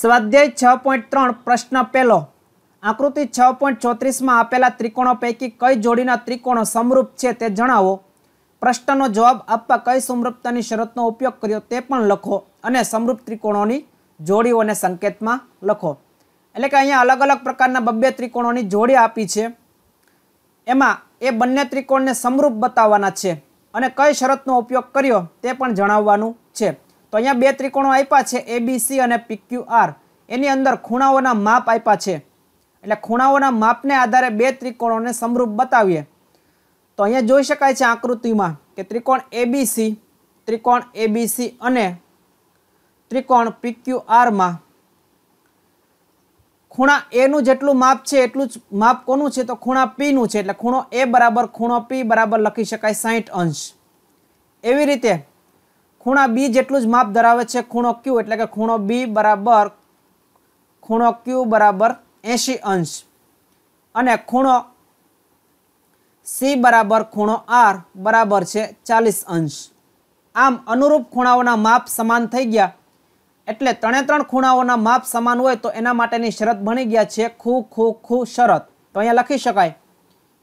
સ્વાધ્યાય છ પોઈન્ટ ત્રણ પ્રશ્ન પહેલો આકૃતિ છ પોઈન્ટ ચોત્રીસમાં આપેલા ત્રિકોણો પૈકી કઈ જોડીના ત્રિકોણો સમરૂપ છે તે જણાવો પ્રશ્નનો જવાબ આપવા કઈ સમૃપ્તની શરતનો ઉપયોગ કર્યો તે પણ લખો અને સમૃપ ત્રિકોણોની જોડીઓને સંકેતમાં લખો એટલે કે અહીંયા અલગ અલગ પ્રકારના બબ્બે ત્રિકોણોની જોડી આપી છે એમાં એ બંને ત્રિકોણને સમરૂપ બતાવવાના છે અને કઈ શરતનો ઉપયોગ કર્યો તે પણ જણાવવાનું છે તો અહીંયા બે ત્રિકોણો આપ્યા છે એબીસી અને પીક્યુઆર એની અંદર ખૂણાઓના માપ આપ્યા છે એટલે ખૂણાઓના માપને આધારે બે ત્રિકોણોને સમરૂપ બતાવીએ તો અહીંયા જોઈ શકાય છે આકૃતિમાં કે ત્રિકોણ એબીસી ત્રિકોણ એબીસી અને ત્રિકોણ પીક્યુ આરમાં ખૂણા એનું જેટલું માપ છે એટલું જ માપ કોનું છે તો ખૂણા પીનું છે એટલે ખૂણો એ બરાબર ખૂણો પી બરાબર લખી શકાય સાહીઠ અંશ એવી રીતે ખૂણા બી જેટલું જ માપ ધરાવે છે ખૂણો ક્યુ એટલે કે ખૂણો બી બરાબર ખૂણો ક્યુ બરાબર એંશી અંશ અને ખૂણો સી બરાબર ખૂણો આર બરાબર છે ચાલીસ અંશ આમ અનુરૂપ ખૂણાઓના માપ સમાન થઈ ગયા એટલે ત્રણે ત્રણ ખૂણાઓના માપ સમાન હોય તો એના માટેની શરત ભણી ગયા છે ખૂ ખૂ ખૂ શરત તો અહીંયા લખી શકાય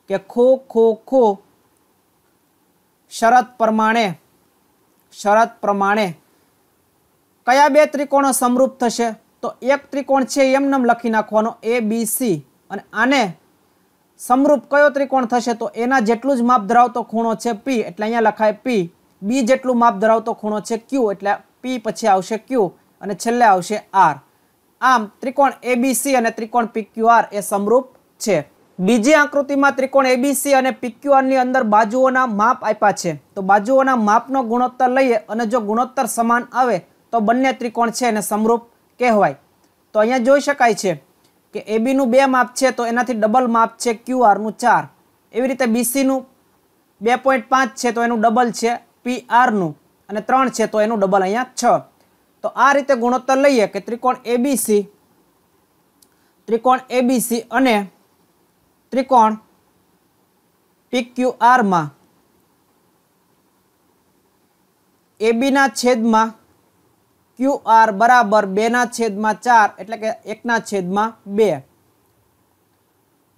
કે ખૂ ખૂ ખૂ શરત પ્રમાણે શરત પ્રમાણે કયા બે ત્રિકોણો સમરૂપ થશે તો એક ત્રિકોણ છે એમને લખી નાખવાનો એ બી સી અને આને સમરૂપ કયો ત્રિકોણ થશે તો એના જેટલું જ માપ ધરાવતો ખૂણો છે પી એટલે અહીંયા લખાય પી બી જેટલું માપ ધરાવતો ખૂણો છે ક્યુ એટલે પી પછી આવશે ક્યુ અને છેલ્લે આવશે આર આમ ત્રિકોણ એ બી સી અને ત્રિકોણ પી પીક્યુઆર એ સમરૂપ છે બીજી આકૃતિમાં ત્રિકોણ એબીસી અને પીક્યુઆરની અંદર બાજુઓના માપ આપ્યા છે તો બાજુઓના માપનો ગુણોત્તર લઈએ અને જો ગુણોત્તર સમાન આવે તો બંને ત્રિકોણ છે એને સમરૂપ કહેવાય તો અહીંયા જોઈ શકાય છે કે એબીનું બે માપ છે તો એનાથી ડબલ માપ છે ક્યુઆરનું ચાર એવી રીતે બીસીનું બે પોઈન્ટ પાંચ છે તો એનું ડબલ છે પીઆરનું અને ત્રણ છે તો એનું ડબલ અહીંયા છ તો આ રીતે ગુણોત્તર લઈએ કે ત્રિકોણ એબીસી ત્રિકોણ એબીસી અને ત્રિકોણ પીક્યુઆરમાં ના છેદમાં ક્યુ આર બરાબર બેના છેદમાં ચાર એટલે કે એકના છેદમાં બે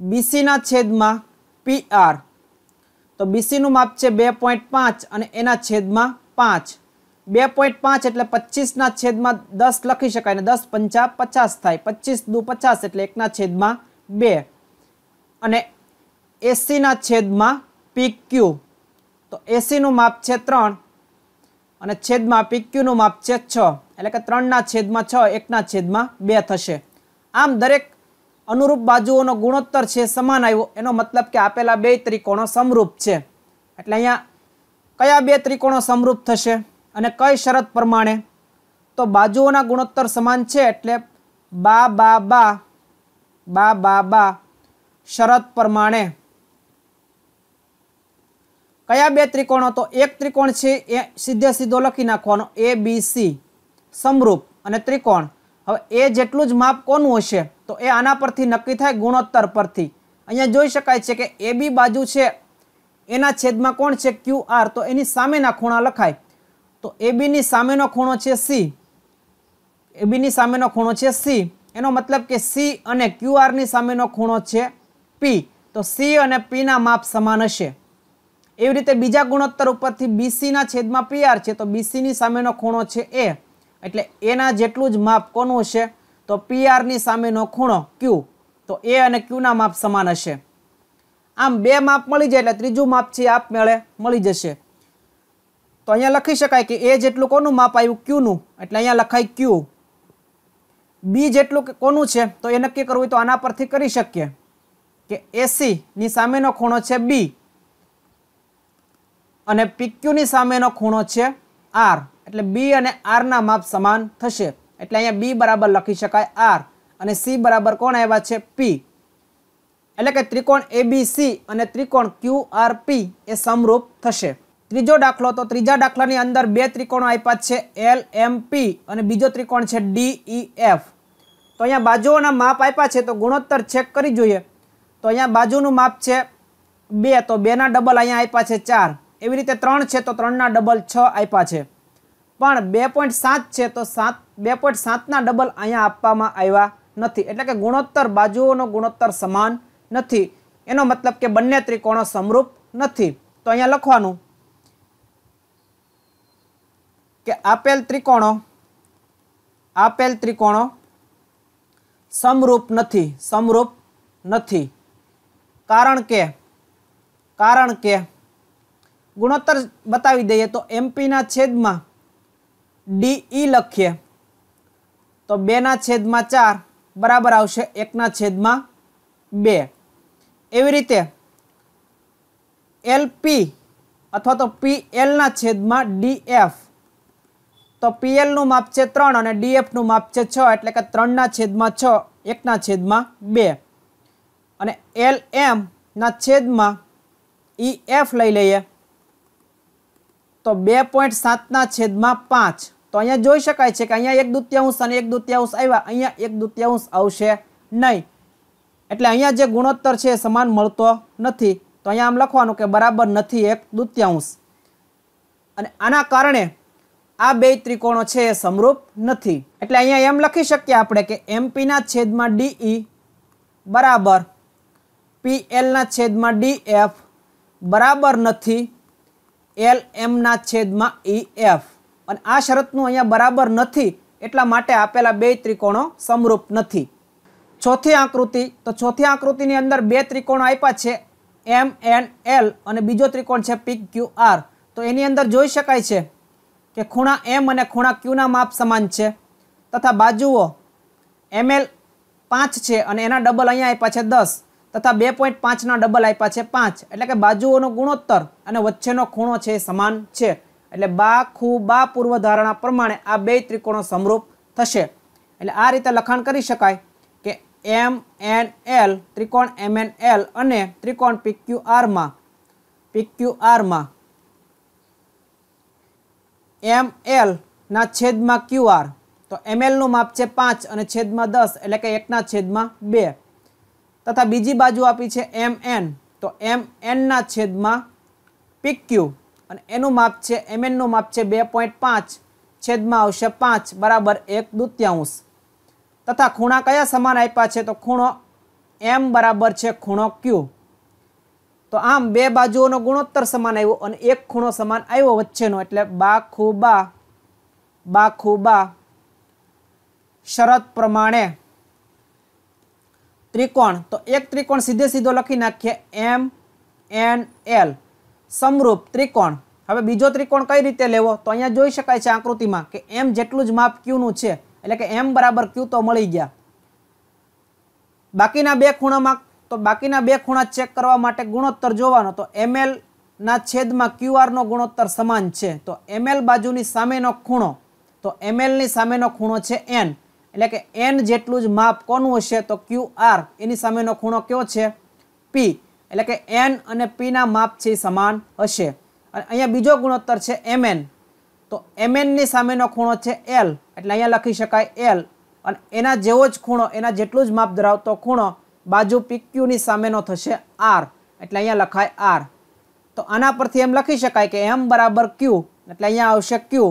બીસીના છેદમાં પી તો તો નું માપ છે બે પોઈન્ટ પાંચ અને એના છેદમાં પાંચ બે પોઈન્ટ પાંચ એટલે પચીસના છેદમાં દસ લખી શકાય અને દસ પંચા પચાસ થાય પચીસ દુ પચાસ એટલે એકના છેદમાં બે અને એસીના છેદમાં પી ક્યુ તો એસીનું માપ છે ત્રણ અને છેદમાં પી ક્યુનું માપ છે છ એટલે કે ત્રણના છેદમાં છ એકના છેદમાં બે થશે આમ દરેક અનુરૂપ બાજુઓનો ગુણોત્તર છે સમાન આવ્યો એનો મતલબ કે આપેલા બે ત્રિકોણો સમરૂપ છે એટલે અહીંયા કયા બે ત્રિકોણો સમરૂપ થશે અને કઈ શરત પ્રમાણે તો બાજુઓના ગુણોત્તર સમાન છે એટલે બા બા બા બા બા બા શરત પ્રમાણે કયા બે ત્રિકોણો તો એક ત્રિકોણ છે એ સીધે સીધો લખી નાખવાનો એ બી સી સમરૂપ અને ત્રિકોણ હવે એ જેટલું જ માપ કોનું હશે તો એ આના પરથી નક્કી થાય ગુણોત્તર પરથી અહીંયા જોઈ શકાય છે કે એ બી બાજુ છે એના છેદમાં કોણ છે ક્યુ આર તો એની સામેના ખૂણા લખાય તો એ બીની સામેનો ખૂણો છે સી એ બીની સામેનો ખૂણો છે સી એનો મતલબ કે સી અને ક્યુ આરની સામેનો ખૂણો છે પી તો સી અને પીના માપ સમાન હશે એવી રીતે બીજા ગુણોત્તર ઉપરથી બીસીના છેદમાં પીઆર છે તો બીસીની સામેનો ખૂણો છે એ એટલે એના જેટલું જ માપ કોનું હશે તો પીઆરની સામેનો ખૂણો ક્યુ તો એ અને ક્યુના માપ સમાન હશે આમ બે માપ મળી જાય એટલે ત્રીજું માપ છે આપ મેળે મળી જશે તો અહીંયા લખી શકાય કે એ જેટલું કોનું માપ આવ્યું ક્યુનું એટલે અહીંયા લખાય ક્યુ બી જેટલું કોનું છે તો એ નક્કી કરવું હોય તો આના પરથી કરી શકીએ કે એસી ની સામેનો ખૂણો છે બી અને પીક્યુની સામેનો ખૂણો છે આર એટલે બી અને આરના માપ સમાન થશે એટલે અહીંયા બી બરાબર લખી શકાય આર અને સી બરાબર કોણ આવ્યા છે પી એટલે કે ત્રિકોણ એ અને ત્રિકોણ ક્યુ આર પી એ સમરૂપ થશે ત્રીજો દાખલો તો ત્રીજા દાખલાની અંદર બે ત્રિકોણો આપ્યા છે એલ એમ પી અને બીજો ત્રિકોણ છે ડી ઈ એફ તો અહીંયા બાજુઓના માપ આપ્યા છે તો ગુણોત્તર ચેક કરી જોઈએ તો અહીંયા બાજુનું માપ છે બે તો બેના ડબલ અહીંયા આપ્યા છે ચાર એવી રીતે ત્રણ છે તો ત્રણના ડબલ છ આપ્યા છે પણ બે પોઈન્ટ સાત છે તો સાત બે પોઈન્ટ સાતના ડબલ અહીંયા આપવામાં આવ્યા નથી એટલે કે ગુણોત્તર બાજુઓનો ગુણોત્તર સમાન નથી એનો મતલબ કે બંને ત્રિકોણો સમરૂપ નથી તો અહીંયા લખવાનું કે આપેલ ત્રિકોણો આપેલ ત્રિકોણો સમરૂપ નથી સમરૂપ નથી કારણ કે કારણ કે ગુણોત્તર બતાવી દઈએ તો એમપીના છેદમાં ડીઈ e લખીએ તો બેના છેદમાં ચાર બરાબર આવશે એકના છેદમાં બે એવી રીતે એલપી અથવા તો પીએલના છેદમાં ડીએફ તો પીએલનું માપ છે ત્રણ અને ડીએફનું માપ છે છ એટલે કે ત્રણના છેદમાં છ એકના છેદમાં બે અને એલ એમના છેદમાં ઈ e, એફ લઈ લઈએ તો બે પોઈન્ટ સાતના છેદમાં પાંચ તો અહીંયા જોઈ શકાય છે કે અહીંયા એક દુત્યાંશ અને એક દુત્યાંશ આવ્યા અહીંયા એક દુત્યાંશ આવશે નહીં એટલે અહીંયા જે ગુણોત્તર છે એ સમાન મળતો નથી તો અહીંયા આમ લખવાનું કે બરાબર નથી એક દુત્યાંશ અને આના કારણે આ બે ત્રિકોણો છે એ સમરૂપ નથી એટલે અહીંયા એમ લખી શકીએ આપણે કે એમપીના છેદમાં ડીઈ e બરાબર પી એલના છેદમાં ડી એફ બરાબર નથી એલ એમના છેદમાં ઈ e એફ અને આ શરતનું અહીંયા બરાબર નથી એટલા માટે આપેલા બે ત્રિકોણો સમરૂપ નથી ચોથી આકૃતિ તો ચોથી આકૃતિની અંદર બે ત્રિકોણ આપ્યા છે એમ એન એલ અને બીજો ત્રિકોણ છે પી ક્યુ આર તો એની અંદર જોઈ શકાય છે કે ખૂણા એમ અને ખૂણા ક્યુના માપ સમાન છે તથા બાજુઓ એમએલ પાંચ છે અને એના ડબલ અહીંયા આપ્યા છે દસ તથા બે પોઈન્ટ પાંચના ડબલ આપ્યા છે પાંચ એટલે કે બાજુઓનો ગુણોત્તર અને વચ્ચેનો ખૂણો છે સમાન છે એટલે બા ખૂ બા પૂર્વધારણા પ્રમાણે આ બે ત્રિકોણો સમરૂપ થશે એટલે આ રીતે લખાણ કરી શકાય કે એમ એન એલ ત્રિકોણ એમ એન એલ અને ત્રિકોણ પીક્યુ આરમાં પીક્યુ આરમાં એમ એલના છેદમાં ક્યુ આર તો એમ એલનું માપ છે પાંચ અને છેદમાં દસ એટલે કે એકના છેદમાં બે તથા બીજી બાજુ આપી છે એમ એન તો એમ એનના છેદમાં પીક્યુ અને એનું માપ છે એમ એનનું માપ છે બે પોઈન્ટ પાંચ છેદમાં આવશે પાંચ બરાબર એક દૂત્યાંશ તથા ખૂણા કયા સમાન આપ્યા છે તો ખૂણો એમ બરાબર છે ખૂણો ક્યુ તો આમ બે બાજુઓનો ગુણોત્તર સમાન આવ્યો અને એક ખૂણો સમાન આવ્યો વચ્ચેનો એટલે બા ખૂબા બા ખૂબા શરત પ્રમાણે ત્રિકોણ તો એક ત્રિકોણ સીધે સીધો લખી નાખીએ એમ એન એલ સમરૂપ ત્રિકોણ હવે બીજો ત્રિકોણ કઈ રીતે લેવો તો અહીંયા જોઈ શકાય છે આકૃતિમાં કે એમ જેટલું જ માપ ક્યુનું છે એટલે કે એમ બરાબર ક્યુ તો મળી ગયા બાકીના બે ખૂણામાં તો બાકીના બે ખૂણા ચેક કરવા માટે ગુણોત્તર જોવાનો તો એમએલ ના છેદમાં ક્યુઆરનો ગુણોત્તર સમાન છે તો એમએલ બાજુની સામેનો ખૂણો તો એમએલની સામેનો ખૂણો છે એન એટલે કે એન જેટલું જ માપ કોનું હશે તો ક્યુ આર એની સામેનો ખૂણો કયો છે પી એટલે કે એન અને પીના માપ છે સમાન હશે અને અહીંયા બીજો ગુણોત્તર છે એમએન તો એમએનની સામેનો ખૂણો છે એલ એટલે અહીંયા લખી શકાય એલ અને એના જેવો જ ખૂણો એના જેટલું જ માપ ધરાવતો ખૂણો બાજુ પી ક્યુની સામેનો થશે આર એટલે અહીંયા લખાય આર તો આના પરથી એમ લખી શકાય કે એમ બરાબર ક્યુ એટલે અહીંયા આવશે ક્યુ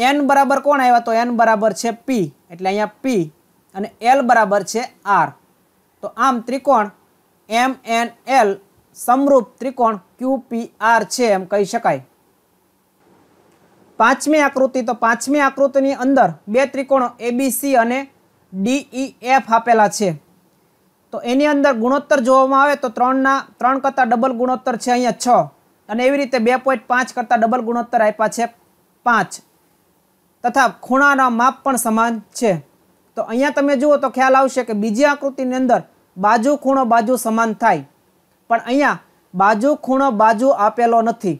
એન બરાબર કોણ આવ્યા તો એન બરાબર છે પી એટલે અહીંયા પી અને એલ બરાબર છે આર તો આમ ત્રિકોણ એમ એન એલ સમરૂપ ત્રિકોણ ક્યુ પી આર છે એમ કહી શકાય પાંચમી આકૃતિ તો પાંચમી આકૃતિની અંદર બે ત્રિકોણો એબીસી અને ડીઈ એફ e, આપેલા છે તો એની અંદર ગુણોત્તર જોવામાં આવે તો ત્રણના ત્રણ કરતાં ડબલ ગુણોત્તર છે અહીંયા છ અને એવી રીતે બે પોઈન્ટ પાંચ કરતાં ડબલ ગુણોત્તર આપ્યા છે પાંચ તથા ખૂણાના માપ પણ સમાન છે તો અહીંયા તમે જુઓ તો ખ્યાલ આવશે કે બીજી આકૃતિની અંદર બાજુ ખૂણો બાજુ સમાન થાય પણ અહીંયા બાજુ ખૂણો બાજુ આપેલો નથી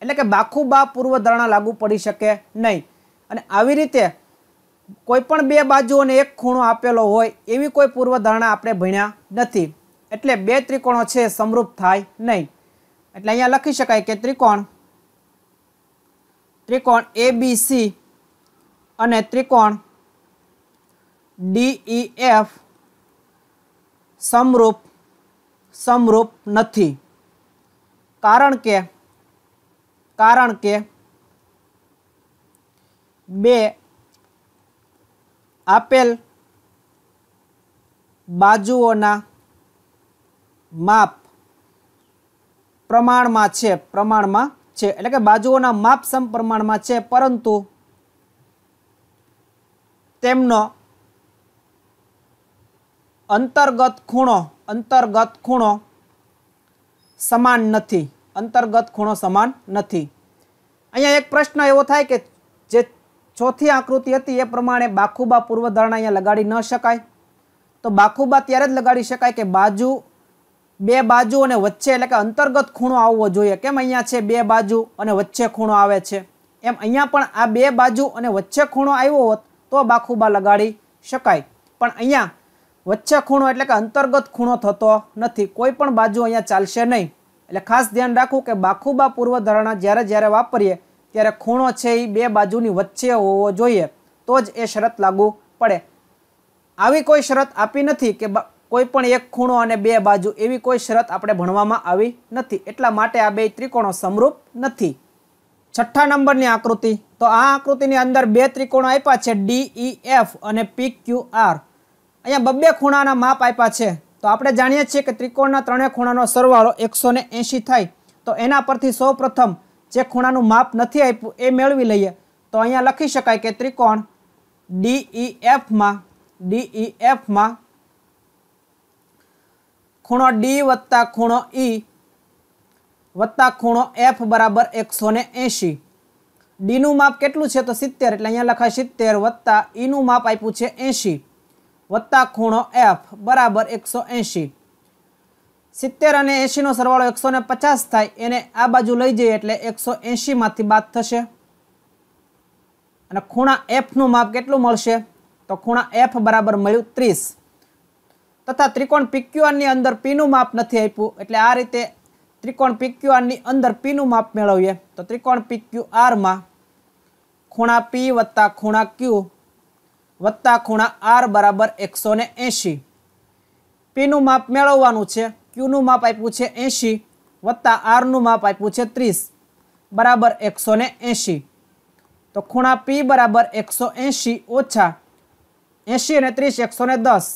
એટલે કે બાખું બા પૂર્વધારણા લાગુ પડી શકે નહીં અને આવી રીતે કોઈપણ બે બાજુઓને એક ખૂણો આપેલો હોય એવી કોઈ પૂર્વધારણા આપણે ભણ્યા નથી એટલે બે ત્રિકોણો છે સમરૂપ થાય નહીં એટલે અહીંયા લખી શકાય કે ત્રિકોણ ત્રિકોણ એ બી સી અને ત્રિકોણ ડીઈએફ e સમરૂપ સમરૂપ નથી કારણ કે કારણ કે બે આપેલ બાજુઓના માપ પ્રમાણમાં છે પ્રમાણમાં છે એટલે કે બાજુઓના માપ સમપ્રમાણમાં છે પરંતુ તેમનો અંતર્ગત ખૂણો અંતર્ગત ખૂણો સમાન નથી અંતર્ગત ખૂણો સમાન નથી અહીંયા એક પ્રશ્ન એવો થાય કે જે ચોથી આકૃતિ હતી એ પ્રમાણે બાખુબા પૂર્વધારણા અહીંયા લગાડી ન શકાય તો બાખુબા ત્યારે જ લગાડી શકાય કે બાજુ બે બાજુ અને વચ્ચે એટલે કે અંતર્ગત ખૂણો આવવો જોઈએ કેમ અહીંયા છે બે બાજુ અને વચ્ચે ખૂણો આવે છે એમ અહીંયા પણ આ બે બાજુ અને વચ્ચે ખૂણો આવ્યો હોત તો બાખુબા લગાડી શકાય પણ અહીંયા વચ્ચે ખૂણો એટલે કે અંતર્ગત ખૂણો થતો નથી કોઈ પણ બાજુ અહીંયા ચાલશે નહીં એટલે ખાસ ધ્યાન રાખવું કે બાખુબા પૂર્વ ધારણા જ્યારે જ્યારે વાપરીએ ત્યારે ખૂણો છે એ બે બાજુની વચ્ચે હોવો જોઈએ તો જ એ શરત લાગુ પડે આવી કોઈ શરત આપી નથી કે કોઈ પણ એક ખૂણો અને બે બાજુ એવી કોઈ શરત આપણે ભણવામાં આવી નથી એટલા માટે આ બે ત્રિકોણો સમરૂપ નથી છઠ્ઠા નંબરની આકૃતિ તો આ આકૃતિની અંદર બે ત્રિકોણ આપ્યા છે ડીઈ એફ e, અને પી ક્યુ આર અહીંયા બબ્બે ખૂણાના માપ આપ્યા છે તો આપણે જાણીએ છીએ કે ત્રિકોણના ત્રણેય ખૂણાનો સરવાળો એકસો થાય તો એના પરથી સૌ જે ખૂણાનું માપ નથી આપ્યું એ મેળવી લઈએ તો અહીંયા લખી શકાય કે ત્રિકોણ ડીઈ એફમાં e, ડીઈ એફમાં e, ખૂણો ડી વત્તા ખૂણો ઈ વત્તા ખૂણો એફ બરાબર એકસો ને એંશી ડીનું માપ કેટલું છે તો સિત્તેર એટલે અહીંયા લખાય સિત્તેર વત્તા ઈનું e માપ આપ્યું છે એંશી વત્તા ખૂણો એફ બરાબર એકસો એંશી સિત્તેર અને એંશીનો સરવાળો એકસો ને પચાસ થાય એને આ બાજુ લઈ જઈએ એટલે એકસો એંશીમાંથી બાદ થશે અને ખૂણા એફનું માપ કેટલું મળશે તો ખૂણા એફ બરાબર મળ્યું ત્રીસ તથા ત્રિકોણ પીક્યુઆરની અંદર પીનું માપ નથી આપ્યું એટલે આ રીતે ત્રિકોણ પી ક્યુ આરની અંદર પીનું માપ મેળવીએ તો ત્રિકોણ પી ક્યુ આરમાં ખૂણા પી વત્તા ખૂણા ક્યુ વત્તા ખૂણા આર બરાબર એકસો ને એંશી પીનું માપ મેળવવાનું છે ક્યુનું માપ આપ્યું છે એંશી વત્તા આરનું માપ આપ્યું છે ત્રીસ બરાબર એકસો ને એંશી તો ખૂણા પી બરાબર એકસો એંશી ઓછા એંશી અને ત્રીસ એકસો ને દસ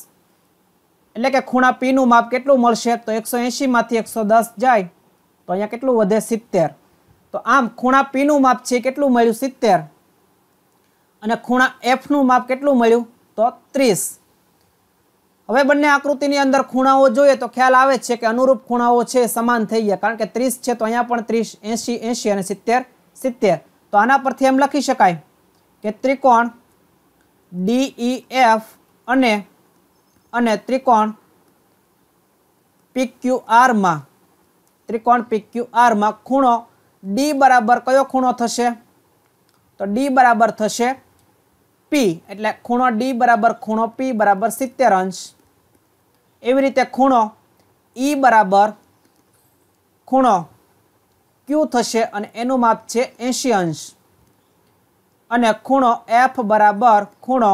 એટલે કે ખૂણા પીનું માપ કેટલું મળશે તો એકસો એંશીમાંથી એકસો દસ જાય તો અહીંયા કેટલું વધે સિત્તેર તો આમ ખૂણા પીનું માપ છે કેટલું મળ્યું સિત્તેર અને ખૂણા એફનું માપ કેટલું મળ્યું તો ત્રીસ હવે બંને આકૃતિની અંદર ખૂણાઓ જોઈએ તો ખ્યાલ આવે છે કે અનુરૂપ ખૂણાઓ છે સમાન થઈ ગયા કારણ કે ત્રીસ છે તો અહીંયા પણ ત્રીસ એંશી એંશી અને સિત્તેર સિત્તેર તો આના પરથી એમ લખી શકાય કે ત્રિકોણ ડીઈ એફ e અને અને ત્રિકોણ પીક્યુઆરમાં ત્રિકોણ પીક્યુઆરમાં ખૂણો ડી બરાબર કયો ખૂણો થશે તો ડી બરાબર થશે પી એટલે ખૂણો ડી બરાબર ખૂણો પી બરાબર સિત્તેર અંશ એવી રીતે ખૂણો ઈ e બરાબર ખૂણો ક્યુ થશે અને એનું માપ છે એંશી અંશ અને ખૂણો એફ બરાબર ખૂણો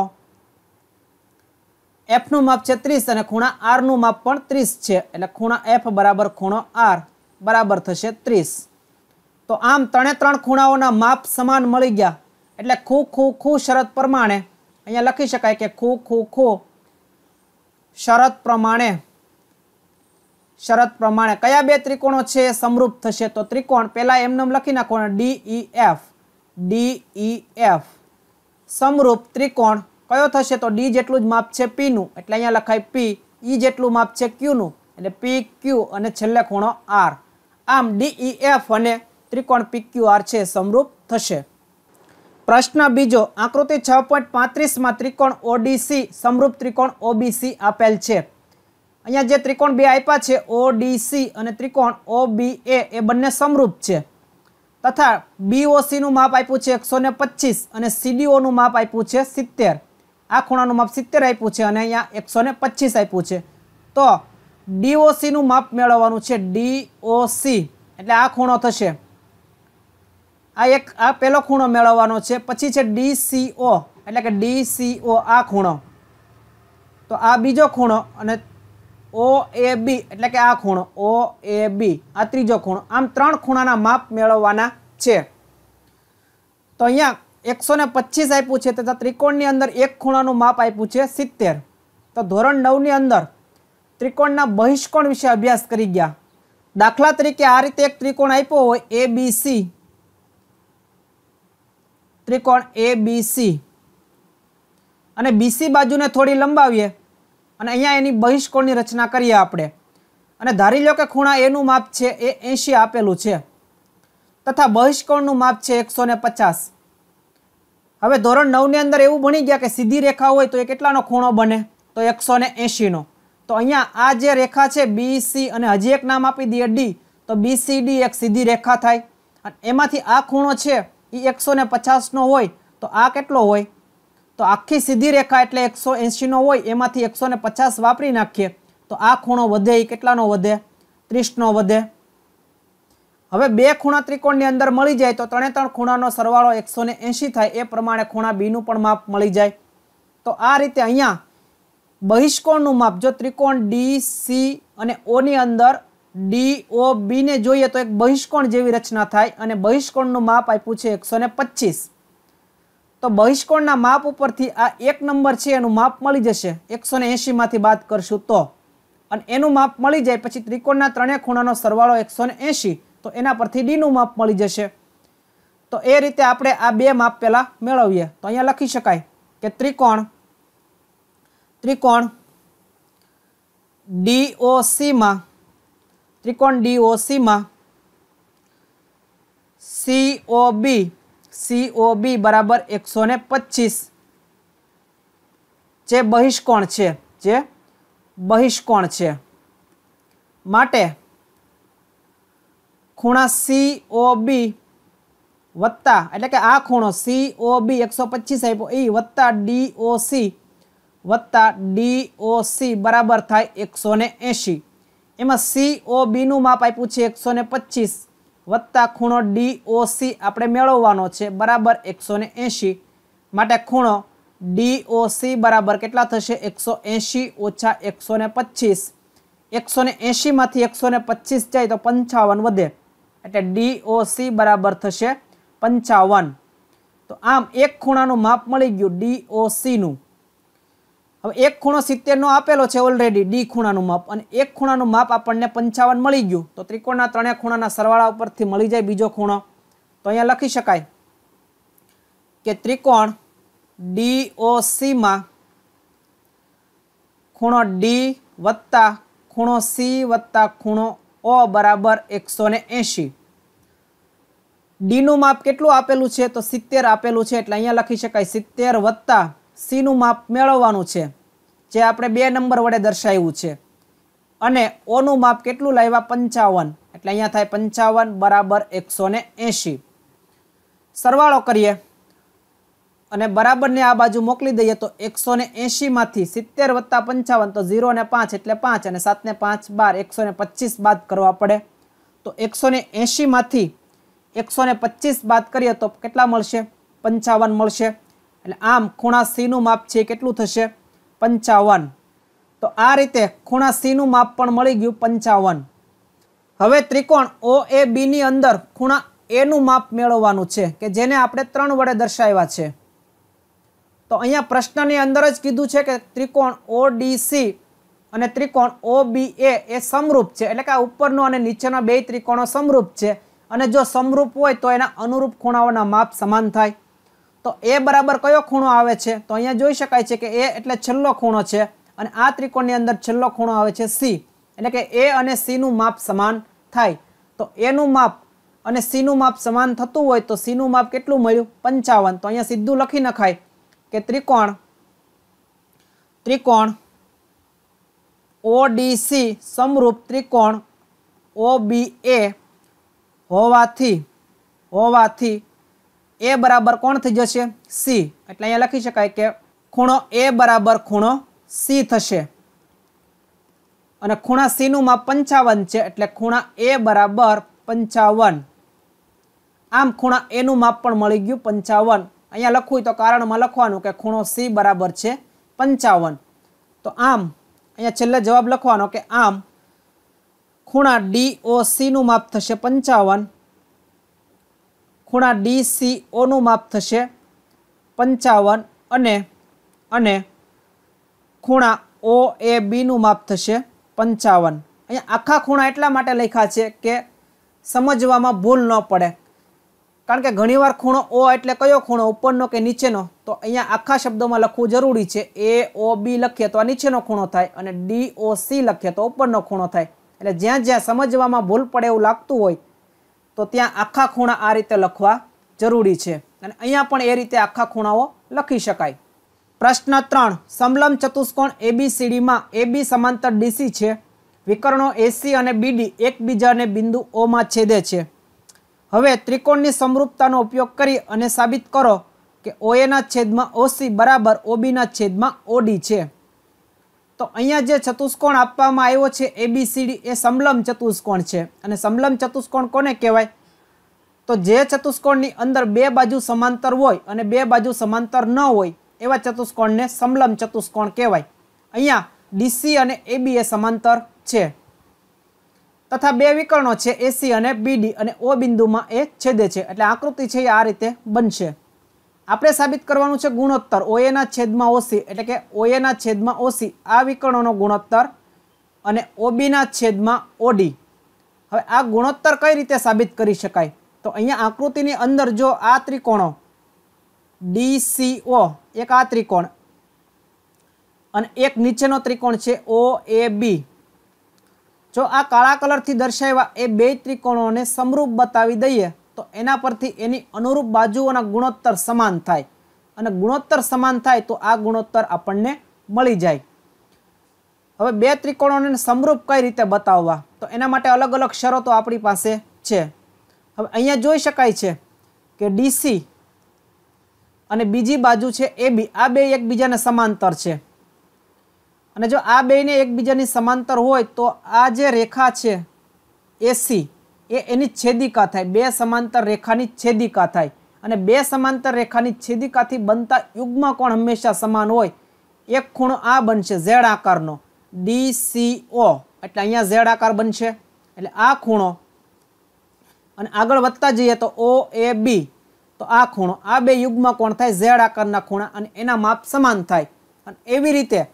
એફનું માપ છે ત્રીસ અને ખૂણા આરનું માપ પણ ત્રીસ છે એટલે ખૂણા એફ બરાબર ખૂણો આર બરાબર થશે ત્રીસ તો આમ ત્રણે ત્રણ ખૂણાઓના માપ સમાન મળી ગયા એટલે ખૂ ખૂ ખૂ શરત પ્રમાણે અહીંયા લખી શકાય કે ખૂ ખૂ ખૂ શરત પ્રમાણે શરત પ્રમાણે કયા બે ત્રિકોણો છે સમરૂપ થશે તો ત્રિકોણ પહેલાં એમને લખી નાખવાનો D E F D E F સમરૂપ ત્રિકોણ કયો થશે તો ડી જેટલું જ માપ છે પીનું એટલે અહીંયા લખાય પી ઈ જેટલું માપ છે ક્યુનું એટલે પી ક્યુ અને છેલ્લે ખૂણો આર આમ ડીઈએફ e અને ત્રિકોણ પીક્યુઆર છે સમરૂપ થશે પ્રશ્ન બીજો આકૃતિ છ પોઈન્ટ પાંત્રીસમાં ત્રિકોણ ઓડીસી સમરૂપ ત્રિકોણ ઓબીસી આપેલ છે અહીંયા જે ત્રિકોણ બે આપ્યા છે ઓડીસી અને ત્રિકોણ ઓબીએ એ બંને સમરૂપ છે તથા બીઓસીનું માપ આપ્યું છે એકસો ને પચીસ અને સીડીઓનું માપ આપ્યું છે સિત્તેર આ ખૂણાનું માપ સિત્તેર આપ્યું છે અને અહીંયા એકસો ને આપ્યું છે તો ડીઓસીનું માપ મેળવવાનું છે ડીઓસી એટલે આ ખૂણો થશે આ એક આ પહેલો ખૂણો મેળવવાનો છે પછી છે ડીસીઓ એટલે કે ડીસીઓ આ ખૂણો તો આ બીજો ખૂણો અને ઓ એ બી એટલે કે આ ખૂણો ઓ એ બી આ ત્રીજો ખૂણો આમ ત્રણ ખૂણાના માપ મેળવવાના છે તો અહીંયા એકસો ને પચીસ આપ્યું છે તથા ત્રિકોણની અંદર એક ખૂણાનું માપ આપ્યું છે સિત્તેર તો ધોરણ નવની અંદર ત્રિકોણના બહિષ્કોણ વિશે અભ્યાસ કરી ગયા દાખલા તરીકે આ રીતે એક ત્રિકોણ આપ્યો હોય એ બી સી ત્રિકોણ એ બી સી અને બીસી બાજુને થોડી લંબાવીએ અને અહીંયા એની બહિષ્કોણની રચના કરીએ આપણે અને ધારી લો કે ખૂણા એનું માપ છે એ એંશી આપેલું છે તથા બહિષ્કોણનું માપ છે એકસો પચાસ હવે ધોરણ નવની અંદર એવું ભણી ગયા કે સીધી રેખા હોય તો એ કેટલાનો ખૂણો બને તો એકસો ને એંશીનો તો અહીંયા આ જે રેખા છે બીસી અને હજી એક નામ આપી દઈએ ડી તો બીસીડી એક સીધી રેખા થાય અને એમાંથી આ ખૂણો છે એ એકસો ને પચાસનો હોય તો આ કેટલો હોય તો આખી સીધી રેખા એટલે એકસો એંશીનો હોય એમાંથી એકસો ને પચાસ વાપરી નાખીએ તો આ ખૂણો વધે એ કેટલાનો વધે ત્રીસનો વધે હવે બે ખૂણા ત્રિકોણની અંદર મળી જાય તો ત્રણે ત્રણ ખૂણાનો સરવાળો એકસો થાય એ પ્રમાણે ખૂણા બીનું પણ માપ મળી જાય તો આ રીતે અહીંયા બહિષ્કોણનું માપ જો ત્રિકોણ ડી સી અને ઓની અંદર ડી ઓ બીને જોઈએ તો એક બહિષ્કોણ જેવી રચના થાય અને બહિષ્કોણનું માપ આપ્યું છે એકસો ને તો બહિષ્કોણના માપ ઉપરથી આ એક નંબર છે એનું માપ મળી જશે એકસો ને એંશીમાંથી બાદ કરશું તો અને એનું માપ મળી જાય પછી ત્રિકોણના ત્રણેય ખૂણાનો સરવાળો એકસો એંશી તો એના પરથી ડીનું માપ મળી જશે તો એ રીતે આપણે આ બે માપ પહેલાં મેળવીએ તો અહીંયા લખી શકાય કે ત્રિકોણ ત્રિકોણ ડીઓસીમાં ત્રિકોણ ડીઓસીમાં સીઓ બી બરાબર એકસો ને પચીસ જે બહિષ્કોણ છે જે બહિષ્કોણ છે માટે ખૂણા સીઓ બી વત્તા એટલે કે આ ખૂણો સીઓ બી એકસો પચીસ આપ્યો એ વત્તા ડીઓસી વત્તા ડી ડીઓસી બરાબર થાય એકસો ને એંશી એમાં સીઓ બીનું માપ આપ્યું છે એકસો ને પચીસ વત્તા ખૂણો ડીઓસી આપણે મેળવવાનો છે બરાબર એકસો ને એંશી માટે ખૂણો ડીઓસી બરાબર કેટલા થશે એકસો એંશી ઓછા એકસો ને પચીસ એકસો ને એંશીમાંથી એકસો ને પચીસ જાય તો પંચાવન વધે એટલે સી બરાબર થશે પંચાવન તો આમ એક ખૂણાનું માપ મળી ગયું ડીઓસીનું હવે એક ખૂણો સિત્તેરનો આપેલો છે ઓલરેડી ડી ખૂણાનું માપ અને એક ખૂણાનું માપ આપણને પંચાવન મળી ગયું તો ત્રિકોણના ત્રણેય ખૂણાના સરવાળા ઉપરથી મળી જાય બીજો ખૂણો તો અહીંયા લખી શકાય કે ત્રિકોણ ડી ઓ સીમાં ખૂણો ડી વત્તા ખૂણો સી વત્તા ખૂણો ઓ બરાબર એકસો ને એંશી ડીનું માપ કેટલું આપેલું છે તો સિત્તેર આપેલું છે એટલે અહીંયા લખી શકાય સિત્તેર વત્તા સીનું માપ મેળવવાનું છે જે આપણે બે નંબર વડે દર્શાવ્યું છે અને ઓનું માપ કેટલું લાવ્યા પંચાવન એટલે અહીંયા થાય પંચાવન બરાબર એકસો એંશી સરવાળો કરીએ અને બરાબરને આ બાજુ મોકલી દઈએ તો એકસો ને એંશીમાંથી સિત્તેર વત્તા પંચાવન તો ઝીરો ને પાંચ એટલે પાંચ અને સાતને પાંચ બાર એકસો ને પચીસ બાદ કરવા પડે તો એકસો ને એંશીમાંથી એકસો ને પચીસ બાદ કરીએ તો કેટલા મળશે પંચાવન મળશે એટલે આમ ખૂણા સીનું માપ છે કેટલું થશે પંચાવન તો આ રીતે ખૂણા સીનું માપ પણ મળી ગયું પંચાવન હવે ત્રિકોણ ઓ એ બીની અંદર ખૂણા એનું માપ મેળવવાનું છે કે જેને આપણે ત્રણ વડે દર્શાવ્યા છે તો અહીંયા પ્રશ્નની અંદર જ કીધું છે કે ત્રિકોણ ઓ અને ત્રિકોણ ઓ એ સમરૂપ છે એટલે કે આ ઉપરનો અને નીચેના બે ત્રિકોણો સમરૂપ છે અને જો સમરૂપ હોય તો એના અનુરૂપ ખૂણાઓના માપ સમાન થાય તો એ બરાબર કયો ખૂણો આવે છે તો અહીંયા જોઈ શકાય છે કે એ એટલે છેલ્લો ખૂણો છે અને આ ત્રિકોણની અંદર છેલ્લો ખૂણો આવે છે સી એટલે કે એ અને સીનું માપ સમાન થાય તો એનું માપ અને સીનું માપ સમાન થતું હોય તો સીનું માપ કેટલું મળ્યું પંચાવન તો અહીંયા સીધું લખી નખાય કે ત્રિકોણ ત્રિકોણ ઓડીસી સમરૂપ ત્રિકોણ ઓ બી એ હોવાથી હોવાથી એ બરાબર કોણ થઈ જશે સી એટલે અહીંયા લખી શકાય કે ખૂણો એ બરાબર ખૂણો સી થશે અને ખૂણા સીનું માપ પંચાવન છે એટલે ખૂણા એ બરાબર પંચાવન આમ ખૂણા એનું માપ પણ મળી ગયું પંચાવન અહીંયા લખવું તો કારણમાં લખવાનું કે ખૂણો સી બરાબર છે પંચાવન તો આમ અહીંયા છેલ્લે જવાબ લખવાનો કે આમ ખૂણા સી નું માપ થશે પંચાવન ખૂણા ડીસીઓનું માપ થશે પંચાવન અને અને ખૂણા ઓ એ બીનું માપ થશે પંચાવન અહીંયા આખા ખૂણા એટલા માટે લખ્યા છે કે સમજવામાં ભૂલ ન પડે કારણ કે ઘણીવાર ખૂણો ઓ એટલે કયો ખૂણો ઉપરનો કે નીચેનો તો અહીંયા આખા શબ્દોમાં લખવું જરૂરી છે એ ઓ બી લખીએ તો આ નીચેનો ખૂણો થાય અને ડી ઓ સી લખીએ તો ઉપરનો ખૂણો થાય એટલે જ્યાં જ્યાં સમજવામાં ભૂલ પડે એવું લાગતું હોય તો ત્યાં આખા ખૂણા આ રીતે લખવા જરૂરી છે અને અહીંયા પણ એ રીતે આખા ખૂણાઓ લખી શકાય પ્રશ્ન ત્રણ સમલમ ચતુષ્કોણ એબીસીડીમાં એબી સમાંતર ડીસી છે વિકર્ણો એસી અને બીડી એકબીજાને બિંદુ ઓમાં છેદે છે હવે ત્રિકોણની સમરૂપતાનો ઉપયોગ કરી અને સાબિત કરો કે ઓએના છેદમાં ઓસી બરાબર ઓબીના છેદમાં ઓડી છે તો અહીંયા જે ચતુષ્કોણ આપવામાં આવ્યો છે એબીસીડી એ સમલમ ચતુષ્કોણ છે અને સમલમ ચતુષ્કોણ કોને કહેવાય તો જે ચતુષ્કોણની અંદર બે બાજુ સમાંતર હોય અને બે બાજુ સમાંતર ન હોય એવા ચતુષ્કોણને સમલમ ચતુષ્કોણ કહેવાય અહીંયા ડીસી અને એબી એ સમાંતર છે તથા બે વિકર્ણો છે એસી અને બીડી અને ઓ બિંદુમાં એ છેદે છે એટલે આકૃતિ છે એ આ રીતે બનશે આપણે સાબિત કરવાનું છે ગુણોત્તર ઓએના છેદમાં ઓસી એટલે કે ઓએના છેદમાં ઓસી આ વિકર્ણોનો ગુણોત્તર અને ઓબીના છેદમાં ઓડી હવે આ ગુણોત્તર કઈ રીતે સાબિત કરી શકાય તો અહીંયા આકૃતિની અંદર જો આ ત્રિકોણો ડીસીઓ એક આ ત્રિકોણ અને એક નીચેનો ત્રિકોણ છે ઓ એ બી જો આ કાળા કલરથી દર્શાવ્યા એ બે ત્રિકોણોને સમરૂપ બતાવી દઈએ તો એના પરથી એની અનુરૂપ બાજુઓના ગુણોત્તર સમાન થાય અને ગુણોત્તર સમાન થાય તો આ ગુણોત્તર આપણને મળી જાય હવે બે ત્રિકોણોને સમરૂપ કઈ રીતે બતાવવા તો એના માટે અલગ અલગ શરતો આપણી પાસે છે હવે અહીંયા જોઈ શકાય છે કે ડીસી અને બીજી બાજુ છે એ બી આ બે એકબીજાને સમાંતર છે અને જો આ બેને એકબીજાની સમાંતર હોય તો આ જે રેખા છે એસી એ એની છેદિકા થાય બે સમાંતર રેખાની છેદિકા થાય અને બે સમાંતર રેખાની છેદિકાથી બનતા યુગમાં કોણ હંમેશા સમાન હોય એક ખૂણો આ બનશે ઝેડ આકારનો ડી સી ઓ એટલે અહીંયા ઝેડ આકાર બનશે એટલે આ ખૂણો અને આગળ વધતા જઈએ તો ઓ એ બી તો આ ખૂણો આ બે યુગમાં કોણ થાય ઝેડ આકારના ખૂણા અને એના માપ સમાન થાય અને એવી રીતે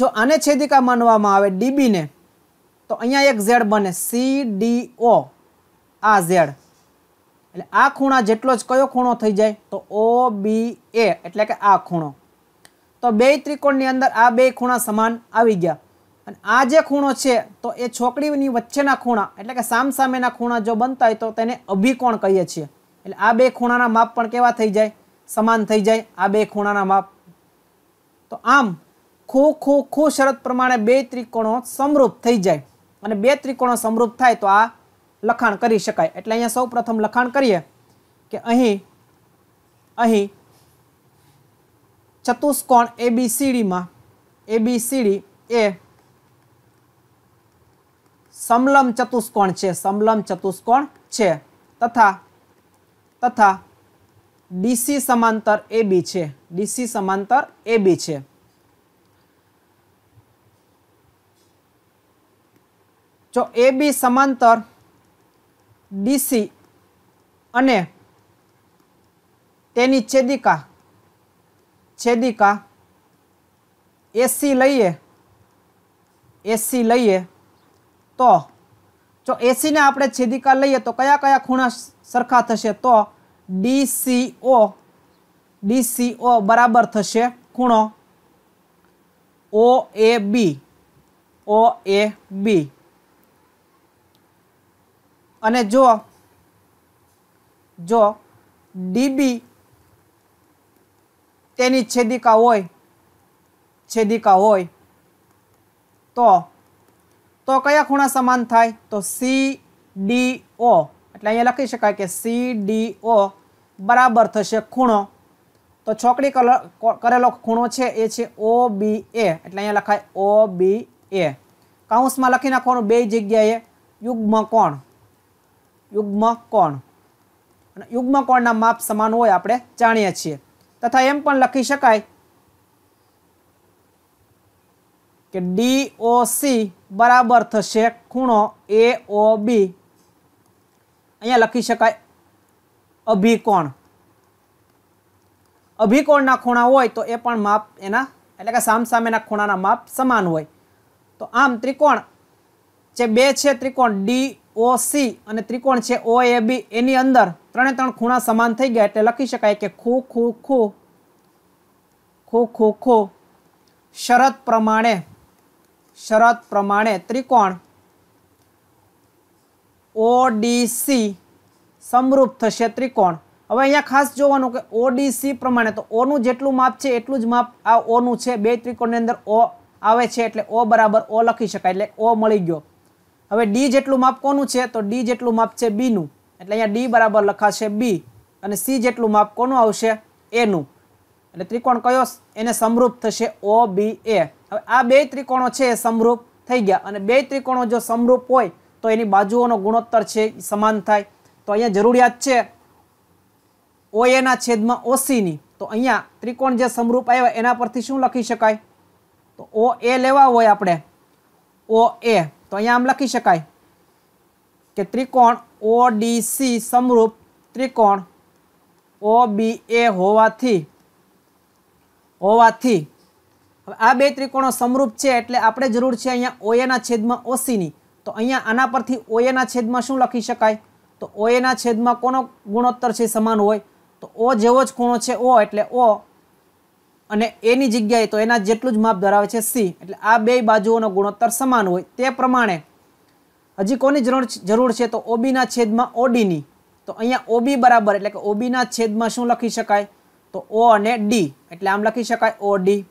જો આને છેદિકા માનવામાં આવે ડીબીને તો અહીંયા એક ઝેડ બને સી ડી ઓ આ ઝેડ એટલે આ ખૂણા જેટલો જ કયો ખૂણો થઈ જાય તો ઓ બી એ એટલે કે આ ખૂણો તો બે ત્રિકોણની અંદર આ બે ખૂણા સમાન આવી ગયા અને આ જે ખૂણો છે તો એ છોકરીની વચ્ચેના ખૂણા એટલે કે સામસામેના ખૂણા જો બનતા હોય તો તેને અભિકોણ કહીએ છીએ એટલે આ બે ખૂણાના માપ પણ કેવા થઈ જાય સમાન થઈ જાય આ બે ખૂણાના માપ તો આમ ખૂ ખૂ ખૂ શરત પ્રમાણે બે ત્રિકોણો સમરૂપ થઈ જાય અને બે ત્રિકોણો સમરૂપ થાય તો આ લખાણ કરી શકાય એટલે અહીંયા સૌ પ્રથમ લખાણ કરીએ કે અહીં અહીં ચતુષ્કોણ સીડીમાં એબીસીડીમાં સીડી એ સમલમ ચતુષ્કોણ છે સમલમ ચતુષ્કોણ છે તથા તથા ડીસી સમાંતર એ બી છે ડીસી સમાંતર એ બી છે જો એ બી સમાંતર ડીસી અને તેની છેદિકા છેદિકા એસી લઈએ એસી લઈએ તો જો એસીને આપણે છેદિકા લઈએ તો કયા કયા ખૂણા સરખા થશે તો ડીસીઓ ડીસીઓ બરાબર થશે ખૂણો ઓ એ બી ઓ એ બી અને જો જો ડીબી તેની છેદિકા હોય છેદિકા હોય તો તો કયા ખૂણા સમાન થાય તો સી ડી ઓ એટલે અહીંયા લખી શકાય કે સી ડી ઓ બરાબર થશે ખૂણો તો છોકરી કરેલો ખૂણો છે એ છે ઓ બી એ એટલે અહીંયા લખાય ઓ બી એ કાઉન્સમાં લખી નાખવાનું બે જગ્યાએ યુગ્મ કોણ યુગ્મ કોણ અને યુગ્મ કોણના માપ સમાન હોય આપણે જાણીએ છીએ તથા એમ પણ લખી શકાય કે ડી ઓ સી બરાબર થશે ખૂણો એ બી અહીંયા લખી શકાય અભિકોણ અભિકોણના ખૂણા હોય તો એ પણ માપ એના એટલે કે સામસામેના ખૂણાના માપ સમાન હોય તો આમ ત્રિકોણ જે બે છે ત્રિકોણ ડી ઓ સી અને ત્રિકોણ છે ઓ એ બી એની અંદર ત્રણે ત્રણ ખૂણા સમાન થઈ ગયા એટલે લખી શકાય કે ખૂ ખૂ ખૂ ખૂ ખૂ ખૂ શરત પ્રમાણે શરત પ્રમાણે ત્રિકોણ ઓડીસી સમરૂપ થશે ત્રિકોણ હવે અહીંયા ખાસ જોવાનું કે ઓડીસી પ્રમાણે તો ઓનું જેટલું માપ છે એટલું જ માપ આ ઓનું છે બે ત્રિકોણની અંદર ઓ આવે છે એટલે ઓ બરાબર ઓ લખી શકાય એટલે ઓ મળી ગયો હવે ડી જેટલું માપ કોનું છે તો ડી જેટલું માપ છે બીનું એટલે અહીંયા ડી બરાબર લખાશે બી અને સી જેટલું માપ કોનું આવશે એનું એટલે ત્રિકોણ કયો એને સમરૂપ થશે ઓ બી એ હવે આ બે ત્રિકોણો છે એ સમરૂપ થઈ ગયા અને બે ત્રિકોણો જો સમરૂપ હોય તો એની બાજુઓનો ગુણોત્તર છે સમાન થાય તો અહીંયા જરૂરિયાત છે ઓ એના છેદમાં ઓસીની તો અહીંયા ત્રિકોણ જે સમરૂપ આવ્યા એના પરથી શું લખી શકાય તો ઓ એ લેવા હોય આપણે ઓ એ તો અહીંયા આમ લખી શકાય કે ત્રિકોણ ઓડીસી સમરૂપ ત્રિકોણ ઓ બી એ હોવાથી હોવાથી હવે આ બે ત્રિકોણો સમરૂપ છે એટલે આપણે જરૂર છે અહીંયા ઓએના છેદમાં ઓસીની તો અહીંયા આના પરથી ઓએના છેદમાં શું લખી શકાય તો ઓએના છેદમાં કોનો ગુણોત્તર છે સમાન હોય તો ઓ જેવો જ ખૂણો છે ઓ એટલે ઓ અને એની જગ્યાએ તો એના જેટલું જ માપ ધરાવે છે સી એટલે આ બે બાજુઓનો ગુણોત્તર સમાન હોય તે પ્રમાણે હજી કોની જરૂર જરૂર છે તો ઓબીના છેદમાં ઓડીની તો અહીંયા ઓબી બરાબર એટલે કે ઓબીના છેદમાં શું લખી શકાય તો ઓ અને ડી એટલે આમ લખી શકાય ઓ ડી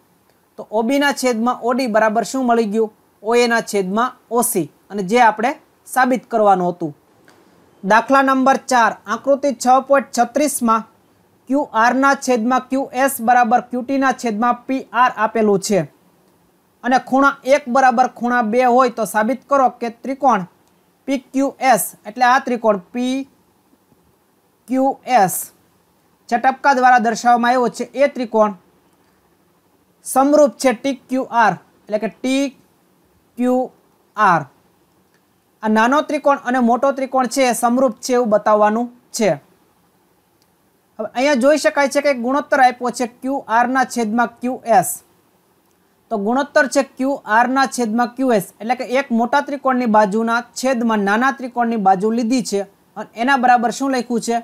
તો ઓબીના છેદમાં ઓડી બરાબર શું મળી ગયું ઓ એના છેદમાં ઓસી અને જે આપણે સાબિત કરવાનું હતું દાખલા નંબર ચાર આકૃતિ છ પોઈન્ટ છત્રીસમાં ક્યુ આરના છેદમાં ક્યુ એસ બરાબર ક્યુટીના છેદમાં પી આર આપેલું છે અને ખૂણા એક બરાબર ખૂણા બે હોય તો સાબિત કરો કે ત્રિકોણ પી ક્યુ એસ એટલે આ ત્રિકોણ પી ક્યુ એસ જે ટપકા દ્વારા દર્શાવવામાં આવ્યો છે એ ત્રિકોણ સમરૂપ છે ટી ક્યુ આર એટલે કે ટી ક્યુ આર આ નાનો ત્રિકોણ અને મોટો ત્રિકોણ છે સમરૂપ છે એવું બતાવવાનું છે હવે અહીંયા જોઈ શકાય છે કે ગુણોત્તર આપ્યો છે ક્યુ આરના છેદમાં ક્યુ એસ તો ગુણોત્તર છે ક્યુ આરના છેદમાં ક્યુ એસ એટલે કે એક મોટા ત્રિકોણની બાજુના છેદમાં નાના ત્રિકોણની બાજુ લીધી છે અને એના બરાબર શું લખ્યું છે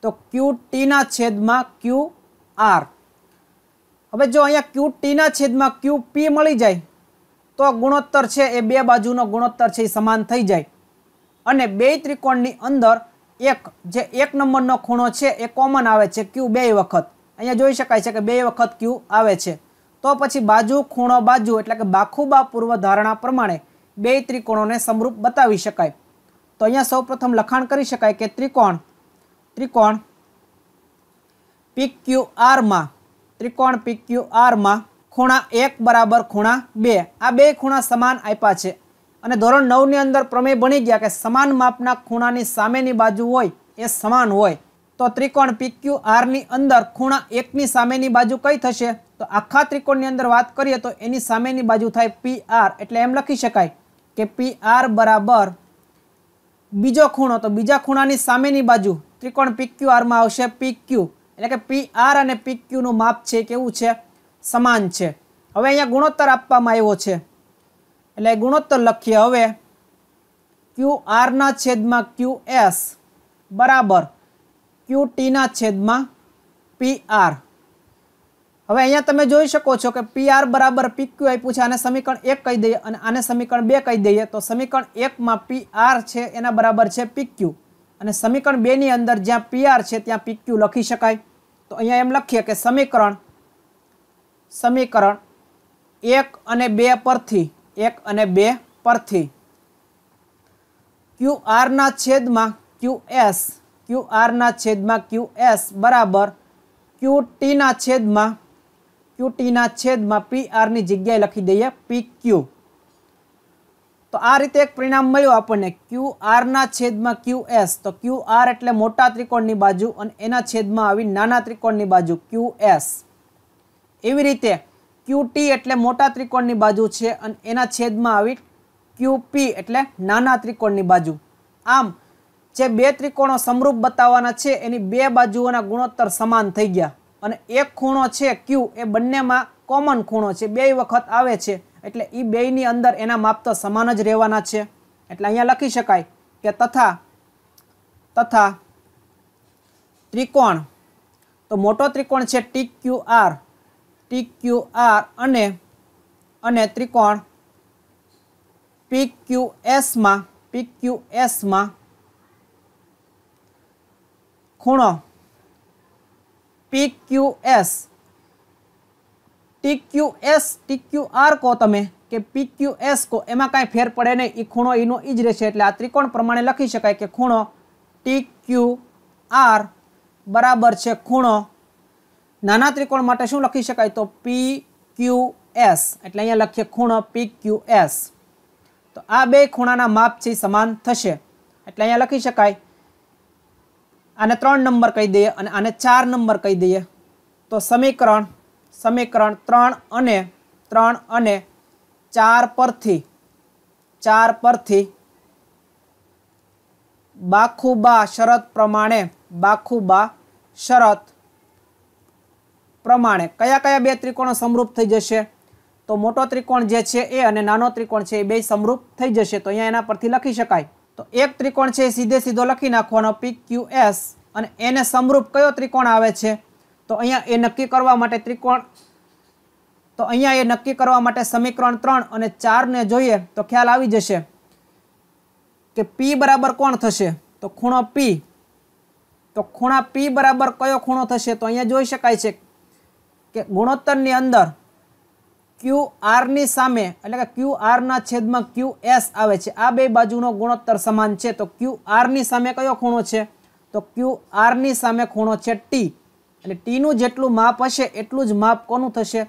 તો ક્યુ ટીના છેદમાં ક્યુ આર હવે જો અહીંયા ક્યુ ટીના છેદમાં ક્યુ પી મળી જાય તો ગુણોત્તર છે એ બે બાજુનો ગુણોત્તર છે એ સમાન થઈ જાય અને બે ત્રિકોણની અંદર એક જે એક નંબરનો ખૂણો છે એ કોમન આવે છે ક્યુ બે વખત અહીંયા જોઈ શકાય છે કે બે વખત ક્યુ આવે છે તો પછી બાજુ ખૂણો બાજુ એટલે કે બાખુબા પૂર્વ ધારણા પ્રમાણે બે ત્રિકોણોને સમરૂપ બતાવી શકાય તો અહીંયા સૌપ્રથમ લખાણ કરી શકાય કે ત્રિકોણ ત્રિકોણ પીક્યુઆરમાં ત્રિકોણ પીક્યુઆરમાં ખૂણા એક બરાબર ખૂણા બે આ બે ખૂણા સમાન આપ્યા છે અને ધોરણ નવની અંદર પ્રમેય ભણી ગયા કે સમાન માપના ખૂણાની સામેની બાજુ હોય એ સમાન હોય તો ત્રિકોણ પીક્યુ આરની અંદર ખૂણા એકની સામેની બાજુ કઈ થશે તો આખા ત્રિકોણની અંદર વાત કરીએ તો એની સામેની બાજુ થાય પી એટલે એમ લખી શકાય કે પી બરાબર બીજો ખૂણો તો બીજા ખૂણાની સામેની બાજુ ત્રિકોણ પીક્યુ આરમાં આવશે પીક્યુ એટલે કે પી અને પીક્યુનું માપ છે કેવું છે સમાન છે હવે અહીંયા ગુણોત્તર આપવામાં આવ્યો છે એટલે ગુણોત્તર લખીએ હવે ક્યુ આરના છેદમાં ક્યુ એસ બરાબર ક્યુ ટીના છેદમાં પી આર હવે અહીંયા તમે જોઈ શકો છો કે પી આર બરાબર પી ક્યુ આપ્યું છે આને સમીકરણ એક કહી દઈએ અને આને સમીકરણ બે કહી દઈએ તો સમીકરણ એકમાં પી આર છે એના બરાબર છે પી ક્યુ અને સમીકરણ બેની અંદર જ્યાં પી આર છે ત્યાં પી ક્યુ લખી શકાય તો અહીંયા એમ લખીએ કે સમીકરણ સમીકરણ એક અને બે પરથી એક અને બે પરથી ક્યુ આરના છેદમાં ક્યુ એસ ક્યુ આરના છેદમાં ક્યુ એસ બરાબર ક્યુ ટીના છેદમાં ક્યુ ટીના છેદમાં પી આરની જગ્યાએ લખી દઈએ પી ક્યુ તો આ રીતે એક પરિણામ મળ્યું આપણને ક્યુ આરના છેદમાં ક્યુ એસ તો ક્યુ આર એટલે મોટા ત્રિકોણની બાજુ અને એના છેદમાં આવી નાના ત્રિકોણની બાજુ ક્યુ એસ એવી રીતે ક્યુટી એટલે મોટા ત્રિકોણની બાજુ છે અને એના છેદમાં આવી ક્યુપી એટલે નાના ત્રિકોણની બાજુ આમ જે બે ત્રિકોણો સમરૂપ બતાવવાના છે એની બે બાજુઓના ગુણોત્તર સમાન થઈ ગયા અને એક ખૂણો છે ક્યુ એ બંનેમાં કોમન ખૂણો છે બે વખત આવે છે એટલે એ બેયની અંદર એના માપ તો સમાન જ રહેવાના છે એટલે અહીંયા લખી શકાય કે તથા તથા ત્રિકોણ તો મોટો ત્રિકોણ છે ટી ક્યુ આર આર અને અને ત્રિકોણ એસમાં પીક્યુએસમાં એસમાં ખૂણો એસ પીક્યુએસ ટીક્યુએસ આર કહો તમે કે એસ કહો એમાં કાંઈ ફેર પડે નહીં એ ખૂણો એનો એ જ રહેશે એટલે આ ત્રિકોણ પ્રમાણે લખી શકાય કે ખૂણો આર બરાબર છે ખૂણો નાના ત્રિકોણ માટે શું લખી શકાય તો પી ક્યુ એસ એટલે અહીંયા લખીએ ખૂણો પી ક્યુ એસ તો આ બે ખૂણાના માપથી સમાન થશે એટલે અહીંયા લખી શકાય આને ત્રણ નંબર કહી દઈએ અને આને ચાર નંબર કહી દઈએ તો સમીકરણ સમીકરણ ત્રણ અને ત્રણ અને ચાર પરથી ચાર પરથી બાખુબા શરત પ્રમાણે બાખુબા શરત પ્રમાણે કયા કયા બે ત્રિકોણ સમરૂપ થઈ જશે તો મોટો ત્રિકોણ જે છે એ અને નાનો ત્રિકોણ છે એ બે સમરૂપ થઈ જશે તો અહીંયા એના પરથી લખી શકાય તો એક ત્રિકોણ છે એ સીધે સીધો લખી નાખવાનો પી ક્યુ એસ અને એને સમરૂપ કયો ત્રિકોણ આવે છે તો અહીંયા એ નક્કી કરવા માટે ત્રિકોણ તો અહીંયા એ નક્કી કરવા માટે સમીકરણ ત્રણ અને ચારને જોઈએ તો ખ્યાલ આવી જશે કે પી બરાબર કોણ થશે તો ખૂણો પી તો ખૂણા પી બરાબર કયો ખૂણો થશે તો અહીંયા જોઈ શકાય છે કે ગુણોત્તરની અંદર ક્યુ આરની સામે એટલે કે ક્યુ આરના છેદમાં ક્યુ એસ આવે છે આ બે બાજુનો ગુણોત્તર સમાન છે તો ક્યુ આરની સામે કયો ખૂણો છે તો ક્યુ આરની સામે ખૂણો છે ટી એટલે ટીનું જેટલું માપ હશે એટલું જ માપ કોનું થશે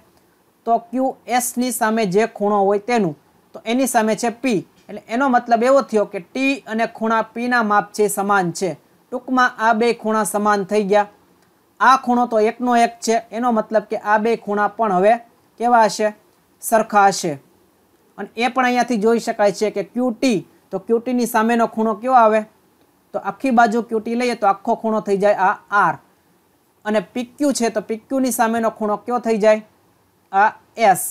તો ક્યુ એસની સામે જે ખૂણો હોય તેનું તો એની સામે છે પી એટલે એનો મતલબ એવો થયો કે ટી અને ખૂણા પીના માપ છે સમાન છે ટૂંકમાં આ બે ખૂણા સમાન થઈ ગયા આ ખૂણો તો એકનો એક છે એનો મતલબ કે આ બે ખૂણા પણ હવે કેવા હશે સરખા હશે અને એ પણ અહીંયાથી જોઈ શકાય છે કે ક્યુટી તો ક્યુટીની સામેનો ખૂણો કયો આવે તો આખી બાજુ ક્યુટી લઈએ તો આખો ખૂણો થઈ જાય આ આર અને પીક્યુ છે તો પીક્યુની સામેનો ખૂણો કયો થઈ જાય આ એસ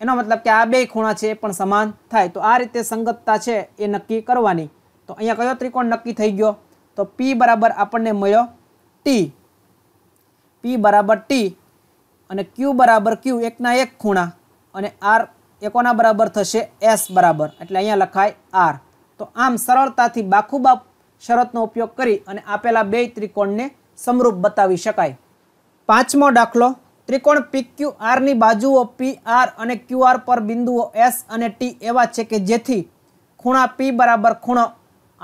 એનો મતલબ કે આ બે ખૂણા છે એ પણ સમાન થાય તો આ રીતે સંગતતા છે એ નક્કી કરવાની તો અહીંયા કયો ત્રિકોણ નક્કી થઈ ગયો તો પી બરાબર આપણને મળ્યો ટી પી બરાબર ટી અને ક્યુ બરાબર ક્યુ એકના એક ખૂણા અને આર એકોના બરાબર થશે એસ બરાબર એટલે અહીંયા લખાય આર તો આમ સરળતાથી બાખુબાપ શરતનો ઉપયોગ કરી અને આપેલા બે ત્રિકોણને સમરૂપ બતાવી શકાય પાંચમો દાખલો ત્રિકોણ પી ક્યુ આરની બાજુઓ પી આર અને ક્યુ આર પર બિંદુઓ એસ અને ટી એવા છે કે જેથી ખૂણા પી બરાબર ખૂણો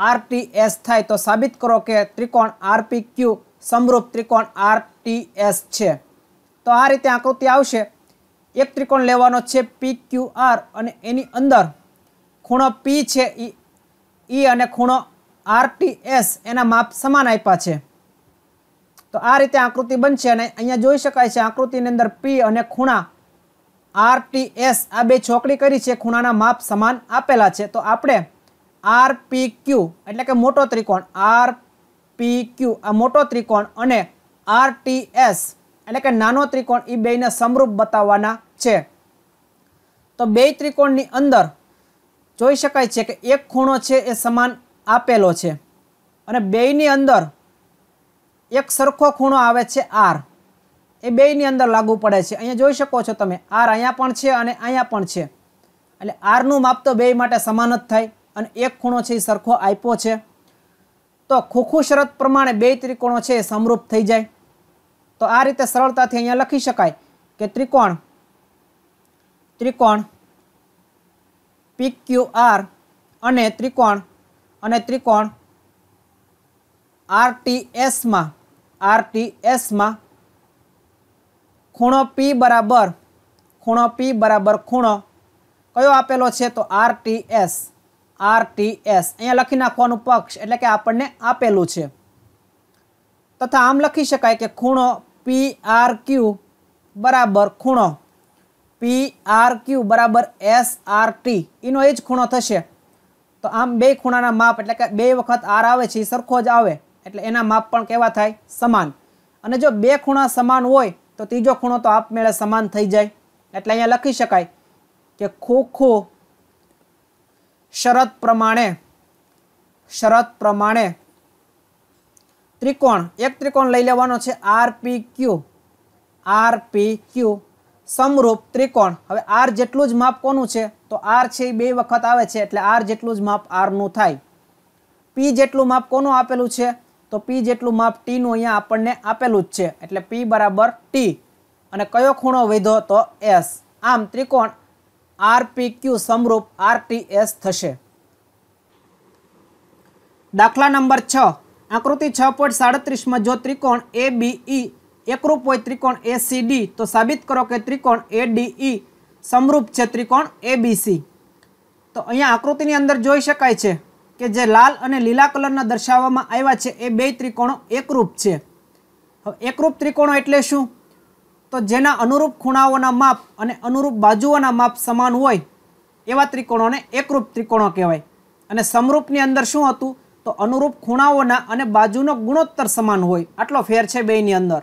આર ટી એસ થાય તો સાબિત કરો કે ત્રિકોણ આર પી ક્યુ સમરૂપ ત્રિકોણ આર ટી એસ છે તો આ રીતે આકૃતિ આવશે એક ત્રિકોણ લેવાનો છે પી ક્યુ આર અને એની અંદર ખૂણો પી છે ઈ અને ખૂણો આર ટી એસ એના માપ સમાન આપ્યા છે તો આ રીતે આકૃતિ બનશે અને અહીંયા જોઈ શકાય છે આકૃતિની અંદર પી અને ખૂણા આર ટી એસ આ બે ચોકડી કરી છે ખૂણાના માપ સમાન આપેલા છે તો આપણે આર પી ક્યુ એટલે કે મોટો ત્રિકોણ આર પી ક્યુ આ મોટો ત્રિકોણ અને આરટીએસ એટલે કે નાનો ત્રિકોણ એ બેયને સમરૂપ બતાવવાના છે તો બે ત્રિકોણની અંદર જોઈ શકાય છે કે એક ખૂણો છે એ સમાન આપેલો છે અને બેયની અંદર એક સરખો ખૂણો આવે છે આર એ બેયની અંદર લાગુ પડે છે અહીંયા જોઈ શકો છો તમે આર અહીંયા પણ છે અને અહીંયા પણ છે એટલે આરનું માપ તો બેય માટે સમાન જ થાય અને એક ખૂણો છે એ સરખો આપ્યો છે તો ખોખું શરત પ્રમાણે બે ત્રિકોણો છે એ સમરૂપ થઈ જાય તો આ રીતે સરળતાથી અહીંયા લખી શકાય કે ત્રિકોણ ત્રિકોણ પી અને ત્રિકોણ અને ત્રિકોણ આરટીએસમાં આરટીએસમાં ખૂણો પી બરાબર ખૂણો પી બરાબર ખૂણો કયો આપેલો છે તો આરટીએસ આરટીએસ અહીંયા લખી નાખવાનું પક્ષ એટલે કે આપણને આપેલું છે તથા આમ લખી શકાય કે ખૂણો પી આર ક્યુ બરાબર ખૂણો પી આર ક્યુ બરાબર એસ આર ટી એનો એ જ ખૂણો થશે તો આમ બે ખૂણાના માપ એટલે કે બે વખત આર આવે છે એ સરખો જ આવે એટલે એના માપ પણ કેવા થાય સમાન અને જો બે ખૂણા સમાન હોય તો ત્રીજો ખૂણો તો આપમેળે સમાન થઈ જાય એટલે અહીંયા લખી શકાય કે ખોખો શરત પ્રમાણે શરત પ્રમાણે ત્રિકોણ એક ત્રિકોણ લઈ લેવાનો છે R P Q R P ક્યુ સમરૂપ ત્રિકોણ હવે આર જેટલું જ માપ કોનું છે તો આર છે એ બે વખત આવે છે એટલે આર જેટલું જ માપ આરનું થાય પી જેટલું માપ કોનું આપેલું છે તો પી જેટલું માપ ટીનું અહીંયા આપણને આપેલું જ છે એટલે પી બરાબર ટી અને કયો ખૂણો વધ્યો તો એસ આમ ત્રિકોણ આરપી ક્યુ સમરૂપ આર ટી એસ થશે દાખલા નંબર છ આકૃતિ છ પોઈન્ટ સાડત્રીસમાં જો ત્રિકોણ એ બી બીઈ એકરૂપ હોય ત્રિકોણ એ તો સાબિત કરો કે ત્રિકોણ એ ડીઈ e સમરૂપ છે ત્રિકોણ એ તો અહીંયા આકૃતિની અંદર જોઈ શકાય છે કે જે લાલ અને લીલા કલરના દર્શાવવામાં આવ્યા છે એ બે ત્રિકોણો એકરૂપ છે એકરૂપ ત્રિકોણો એટલે શું તો જેના અનુરૂપ ખૂણાઓના માપ અને અનુરૂપ બાજુઓના માપ સમાન હોય એવા ત્રિકોણોને એકરૂપ ત્રિકોણો કહેવાય અને સમરૂપની અંદર શું હતું તો અનુરૂપ ખૂણાઓના અને બાજુનો ગુણોત્તર સમાન હોય આટલો ફેર છે બેની અંદર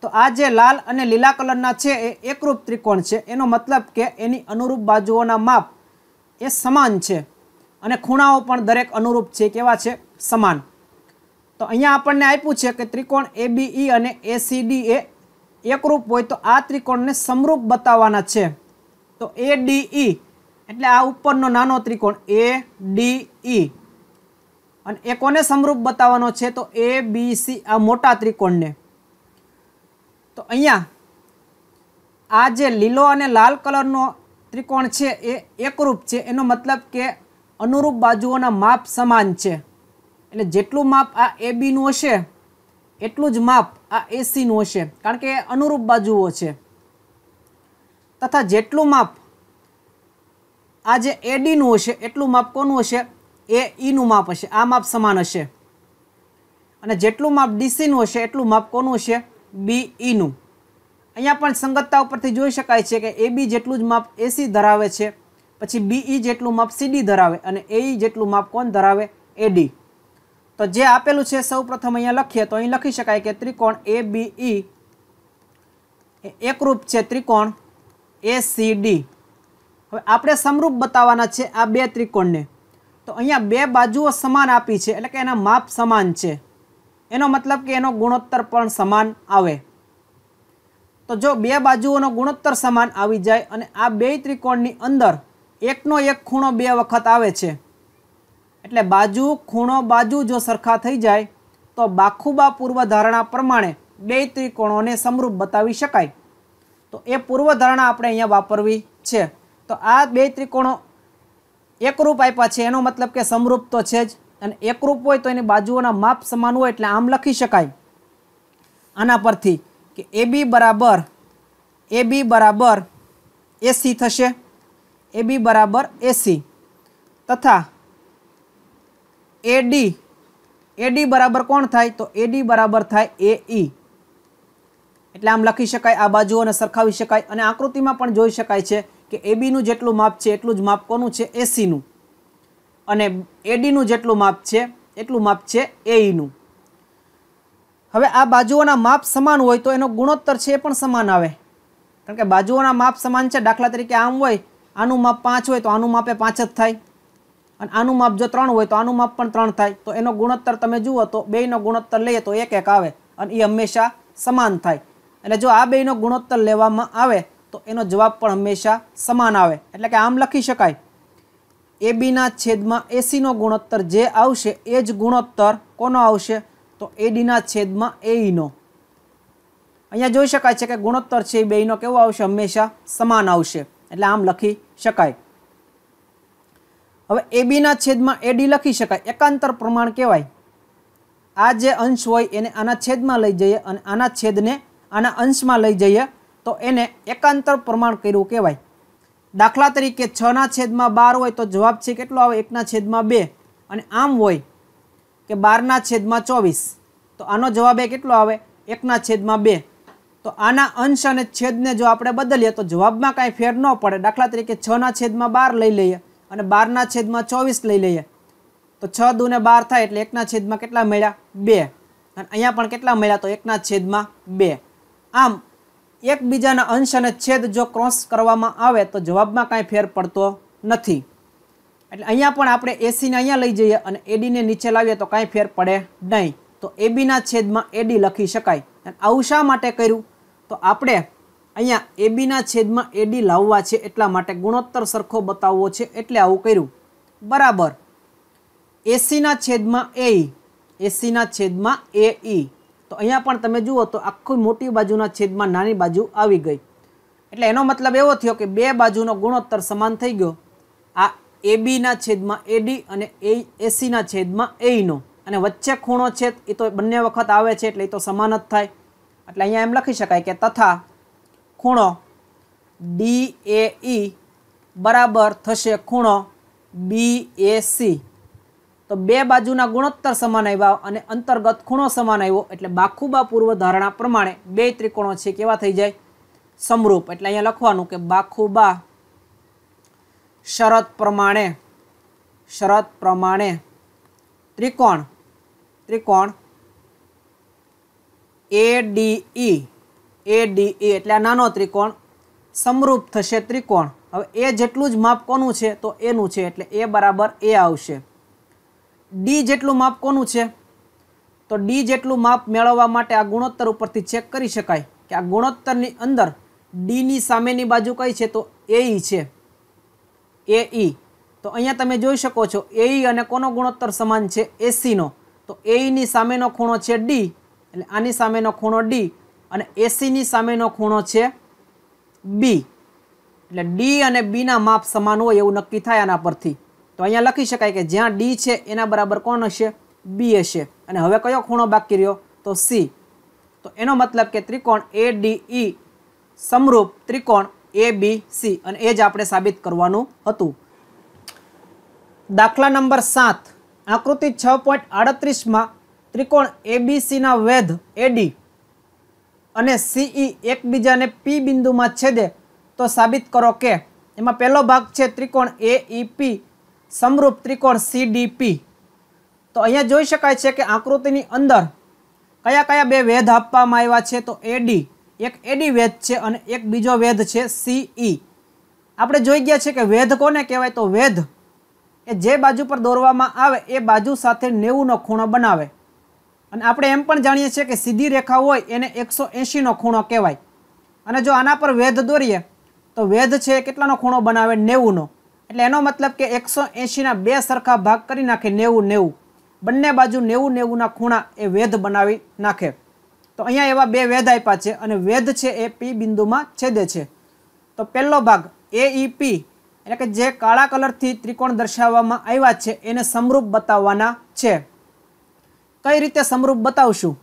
તો આ જે લાલ અને લીલા કલરના છે એ એકરૂપ ત્રિકોણ છે એનો મતલબ કે એની અનુરૂપ બાજુઓના માપ એ સમાન છે અને ખૂણાઓ પણ દરેક અનુરૂપ છે કેવા છે સમાન તો અહીંયા આપણને આપ્યું છે કે ત્રિકોણ એ એબીઈ e અને એસીડી એ એકરૂપ હોય તો આ ત્રિકોણને સમરૂપ બતાવવાના છે તો એ ડી ઈ એટલે આ ઉપરનો નાનો ત્રિકોણ એ ડી ઈ અને એ કોને સમરૂપ બતાવવાનો છે તો એ બી સી આ મોટા ત્રિકોણને તો અહીંયા આ જે લીલો અને લાલ કલરનો ત્રિકોણ છે એ એકરૂપ છે એનો મતલબ કે અનુરૂપ બાજુઓના માપ સમાન છે એટલે જેટલું માપ આ એ બીનું હશે એટલું જ માપ આ એસીનું હશે કારણ કે અનુરૂપ બાજુઓ છે તથા જેટલું માપ આ જે એડીનું હશે એટલું માપ કોનું હશે એ ઈનું માપ હશે આ માપ સમાન હશે અને જેટલું માપ ડીસીનું હશે એટલું માપ કોનું હશે બી ઈનું અહીંયા પણ સંગતતા ઉપરથી જોઈ શકાય છે કે એ બી જેટલું જ માપ એસી ધરાવે છે પછી બી ઈ જેટલું માપ સીડી ધરાવે અને એઈ જેટલું માપ કોણ ધરાવે એડી તો જે આપેલું છે સૌ પ્રથમ અહીંયા લખીએ તો અહીં લખી શકાય કે ત્રિકોણ e એ બી ઈ એકરૂપ છે ત્રિકોણ એ સી ડી હવે આપણે સમરૂપ બતાવવાના છે આ બે ત્રિકોણને તો અહીંયા બે બાજુઓ સમાન આપી છે એટલે કે એના માપ સમાન છે એનો મતલબ કે એનો ગુણોત્તર પણ સમાન આવે તો જો બે બાજુઓનો ગુણોત્તર સમાન આવી જાય અને આ બે ત્રિકોણની અંદર એકનો એક ખૂણો બે વખત આવે છે એટલે બાજુ ખૂણો બાજુ જો સરખા થઈ જાય તો બાખુબા પૂર્વધારણા પ્રમાણે બે ત્રિકોણોને સમરૂપ બતાવી શકાય તો એ પૂર્વધારણા આપણે અહીંયા વાપરવી છે તો આ બે ત્રિકોણો એકરૂપ આપ્યા છે એનો મતલબ કે સમરૂપ તો છે જ અને એકરૂપ હોય તો એની બાજુઓના માપ સમાન હોય એટલે આમ લખી શકાય આના પરથી કે એ બી બરાબર એ બી બરાબર એસી થશે એ બી બરાબર એસી તથા એડી એડી બરાબર કોણ થાય તો એડી બરાબર થાય એ ઈ એટલે આમ લખી શકાય આ બાજુઓને સરખાવી શકાય અને આકૃતિમાં પણ જોઈ શકાય છે કે એબીનું જેટલું માપ છે એટલું જ માપ કોનું છે એસીનું અને એડીનું જેટલું માપ છે એટલું માપ છે એઈનું e હવે આ બાજુઓના માપ સમાન હોય તો એનો ગુણોત્તર છે એ પણ સમાન આવે કારણ કે બાજુઓના માપ સમાન છે દાખલા તરીકે આમ હોય આનું માપ પાંચ હોય તો આનું માપે પાંચ જ થાય અને આનું માપ જો ત્રણ હોય તો આનું માપ પણ ત્રણ થાય તો એનો ગુણોત્તર તમે જુઓ તો બેયનો ગુણોત્તર લઈએ તો એક એક આવે અને એ હંમેશા સમાન થાય એટલે જો આ બેયનો ગુણોત્તર લેવામાં આવે તો એનો જવાબ પણ હંમેશા સમાન આવે એટલે કે આમ લખી શકાય એ બીના છેદમાં એસીનો ગુણોત્તર જે આવશે એ જ ગુણોત્તર કોનો આવશે તો એડીના છેદમાં એ એઈનો અહીંયા જોઈ શકાય છે કે ગુણોત્તર છે એ બેનો કેવો આવશે હંમેશા સમાન આવશે એટલે આમ લખી શકાય હવે એ બીના છેદમાં એડી લખી શકાય એકાંતર પ્રમાણ કહેવાય આ જે અંશ હોય એને આના છેદમાં લઈ જઈએ અને આના છેદને આના અંશમાં લઈ જઈએ તો એને એકાંતર પ્રમાણ કર્યું કહેવાય દાખલા તરીકે છના છેદમાં બાર હોય તો જવાબ છે કેટલો આવે એકના છેદમાં બે અને આમ હોય કે બારના છેદમાં ચોવીસ તો આનો જવાબ એ કેટલો આવે એકના છેદમાં બે તો આના અંશ અને છેદને જો આપણે બદલીએ તો જવાબમાં કાંઈ ફેર ન પડે દાખલા તરીકે છના છેદમાં બાર લઈ લઈએ અને બારના છેદમાં ચોવીસ લઈ લઈએ તો છ દુને બાર થાય એટલે એકના છેદમાં કેટલા મળ્યા બે અને અહીંયા પણ કેટલા મળ્યા તો એકના છેદમાં બે આમ એકબીજાના અંશ અને છેદ જો ક્રોસ કરવામાં આવે તો જવાબમાં કાંઈ ફેર પડતો નથી એટલે અહીંયા પણ આપણે એસીને અહીંયા લઈ જઈએ અને એડીને નીચે લાવીએ તો કાંઈ ફેર પડે નહીં તો એબીના છેદમાં એડી લખી શકાય અને આવું શા માટે કર્યું તો આપણે અહીંયા એબીના છેદમાં એડી લાવવા છે એટલા માટે ગુણોત્તર સરખો બતાવવો છે એટલે આવું કર્યું બરાબર એસીના છેદમાં એ એસીના e. છેદમાં એ ઈ e. તો અહીંયા પણ તમે જુઓ તો આખી મોટી બાજુના છેદમાં નાની બાજુ આવી ગઈ એટલે એનો મતલબ એવો થયો કે બે બાજુનો ગુણોત્તર સમાન થઈ ગયો આ એ બીના છેદમાં એડી અને એ એસીના છેદમાં એઈનો અને વચ્ચે ખૂણો છે એ તો બંને વખત આવે છે એટલે એ તો સમાન જ થાય એટલે અહીંયા એમ લખી શકાય કે તથા ખૂણો ડી એ e બરાબર થશે ખૂણો બી એ સી તો બે બાજુના ગુણોત્તર સમાન આવ્યા અને અંતર્ગત ખૂણો સમાન આવ્યો એટલે બાખુબા પૂર્વ ધારણા પ્રમાણે બે ત્રિકોણો છે કેવા થઈ જાય સમરૂપ એટલે અહીંયા લખવાનું કે બાખુબા શરત પ્રમાણે શરત પ્રમાણે ત્રિકોણ ત્રિકોણ એ ડીઈ એ ડીઈ એટલે નાનો ત્રિકોણ સમરૂપ થશે ત્રિકોણ હવે એ જેટલું જ માપ કોનું છે તો એનું છે એટલે એ બરાબર એ આવશે ડી જેટલું માપ કોનું છે તો ડી જેટલું માપ મેળવવા માટે આ ગુણોત્તર ઉપરથી ચેક કરી શકાય કે આ ગુણોત્તરની અંદર ડીની સામેની બાજુ કઈ છે તો એઈ e છે એઈ e. તો અહીંયા તમે જોઈ શકો છો એઈ e અને કોનો ગુણોત્તર સમાન છે એસીનો તો એઈની સામેનો ખૂણો છે ડી એટલે આની સામેનો ખૂણો ડી અને એસીની સામેનો ખૂણો છે બી એટલે ડી અને બીના માપ સમાન હોય એવું નક્કી થાય આના પરથી અહીંયા લખી શકાય કે જ્યાં ડી છે એના બરાબર કોણ હશે બી હશે અને હવે કયો ખૂણો બાકી રહ્યો તો સી તો એનો મતલબ કે ત્રિકોણ એ ડી ઈ સમરૂપ ત્રિકોણ એ બી સી અને એ જ આપણે સાબિત કરવાનું હતું દાખલા નંબર સાત આકૃતિ છ પોઈન્ટ આડત્રીસમાં ત્રિકોણ સીના વેધ એડી અને સીઈ એકબીજાને પી બિંદુમાં છેદે તો સાબિત કરો કે એમાં પહેલો ભાગ છે ત્રિકોણ એ ઈ પી સમરૂપ ત્રિકોણ સીડીપી તો અહીંયા જોઈ શકાય છે કે આકૃતિની અંદર કયા કયા બે વેધ આપવામાં આવ્યા છે તો એડી એક એડી વેધ છે અને એક બીજો વેધ છે સીઈ e. આપણે જોઈ ગયા છે કે વેધ કોને કહેવાય તો વેધ એ જે બાજુ પર દોરવામાં આવે એ બાજુ સાથે નેવુંનો ખૂણો બનાવે અને આપણે એમ પણ જાણીએ છીએ કે સીધી રેખા હોય એને એકસો એંશીનો ખૂણો કહેવાય અને જો આના પર વેધ દોરીએ તો વેધ છે કેટલાનો ખૂણો બનાવે નેવુંનો એટલે એનો મતલબ કે એકસો એંશીના બે સરખા ભાગ કરી નાખે નેવું નેવું બંને બાજુ નેવું નેવુંના ખૂણા એ વેધ બનાવી નાખે તો અહીંયા એવા બે વેધ આપ્યા છે અને વેધ છે એ પી બિંદુમાં છેદે છે તો પહેલો ભાગ એ ઈ પી એટલે કે જે કાળા કલરથી ત્રિકોણ દર્શાવવામાં આવ્યા છે એને સમરૂપ બતાવવાના છે કઈ રીતે સમરૂપ બતાવશું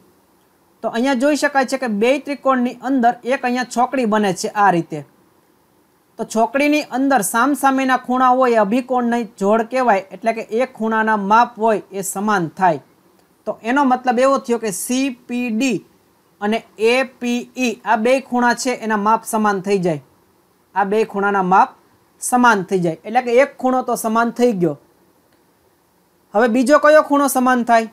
તો અહીંયા જોઈ શકાય છે કે બે ત્રિકોણની અંદર એક અહીંયા છોકડી બને છે આ રીતે તો છોકરીની અંદર સામસામેના ખૂણા હોય એ અભિકોણની જોડ કહેવાય એટલે કે એક ખૂણાના માપ હોય એ સમાન થાય તો એનો મતલબ એવો થયો કે સીપીડી અને એપીઈ e, આ બે ખૂણા છે એના માપ સમાન થઈ જાય આ બે ખૂણાના માપ સમાન થઈ જાય એટલે કે એક ખૂણો તો સમાન થઈ ગયો હવે બીજો કયો ખૂણો સમાન થાય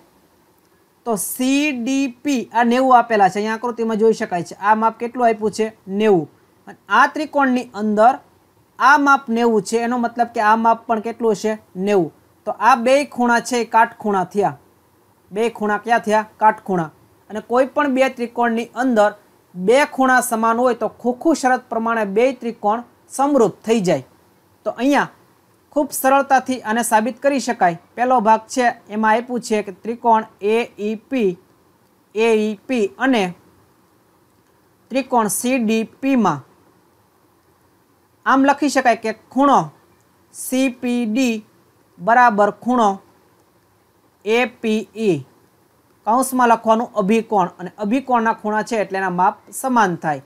તો સીડીપી આ નેવું આપેલા છે અહીંયા આકૃતિમાં જોઈ શકાય છે આ માપ કેટલું આપ્યું છે નેવું આ ત્રિકોણની અંદર આ માપ નેવું છે એનો મતલબ કે આ માપ પણ કેટલું છે નેવું તો આ બે ખૂણા છે એ કાટખૂણા થયા બે ખૂણા ક્યાં થયા કાટખૂણા અને કોઈ પણ બે ત્રિકોણની અંદર બે ખૂણા સમાન હોય તો ખોખું શરત પ્રમાણે બે ત્રિકોણ સમૃદ્ધ થઈ જાય તો અહીંયા ખૂબ સરળતાથી આને સાબિત કરી શકાય પહેલો ભાગ છે એમાં આપ્યું છે કે ત્રિકોણ એ એઈપી એઈપી અને ત્રિકોણ સી સીડીપીમાં આમ લખી શકાય કે ખૂણો સીપીડી બરાબર ખૂણો એપીઈ e. કૌંસમાં લખવાનું અભિકોણ અને અભિકોણના ખૂણા છે એટલે એના માપ સમાન થાય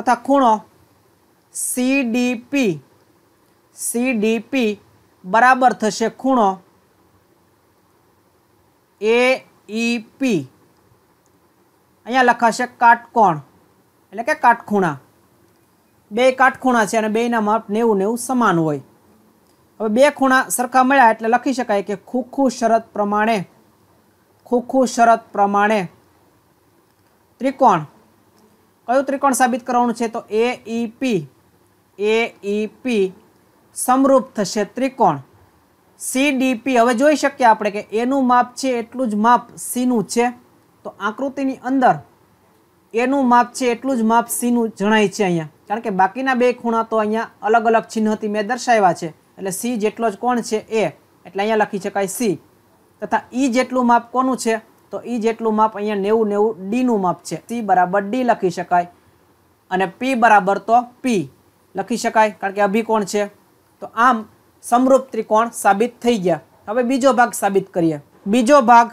તથા ખૂણો સીડીપી સીડીપી બરાબર થશે ખૂણો એઈપી e અહીંયા લખાશે કાટકોણ એટલે કે કાટખૂણા બે કાટખૂણા છે અને બેના માપ નેવું નેવું સમાન હોય હવે બે ખૂણા સરખા મળ્યા એટલે લખી શકાય કે ખૂખું શરત પ્રમાણે ખૂખું શરત પ્રમાણે ત્રિકોણ કયું ત્રિકોણ સાબિત કરવાનું છે તો એ ઈપી એ ઈ પી સમરૂપ થશે ત્રિકોણ સીડીપી હવે જોઈ શકીએ આપણે કે એનું માપ છે એટલું જ માપ સીનું છે તો આકૃતિની અંદર એનું માપ છે એટલું જ માપ સીનું જણાય છે અહીંયા કારણ કે બાકીના બે ખૂણા તો અહીંયા અલગ અલગ ચિહ્નથી મેં દર્શાવ્યા છે એટલે સી જેટલો જ કોણ છે એ એટલે અહીંયા લખી શકાય સી તથા ઈ e જેટલું માપ કોનું છે તો ઈ e જેટલું માપ અહીંયા નેવું નેવું ડીનું માપ છે સી બરાબર ડી લખી શકાય અને પી બરાબર તો પી લખી શકાય કારણ કે અભિકોણ છે તો આમ સમરૂપ ત્રિકોણ સાબિત થઈ ગયા હવે બીજો ભાગ સાબિત કરીએ બીજો ભાગ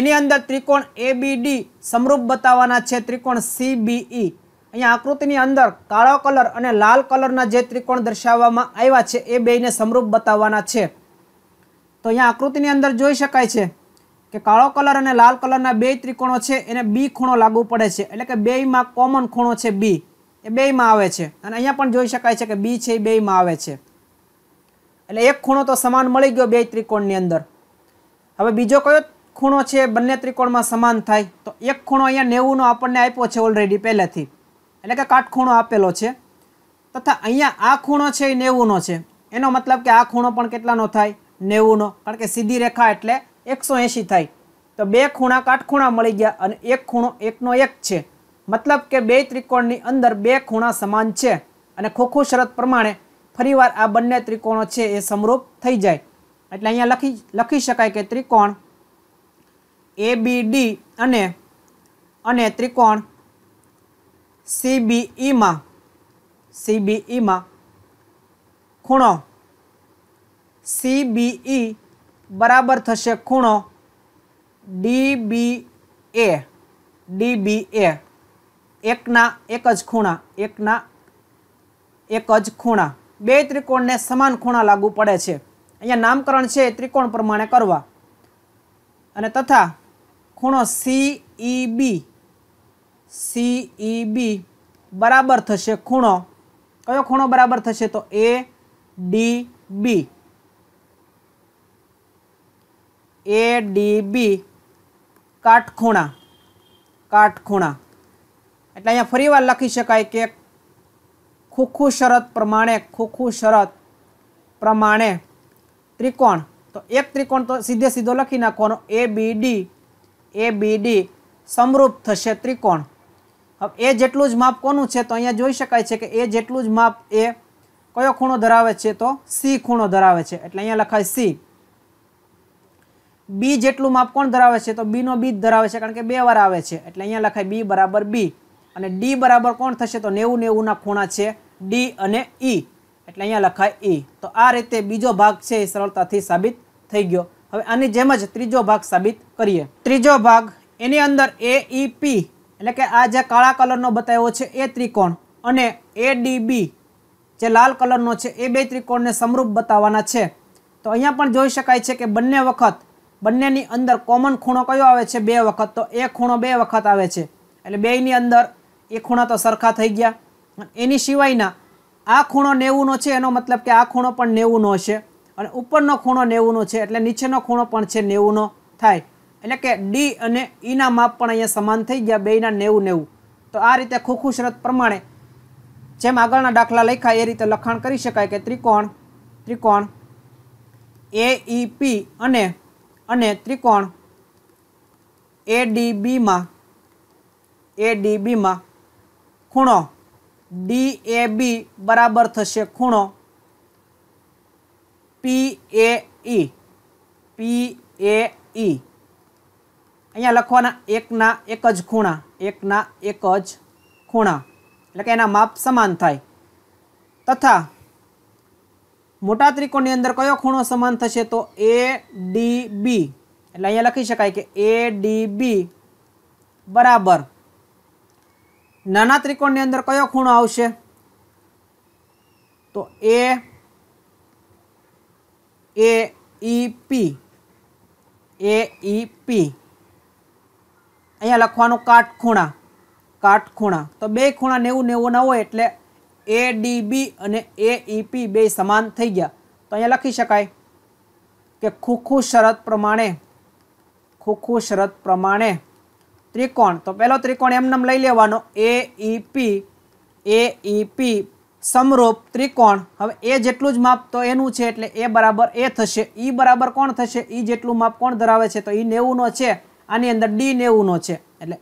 એની અંદર ત્રિકોણ એ બી ડી સમરૂપ બતાવવાના છે ત્રિકોણ સી બી ઈ અહીંયા આકૃતિની અંદર કાળો કલર અને લાલ કલરના જે ત્રિકોણ દર્શાવવામાં આવ્યા છે એ બેયને સમરૂપ બતાવવાના છે તો અહીંયા આકૃતિની અંદર જોઈ શકાય છે કે કાળો કલર અને લાલ કલરના બે ત્રિકોણો છે એને બી ખૂણો લાગુ પડે છે એટલે કે બેયમાં કોમન ખૂણો છે બી એ બેયમાં આવે છે અને અહીંયા પણ જોઈ શકાય છે કે બી છે એ બેયમાં આવે છે એટલે એક ખૂણો તો સમાન મળી ગયો બે ત્રિકોણની અંદર હવે બીજો કયો ખૂણો છે બંને ત્રિકોણમાં સમાન થાય તો એક ખૂણો અહીંયા નેવુંનો આપણને આપ્યો છે ઓલરેડી પહેલેથી એટલે કે કાટખૂણો આપેલો છે તથા અહીંયા આ ખૂણો છે એ નેવુંનો છે એનો મતલબ કે આ ખૂણો પણ કેટલાનો થાય નેવુંનો કારણ કે સીધી રેખા એટલે એકસો એંશી થાય તો બે ખૂણા કાટખૂણા મળી ગયા અને એક ખૂણો એકનો એક છે મતલબ કે બે ત્રિકોણની અંદર બે ખૂણા સમાન છે અને ખોખું શરત પ્રમાણે ફરીવાર આ બંને ત્રિકોણો છે એ સમરૂપ થઈ જાય એટલે અહીંયા લખી લખી શકાય કે ત્રિકોણ એ બી ડી અને અને ત્રિકોણ સીબીઈમાં સીબીઈમાં ખૂણો સીબીઈ બરાબર થશે ખૂણો એ ડીબીએ એ એકના એક જ ખૂણા એકના એક જ ખૂણા બે ત્રિકોણને સમાન ખૂણા લાગુ પડે છે અહીંયા નામકરણ છે ત્રિકોણ પ્રમાણે કરવા અને તથા ખૂણો સીઈબી સી સીઈબી e બરાબર થશે ખૂણો કયો ખૂણો બરાબર થશે તો એ ડી બી એ ડી બી કાટખૂણા કાટખૂણા એટલે અહીંયા ફરી વાર લખી શકાય કે ખૂખું શરત પ્રમાણે ખૂખું શરત પ્રમાણે ત્રિકોણ તો એક ત્રિકોણ તો સીધે સીધો લખી નાખવાનો એ બી ડી એ બી ડી સમરૂપ થશે ત્રિકોણ હવે એ જેટલું જ માપ કોનું છે તો અહીંયા જોઈ શકાય છે કે એ જેટલું જ માપ એ કયો ખૂણો ધરાવે છે તો સી ખૂણો ધરાવે છે એટલે અહીંયા લખાય સી બી જેટલું માપ કોણ ધરાવે છે તો બીનો બી ધરાવે છે કારણ કે બે વાર આવે છે એટલે અહીંયા લખાય બી બરાબર બી અને ડી બરાબર કોણ થશે તો નેવું નેવુંના ખૂણા છે ડી અને ઈ એટલે અહીંયા લખાય ઈ તો આ રીતે બીજો ભાગ છે એ સરળતાથી સાબિત થઈ ગયો હવે આની જેમ જ ત્રીજો ભાગ સાબિત કરીએ ત્રીજો ભાગ એની અંદર એ ઈ પી એટલે કે આ જે કાળા કલરનો બતાવ્યો છે એ ત્રિકોણ અને એ જે લાલ કલરનો છે એ બે ત્રિકોણને સમરૂપ બતાવવાના છે તો અહીંયા પણ જોઈ શકાય છે કે બંને વખત બંનેની અંદર કોમન ખૂણો કયો આવે છે બે વખત તો એ ખૂણો બે વખત આવે છે એટલે બેયની અંદર એ ખૂણા તો સરખા થઈ ગયા એની સિવાયના આ ખૂણો નેવુંનો છે એનો મતલબ કે આ ખૂણો પણ નેવુંનો છે અને ઉપરનો ખૂણો નેવુંનો છે એટલે નીચેનો ખૂણો પણ છે નેવુંનો થાય એટલે કે ડી અને ઈના e માપ પણ અહીંયા સમાન થઈ ગયા બેના નેવું નેવું તો આ રીતે ખોખું શરત પ્રમાણે જેમ આગળના દાખલા લખાય એ રીતે લખાણ કરી શકાય કે ત્રિકોણ ત્રિકોણ એ ઈ પી અને અને ત્રિકોણ એ ડી બીમાં એ ડી બીમાં ખૂણો ડી એ બી બરાબર થશે ખૂણો પી એ ઈ પી એ ઈ અહીંયા લખવાના 1 ના 1 જ ખૂણા 1 ના 1 જ ખૂણા એટલે કે એના માપ સમાન થાય તથા મોટા ત્રિકોણની અંદર કયો ખૂણો સમાન થશે તો એ ડી બી એટલે અહીંયા લખી શકાય કે એ ડી બી બરાબર નાના ત્રિકોણની અંદર કયો ખૂણો આવશે તો એ એ ઈ પી એ ઈ પી અહીંયા લખવાનું કાટખૂણા કાટખૂણા તો બે ખૂણા નેવું નેવું નેવુંના હોય એટલે એ ડી બી અને એ ઈપી e, બે સમાન થઈ ગયા તો અહીંયા લખી શકાય કે ખૂખું શરત પ્રમાણે ખૂખું શરત પ્રમાણે ત્રિકોણ તો પહેલો ત્રિકોણ એમનેમ લઈ લેવાનો એ ઈપી એ ઈપી સમરૂપ ત્રિકોણ હવે એ જેટલું જ માપ તો એનું છે એટલે એ બરાબર એ થશે ઈ e બરાબર કોણ થશે ઈ e જેટલું માપ કોણ ધરાવે છે તો ઈ નેવુંનો છે આની અંદર ડી નેવુંનો છે એટલે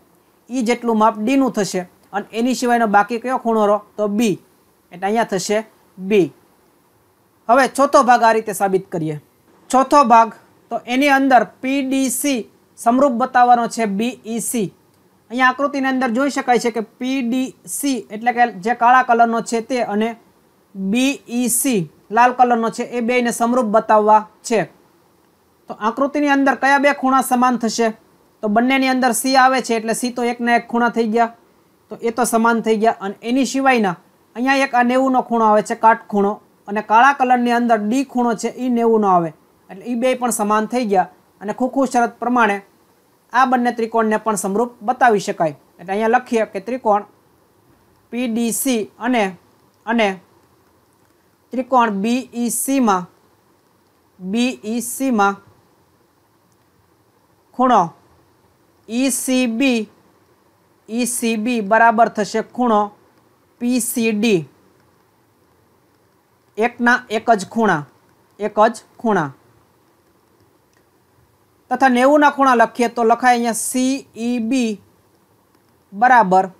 ઈ e જેટલું માપ ડીનું થશે અને એની સિવાયનો બાકી કયો ખૂણો રહો તો બી એટલે અહીંયા થશે બી હવે ચોથો ભાગ આ રીતે સાબિત કરીએ ચોથો ભાગ તો એની અંદર પીડીસી સમરૂપ બતાવવાનો છે બીઈસી e અહીંયા આકૃતિની અંદર જોઈ શકાય છે કે પીડીસી એટલે કે જે કાળા કલરનો છે તે અને બીઈસી e લાલ કલરનો છે એ બેયને સમરૂપ બતાવવા છે તો આકૃતિની અંદર કયા બે ખૂણા સમાન થશે તો બંનેની અંદર સી આવે છે એટલે સી તો એકના એક ખૂણા થઈ ગયા તો એ તો સમાન થઈ ગયા અને એની સિવાયના અહીંયા એક આ નેવુંનો ખૂણો આવે છે કાટ ખૂણો અને કાળા કલરની અંદર ડી ખૂણો છે એ નેવુંનો આવે એટલે એ બે પણ સમાન થઈ ગયા અને ખૂખું શરત પ્રમાણે આ બંને ત્રિકોણને પણ સમરૂપ બતાવી શકાય એટલે અહીંયા લખીએ કે ત્રિકોણ પીડીસી અને અને ત્રિકોણ સીમાં બીઈસીમાં સીમાં ખૂણો ई C B E C B बराबर थे खूणों पी सी डी एक ना एकज खूणा एकज खूणा तथा नेव खूणा लखीए तो लखाए अँ सी ई बी बराबर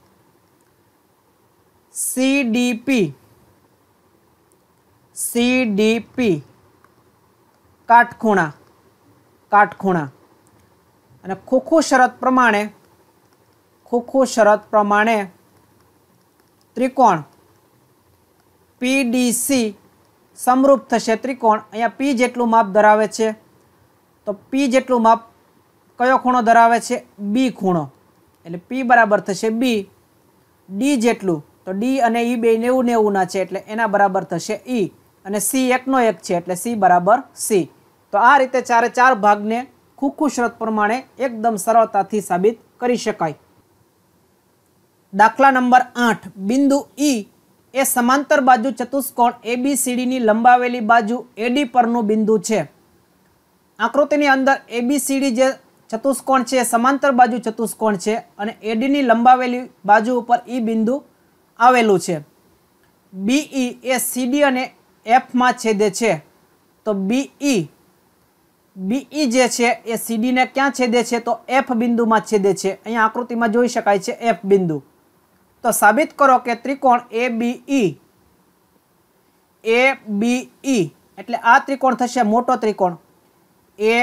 C D P C D P काट खूणा અને ખોખો શરત પ્રમાણે ખોખો શરત પ્રમાણે ત્રિકોણ પીડીસી સમરૂપ થશે ત્રિકોણ અહીંયા પી જેટલું માપ ધરાવે છે તો પી જેટલું માપ કયો ખૂણો ધરાવે છે બી ખૂણો એટલે પી બરાબર થશે બી ડી જેટલું તો ડી અને ઈ e બે નેવું નેવુંના છે એટલે એના બરાબર થશે ઈ e. અને સી એકનો એક છે એટલે સી બરાબર સી તો આ રીતે ચારે ચાર ભાગને ખૂખું શરત પ્રમાણે એકદમ સરળતાથી સાબિત કરી શકાય દાખલા નંબર આઠ બિંદુ ઈ e. એ સમાંતર બાજુ ચતુષ્કોણ સીડીની લંબાવેલી બાજુ એડી પરનું બિંદુ છે આકૃતિની અંદર સીડી જે ચતુષ્કોણ છે સમાંતર બાજુ ચતુષ્કોણ છે અને એડીની લંબાવેલી બાજુ ઉપર ઈ e બિંદુ આવેલું છે બીઈ e એ સીડી અને એફમાં છેદે છે તો બીઈ બીઈ e જે છે એ સીડીને ક્યાં છેદે છે તો એફ બિંદુમાં છેદે છે અહીંયા આકૃતિમાં જોઈ શકાય છે એફ બિંદુ તો સાબિત કરો કે ત્રિકોણ એ બીઈ એ બીઈ એટલે આ ત્રિકોણ થશે મોટો ત્રિકોણ એ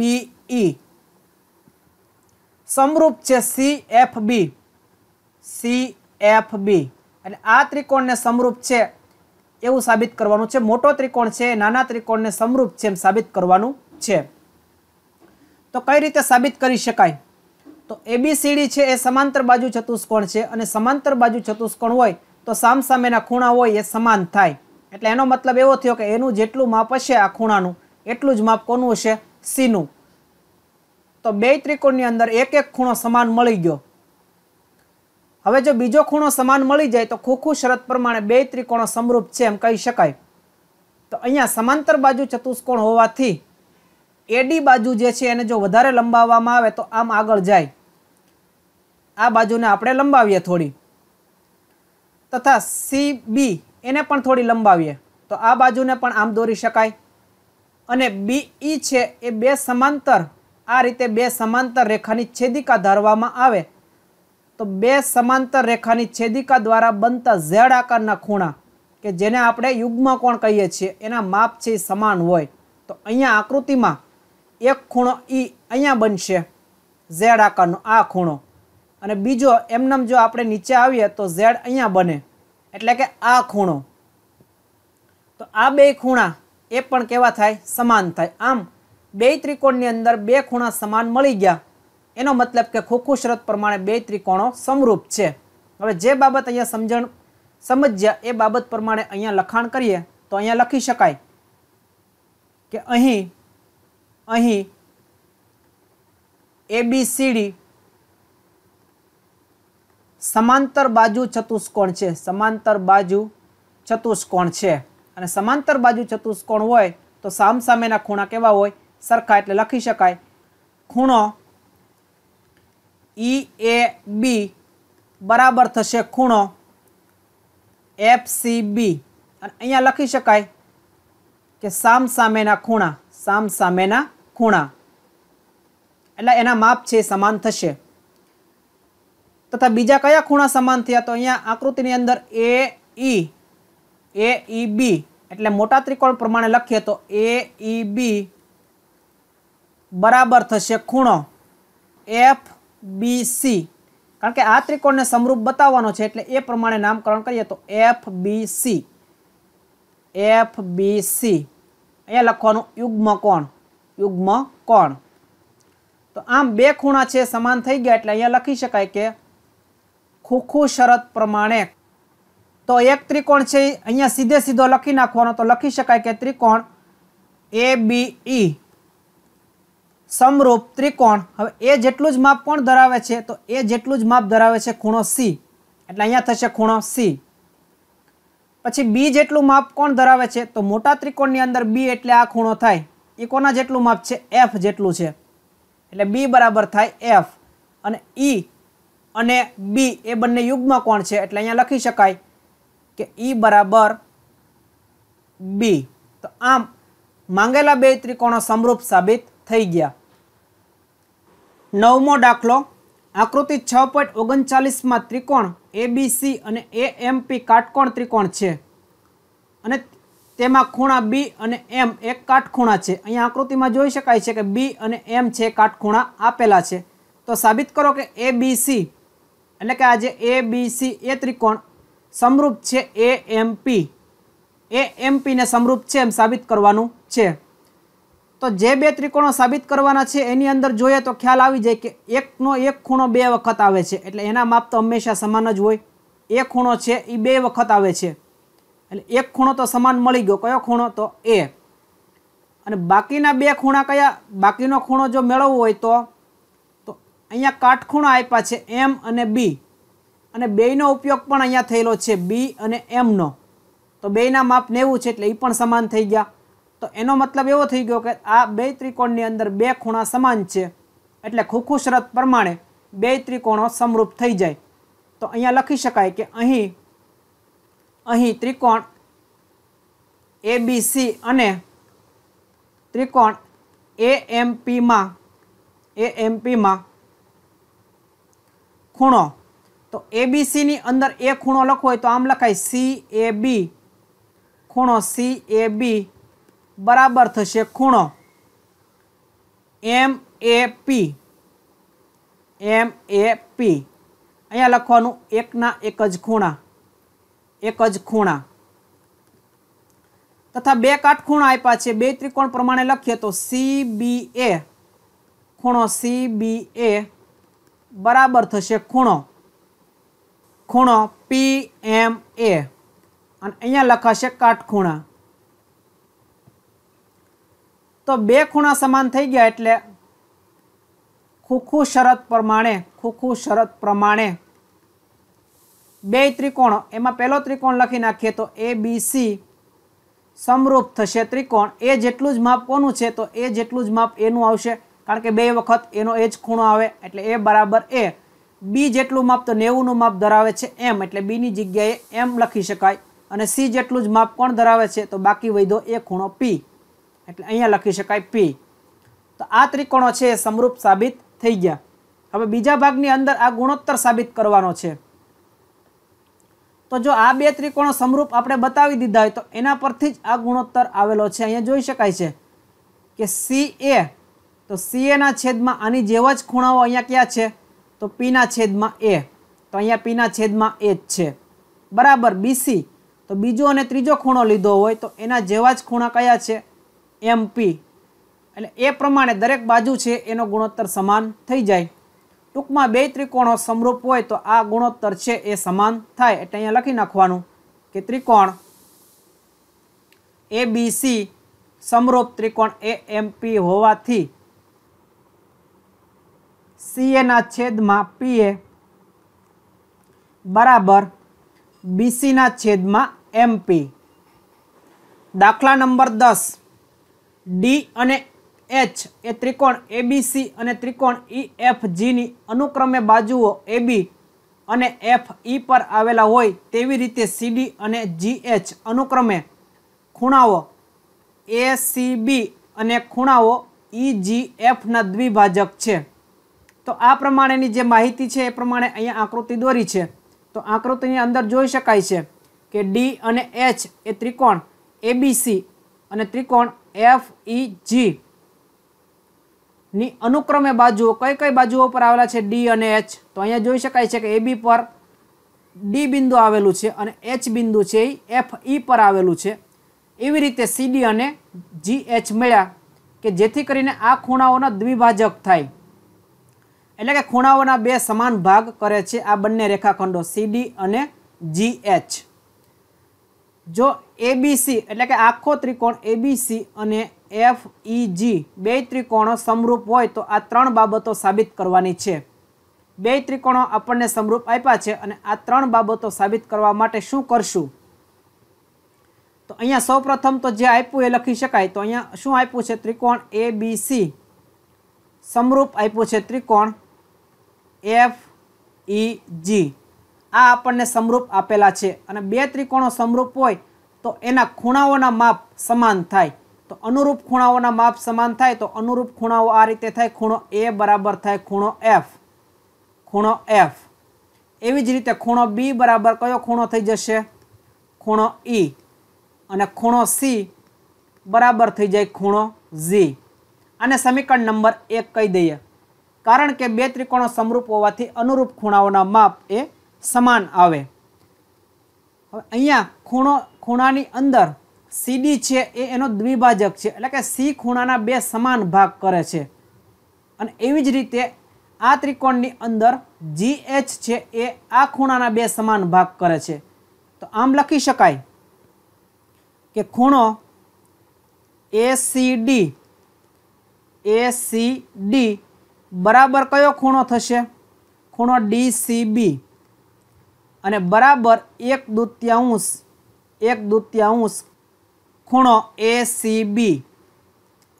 બીઈ e. સમરૂપ છે C F B C F B એટલે આ ત્રિકોણને સમરૂપ છે એવું સાબિત કરવાનું છે મોટો ત્રિકોણ છે નાના ત્રિકોણને સમરૂપ છે એમ સાબિત કરવાનું છે તો કઈ રીતે સાબિત કરી શકાય તો એબીસીડી છે એ સમાંતર બાજુ ચતુષ્કોણ છે અને સમાંતર બાજુ ચતુષ્કોણ હોય તો સામસામેના ખૂણા હોય એ સમાન થાય એટલે એનો મતલબ એવો થયો કે એનું જેટલું માપ હશે આ ખૂણાનું એટલું જ માપ કોનું હશે સીનું તો બે ત્રિકોણની અંદર એક એક ખૂણો સમાન મળી ગયો હવે જો બીજો ખૂણો સમાન મળી જાય તો ખોખું શરત પ્રમાણે બે ત્રિકોણો સમરૂપ છે એમ કહી શકાય તો અહીંયા સમાંતર બાજુ ચતુષ્કોણ હોવાથી એડી બાજુ જે છે એને જો વધારે લંબાવવામાં આવે તો આમ આગળ જાય આ બાજુને આપણે લંબાવીએ થોડી તથા સી બી એને પણ થોડી લંબાવીએ તો આ બાજુને પણ આમ દોરી શકાય અને બી ઈ છે એ બે સમાંતર આ રીતે બે સમાંતર રેખાની છેદિકા ધારવામાં આવે તો બે સમાંતર રેખાની છેદિકા દ્વારા બનતા ઝેડ આકારના ખૂણા કે જેને આપણે યુગ્મ કોણ કહીએ છીએ એના માપ છે સમાન હોય તો અહીંયા આકૃતિમાં એક ખૂણો ઈ અહીંયા બનશે ઝેડ આકારનો આ ખૂણો અને બીજો એમનેમ જો આપણે નીચે આવીએ તો ઝેડ અહીંયા બને એટલે કે આ ખૂણો તો આ બે ખૂણા એ પણ કેવા થાય સમાન થાય આમ બે ત્રિકોણની અંદર બે ખૂણા સમાન મળી ગયા એનો મતલબ કે ખોખું શરત પ્રમાણે બે ત્રિકોણો સમરૂપ છે હવે જે બાબત અહીંયા સમજણ સમજ્યા એ બાબત પ્રમાણે અહીંયા લખાણ કરીએ તો અહીંયા લખી શકાય કે અહીં અહીં એ બી સીડી સમાંતર બાજુ ચતુષ્કોણ છે સમાંતર બાજુ ચતુષ્કોણ છે અને સમાંતર બાજુ ચતુષ્કોણ હોય તો સામ સામેના ખૂણા કેવા હોય સરખા એટલે લખી શકાય ખૂણો ઈ એ બી બરાબર થશે ખૂણો એફ સી બી અને અહીંયા લખી શકાય કે સામ સામેના ખૂણા સામ સામેના ખૂણા એટલે એના માપ છે સમાન થશે તથા બીજા કયા ખૂણા સમાન થયા તો અહીંયા આકૃતિની અંદર એ ઈ એ ઈ બી એટલે મોટા ત્રિકોણ પ્રમાણે લખીએ તો એ ઈ બી બરાબર થશે ખૂણો એફ બી સી કારણ કે આ ત્રિકોણને સમરૂપ બતાવવાનો છે એટલે એ પ્રમાણે નામકરણ કરીએ તો F B C F B C અહીંયા લખવાનું યુગ્મ કોણ યુગ્મ કોણ તો આમ બે ખૂણા છે સમાન થઈ ગયા એટલે અહીંયા લખી શકાય કે ખૂખું શરત પ્રમાણે તો એક ત્રિકોણ છે અહીંયા સીધે સીધો લખી નાખવાનો તો લખી શકાય કે ત્રિકોણ એ બી ઈ સમરૂપ ત્રિકોણ હવે એ જેટલું જ માપ કોણ ધરાવે છે તો એ જેટલું જ માપ ધરાવે છે ખૂણો સી એટલે અહીંયા થશે ખૂણો સી પછી બી જેટલું માપ કોણ ધરાવે છે તો મોટા ત્રિકોણની અંદર બી એટલે આ ખૂણો થાય એ કોના જેટલું માપ છે એફ જેટલું છે એટલે બી બરાબર થાય એફ અને ઈ e અને બી એ બંને યુગમાં કોણ છે એટલે અહીંયા લખી શકાય કે ઈ e બરાબર બી તો આમ માંગેલા બે ત્રિકોણો સમરૂપ સાબિત થઈ ગયા નવમો દાખલો આકૃતિ છ પોઈન્ટ ઓગણચાલીસમાં ત્રિકોણ એ બી સી અને એ એમપી કાટકોણ ત્રિકોણ છે અને તેમાં ખૂણા બી અને એમ એક કાટખૂણા છે અહીંયા આકૃતિમાં જોઈ શકાય છે કે બી અને એમ છે કાટખૂણા આપેલા છે તો સાબિત કરો કે એ બી સી એટલે કે આ જે એ બી સી એ ત્રિકોણ સમરૂપ છે એ એમ પી એ એમ પીને સમરૂપ છે એમ સાબિત કરવાનું છે તો જે બે ત્રિકોણો સાબિત કરવાના છે એની અંદર જોઈએ તો ખ્યાલ આવી જાય કે એકનો એક ખૂણો બે વખત આવે છે એટલે એના માપ તો હંમેશા સમાન જ હોય એ ખૂણો છે એ બે વખત આવે છે એટલે એક ખૂણો તો સમાન મળી ગયો કયો ખૂણો તો એ અને બાકીના બે ખૂણા કયા બાકીનો ખૂણો જો મેળવવો હોય તો તો અહીંયા કાટખૂણા આપ્યા છે એમ અને બી અને બેયનો ઉપયોગ પણ અહીંયા થયેલો છે બી અને એમનો તો બેયના માપ નેવું છે એટલે એ પણ સમાન થઈ ગયા તો એનો મતલબ એવો થઈ ગયો કે આ બે ત્રિકોણની અંદર બે ખૂણા સમાન છે એટલે ખૂખું શરત પ્રમાણે બે ત્રિકોણો સમરૂપ થઈ જાય તો અહીંયા લખી શકાય કે અહીં અહીં ત્રિકોણ એબીસી અને ત્રિકોણ એ એમપીમાં એ એમપીમાં ખૂણો તો એબીસીની અંદર એ ખૂણો લખવો હોય તો આમ લખાય સી એ બી ખૂણો સી એ બી બરાબર થશે ખૂણો એમ એ પી એમ એ પી અહીંયા લખવાનું એકના એક જ ખૂણા એક જ ખૂણા તથા બે કાટખૂણા આપ્યા છે બે ત્રિકોણ પ્રમાણે લખીએ તો સી બી એ ખૂણો સી બી એ બરાબર થશે ખૂણો ખૂણો પી એમ એ અને અહીંયા લખાશે કાટખૂણા તો બે ખૂણા સમાન થઈ ગયા એટલે ખૂખું શરત પ્રમાણે ખૂખું શરત પ્રમાણે બે ત્રિકોણ એમાં પહેલો ત્રિકોણ લખી નાખીએ તો એ બી સી સમરૂપ થશે ત્રિકોણ એ જેટલું જ માપ કોનું છે તો એ જેટલું જ માપ એનું આવશે કારણ કે બે વખત એનો એ જ ખૂણો આવે એટલે એ બરાબર એ બી જેટલું માપ તો નેવુંનું માપ ધરાવે છે એમ એટલે બીની જગ્યાએ એમ લખી શકાય અને સી જેટલું જ માપ કોણ ધરાવે છે તો બાકી વૈધો એ ખૂણો પી એટલે અહીંયા લખી શકાય પી તો આ ત્રિકોણો છે સમરૂપ સાબિત થઈ ગયા હવે બીજા ભાગની અંદર આ ગુણોત્તર સાબિત કરવાનો છે તો જો આ બે ત્રિકોણો સમરૂપ આપણે બતાવી દીધા હોય તો એના પરથી જ આ ગુણોત્તર આવેલો છે અહીંયા જોઈ શકાય છે કે સી એ તો સી એના છેદમાં આની જેવા જ ખૂણાઓ અહીંયા ક્યાં છે તો પીના છેદમાં એ તો અહીંયા પીના છેદમાં એ જ છે બરાબર બીસી તો બીજો અને ત્રીજો ખૂણો લીધો હોય તો એના જેવા જ ખૂણા કયા છે એમપી એટલે એ પ્રમાણે દરેક બાજુ છે એનો ગુણોત્તર સમાન થઈ જાય ટૂંકમાં બે ત્રિકોણો સમરૂપ હોય તો આ ગુણોત્તર છે એ સમાન થાય એટલે અહીંયા લખી નાખવાનું કે ત્રિકોણ એ બીસી સમરૂપ ત્રિકોણ એ એમ પી હોવાથી સીએના છેદમાં પીએ બરાબર બીસીના છેદમાં એમપી દાખલા નંબર દસ ડી અને એચ એ ત્રિકોણ એબીસી અને ત્રિકોણ ઈ e એફ જીની અનુક્રમે બાજુઓ એબી અને એફ ઈ e પર આવેલા હોય તેવી રીતે સીડી અને જી એચ અનુક્રમે ખૂણાઓ એ અને ખૂણાઓ ઈ e, જી એફના દ્વિભાજક છે તો આ પ્રમાણેની જે માહિતી છે એ પ્રમાણે અહીંયા આકૃતિ દોરી છે તો આકૃતિની અંદર જોઈ શકાય છે કે ડી અને એચ એ ત્રિકોણ એબીસી અને ત્રિકોણ એફ ઈ જી ની અનુક્રમે બાજુઓ કઈ કઈ બાજુઓ પર આવેલા છે ડી અને એચ તો અહીંયા જોઈ શકાય છે કે એબી પર ડી બિંદુ આવેલું છે અને એચ બિંદુ છે એ એફ ઈ પર આવેલું છે એવી રીતે સીડી અને જી એચ મળ્યા કે જેથી કરીને આ ખૂણાઓના દ્વિભાજક થાય એટલે કે ખૂણાઓના બે સમાન ભાગ કરે છે આ બંને રેખાખંડો સીડી અને જી એચ જો એબીસી એટલે કે આખો ત્રિકોણ સી અને એફ ઈ જી બે ત્રિકોણો સમરૂપ હોય તો આ ત્રણ બાબતો સાબિત કરવાની છે બે ત્રિકોણો આપણને સમરૂપ આપ્યા છે અને આ ત્રણ બાબતો સાબિત કરવા માટે શું કરશું તો અહીંયા સૌપ્રથમ તો જે આપ્યું એ લખી શકાય તો અહીંયા શું આપ્યું છે ત્રિકોણ એ બી સી સમરૂપ આપ્યું છે ત્રિકોણ એફ ઈ જી આ આપણને સમરૂપ આપેલા છે અને બે ત્રિકોણો સમરૂપ હોય તો એના ખૂણાઓના માપ સમાન થાય તો અનુરૂપ ખૂણાઓના માપ સમાન થાય તો અનુરૂપ ખૂણાઓ આ રીતે થાય ખૂણો એ બરાબર થાય ખૂણો એફ ખૂણો એફ એવી જ રીતે ખૂણો બી બરાબર કયો ખૂણો થઈ જશે ખૂણો ઈ e. અને ખૂણો સી બરાબર થઈ જાય ખૂણો ઝી અને સમીકરણ નંબર એક કહી દઈએ કારણ કે બે ત્રિકોણો સમરૂપ હોવાથી અનુરૂપ ખૂણાઓના માપ એ સમાન આવે અહીંયા ખૂણો ખૂણાની અંદર સીડી છે એ એનો દ્વિભાજક છે એટલે કે સી ખૂણાના બે સમાન ભાગ કરે છે અને એવી જ રીતે આ ત્રિકોણની અંદર જી એચ છે એ આ ખૂણાના બે સમાન ભાગ કરે છે તો આમ લખી શકાય કે ખૂણો A C D A C D બરાબર કયો ખૂણો થશે ખૂણો ડી સી બી અને બરાબર એક દૂત્યાંશ એક દૂત્યાંશ ખૂણો એ સી બી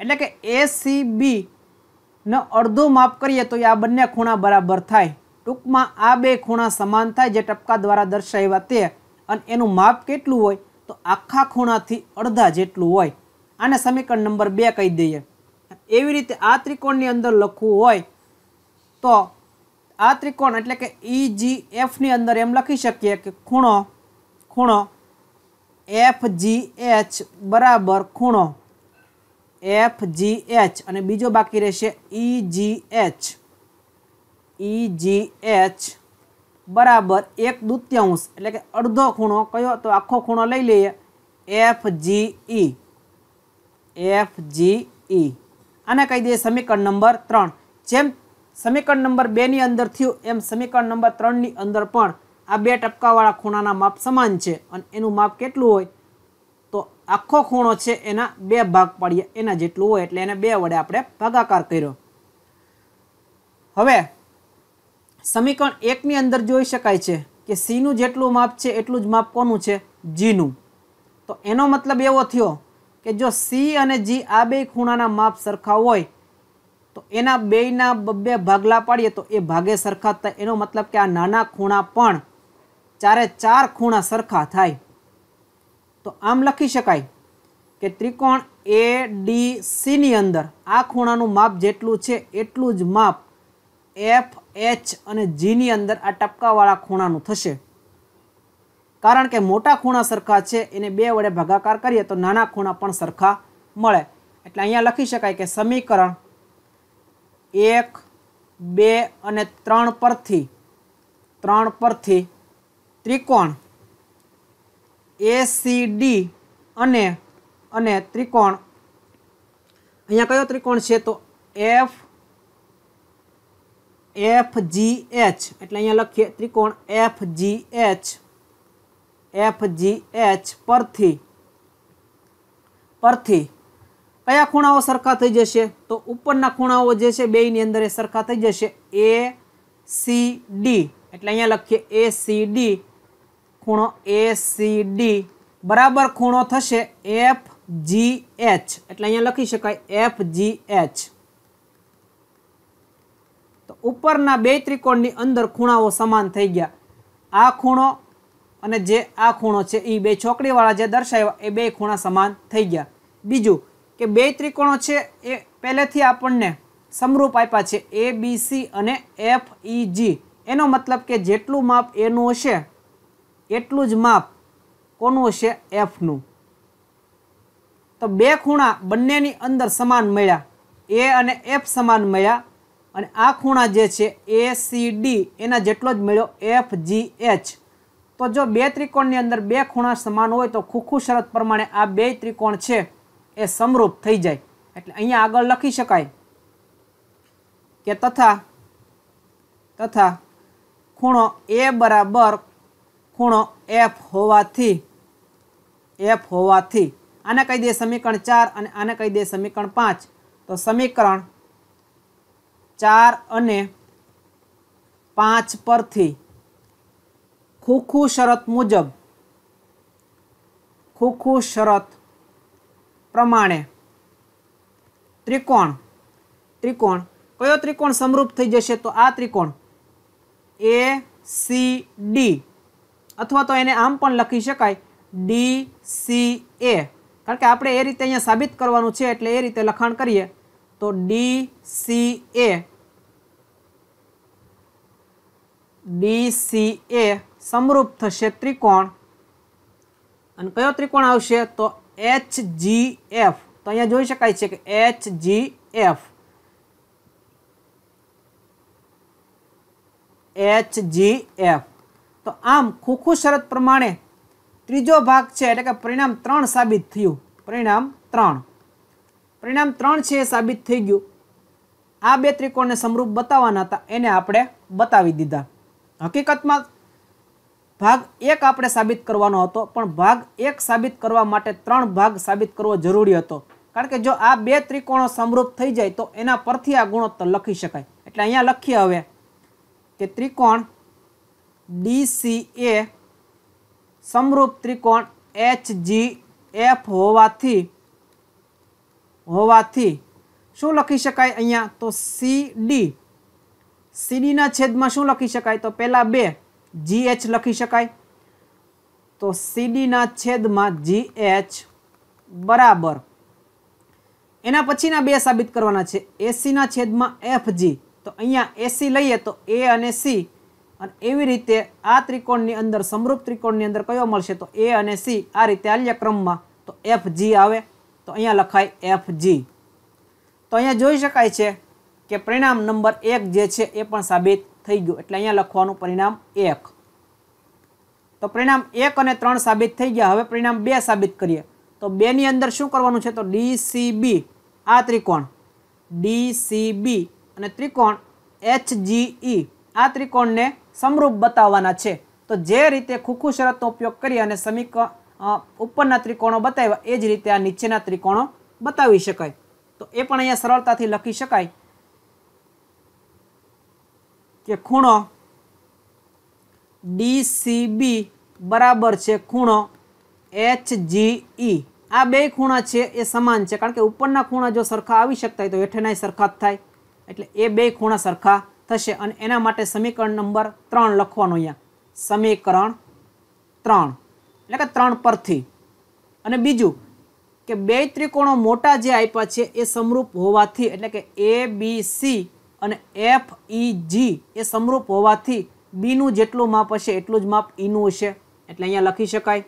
એટલે કે એ સી બીનો અડધું માપ કરીએ તો એ આ બંને ખૂણા બરાબર થાય ટૂંકમાં આ બે ખૂણા સમાન થાય જે ટપકા દ્વારા દર્શાવ્યા તે અને એનું માપ કેટલું હોય તો આખા ખૂણાથી અડધા જેટલું હોય આને સમીકરણ નંબર બે કહી દઈએ એવી રીતે આ ત્રિકોણની અંદર લખવું હોય તો આ ત્રિકોણ એટલે કે ઈ e જી એફની અંદર એમ લખી શકીએ કે ખૂણો ખૂણો એફ જી એચ બરાબર ખૂણો એફ જી એચ અને બીજો બાકી રહેશે ઈ G H E G H બરાબર એક દૂત્યાંશ એટલે કે અડધો ખૂણો કયો તો આખો ખૂણો લઈ લઈએ એફ જી ઈ એફ જી ઈ આને કહી દઈએ સમીકરણ નંબર ત્રણ જેમ સમીકરણ નંબર બેની અંદર થયું એમ સમીકરણ નંબર ત્રણની અંદર પણ આ બે ટપકાવાળા ખૂણાના માપ સમાન છે અને એનું માપ કેટલું હોય તો આખો ખૂણો છે એના બે ભાગ પાડીએ એના જેટલું હોય એટલે એને બે વડે આપણે ભાગાકાર કર્યો હવે સમીકરણ એકની અંદર જોઈ શકાય છે કે સીનું જેટલું માપ છે એટલું જ માપ કોનું છે જીનું તો એનો મતલબ એવો થયો કે જો સી અને જી આ બે ખૂણાના માપ સરખા હોય તો એના બેયના બે ભાગલા પાડીએ તો એ ભાગે સરખા થાય એનો મતલબ કે આ નાના ખૂણા પણ ચારે ચાર ખૂણા સરખા થાય તો આમ લખી શકાય કે ત્રિકોણ એ ડી સીની અંદર આ ખૂણાનું માપ જેટલું છે એટલું જ માપ એફ એચ અને જીની અંદર આ ટપકાવાળા ખૂણાનું થશે કારણ કે મોટા ખૂણા સરખા છે એને બે વડે ભાગાકાર કરીએ તો નાના ખૂણા પણ સરખા મળે એટલે અહીંયા લખી શકાય કે સમીકરણ એક બે અને ત્રણ પરથી ત્રણ પરથી ત્રિકોણ એસીડી અને અને ત્રિકોણ અહીંયા કયો ત્રિકોણ છે તો એફ એફ જી એચ એટલે અહીંયા લખીએ ત્રિકોણ F G H F G H પરથી પરથી કયા ખૂણાઓ સરખા થઈ જશે તો ઉપરના ખૂણાઓ જે છે બેયની અંદર એ સરખા થઈ જશે એ સી ડી એટલે અહીંયા લખીએ એ સી ડી ખૂણો એ સી ડી બરાબર ખૂણો થશે એફ જી એચ એટલે અહીંયા લખી શકાય એફ જી એચ તો ઉપરના બે ત્રિકોણની અંદર ખૂણાઓ સમાન થઈ ગયા આ ખૂણો અને જે આ ખૂણો છે એ બે છોકરીવાળા જે દર્શાવ્યા એ બે ખૂણા સમાન થઈ ગયા બીજું કે બે ત્રિકોણો છે એ પહેલેથી આપણને સમરૂપ આપ્યા છે એ બી સી અને એફ ઈ જી એનો મતલબ કે જેટલું માપ એનું હશે એટલું જ માપ કોનું હશે એફનું તો બે ખૂણા બંનેની અંદર સમાન મળ્યા એ અને એફ સમાન મળ્યા અને આ ખૂણા જે છે એ સી ડી એના જેટલો જ મળ્યો એફ જી એચ તો જો બે ત્રિકોણની અંદર બે ખૂણા સમાન હોય તો ખૂખું શરત પ્રમાણે આ બે ત્રિકોણ છે એ સમરૂપ થઈ જાય એટલે અહીંયા આગળ લખી શકાય કે તથા તથા ખૂણો એ બરાબર ખૂણો એફ હોવાથી એફ હોવાથી આને કહી દે સમીકરણ ચાર અને આને કહી દે સમીકરણ પાંચ તો સમીકરણ ચાર અને પાંચ પરથી ખૂખું શરત મુજબ ખૂખું શરત પ્રમાણે ત્રિકોણ ત્રિકોણ કયો ત્રિકોણ સમરૂપ થઈ જશે તો આ ત્રિકોણ એ સી ડી અથવા તો એને આમ પણ લખી શકાય ડી સી એ કારણ કે આપણે એ રીતે અહીંયા સાબિત કરવાનું છે એટલે એ રીતે લખાણ કરીએ તો D C A D C A સમરૂપ થશે ત્રિકોણ અને કયો ત્રિકોણ આવશે તો એચ જી એફ તો અહીંયા જોઈ શકાય છે કે H G F H G F તો આમ ખોખું શરત પ્રમાણે ત્રીજો ભાગ છે એટલે કે પરિણામ ત્રણ સાબિત થયું પરિણામ ત્રણ પરિણામ ત્રણ છે એ સાબિત થઈ ગયું આ બે ત્રિકોણને સમરૂપ બતાવવાના હતા એને આપણે બતાવી દીધા હકીકતમાં ભાગ એક આપણે સાબિત કરવાનો હતો પણ ભાગ એક સાબિત કરવા માટે ત્રણ ભાગ સાબિત કરવો જરૂરી હતો કારણ કે જો આ બે ત્રિકોણો સમરૂપ થઈ જાય તો એના પરથી આ ગુણોત્તર લખી શકાય એટલે અહીંયા લખીએ હવે કે ત્રિકોણ ડીસીએ સમરૂપ ત્રિકોણ એચજીએફ હોવાથી હોવાથી શું લખી શકાય અહીંયા તો સીડી સીડીના છેદમાં શું લખી શકાય તો પહેલાં બે જીએચ લખી શકાય તો સીડીના છેદમાં જીએચ બરાબર એના પછીના બે સાબિત કરવાના છે એસીના છેદમાં એફજી તો અહીંયા એસી લઈએ તો એ અને સી અને એવી રીતે આ ત્રિકોણની અંદર સમરૂપ ત્રિકોણની અંદર કયો મળશે તો એ અને સી આ રીતે આલ્યક્રમમાં તો એફ જી આવે તો અહીંયા લખાય એફ જી તો અહીંયા જોઈ શકાય છે કે પરિણામ નંબર એક જે છે એ પણ સાબિત થઈ ગયું એટલે અહીંયા લખવાનું પરિણામ એક તો પરિણામ એક અને ત્રણ સાબિત થઈ ગયા હવે પરિણામ બે સાબિત કરીએ તો બેની અંદર શું કરવાનું છે તો ડીસીબી આ ત્રિકોણ ડીસીબી અને ત્રિકોણ એચજીઈ આ ત્રિકોણને સમરૂપ બતાવવાના છે તો જે રીતે ખૂખું શરતનો ઉપયોગ કરી અને સમીક ઉપરના ત્રિકોણો બતાવ્યા એ જ રીતે આ નીચેના ત્રિકોણો બતાવી શકાય તો એ પણ અહીંયા સરળતાથી લખી શકાય કે ખૂણો ડીસીબી બરાબર છે ખૂણો એચ ઈ આ બે ખૂણા છે એ સમાન છે કારણ કે ઉપરના ખૂણા જો સરખા આવી શકતા હોય તો હેઠેનાય સરખા થાય એટલે એ બે ખૂણા સરખા થશે અને એના માટે સમીકરણ નંબર ત્રણ લખવાનો અહીંયા સમીકરણ ત્રણ એટલે કે ત્રણ પરથી અને બીજું કે બે ત્રિકોણો મોટા જે આપ્યા છે એ સમરૂપ હોવાથી એટલે કે એ બી સી અને એફ ઈ જી એ સમરૂપ હોવાથી બીનું જેટલું માપ હશે એટલું જ માપ ઈનું e હશે એટલે અહીંયા લખી શકાય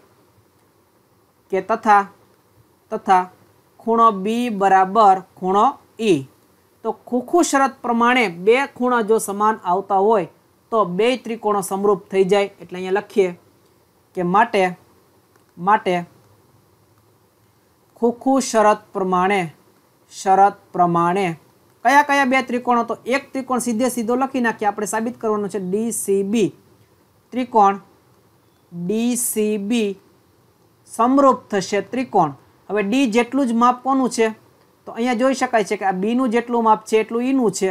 કે તથા તથા ખૂણો બી બરાબર ખૂણો ઈ e. તો ખોખું શરત પ્રમાણે બે ખૂણા જો સમાન આવતા હોય તો બે ત્રિકોણો સમરૂપ થઈ જાય એટલે અહીંયા લખીએ કે માટે માટે ખોખું શરત પ્રમાણે શરત પ્રમાણે કયા કયા બે ત્રિકોણો તો એક ત્રિકોણ સીધે સીધો લખી નાખીએ આપણે સાબિત કરવાનું છે ડીસીબી ત્રિકોણ ડીસીબી સમરૂપ થશે ત્રિકોણ હવે ડી જેટલું જ માપ કોનું છે તો અહીંયા જોઈ શકાય છે કે આ બીનું જેટલું માપ છે એટલું ઈનું છે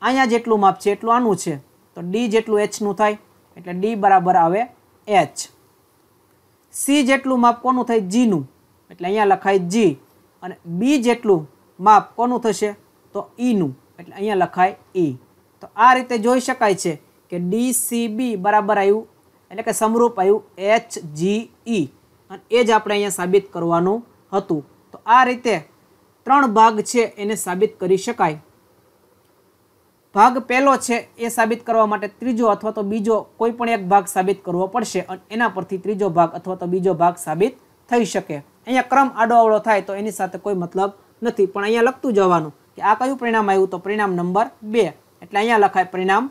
અહીંયા જેટલું માપ છે એટલું આનું છે તો ડી જેટલું એચનું થાય એટલે ડી બરાબર આવે એચ સી જેટલું માપ કોનું થાય જીનું એટલે અહીંયા લખાય જી અને બી જેટલું માપ કોનું થશે તો ઈનું e એટલે અહીંયા લખાય ઈ e. તો આ રીતે જોઈ શકાય છે કે ડી સી બી બરાબર આવ્યું એટલે કે સમરૂપ આવ્યું એચ જી ઈ e. અને એ જ આપણે અહીંયા સાબિત કરવાનું હતું તો આ રીતે ત્રણ ભાગ છે એને સાબિત કરી શકાય ભાગ પહેલો છે એ સાબિત કરવા માટે ત્રીજો અથવા તો બીજો કોઈ પણ એક ભાગ સાબિત કરવો પડશે અને એના પરથી ત્રીજો ભાગ અથવા તો બીજો ભાગ સાબિત થઈ શકે અહીંયા ક્રમ આડોઅવળો થાય તો એની સાથે કોઈ મતલબ નથી પણ અહીંયા લખતું જવાનું કે આ કયું પરિણામ આવ્યું તો પરિણામ નંબર બે એટલે અહીંયા લખાય પરિણામ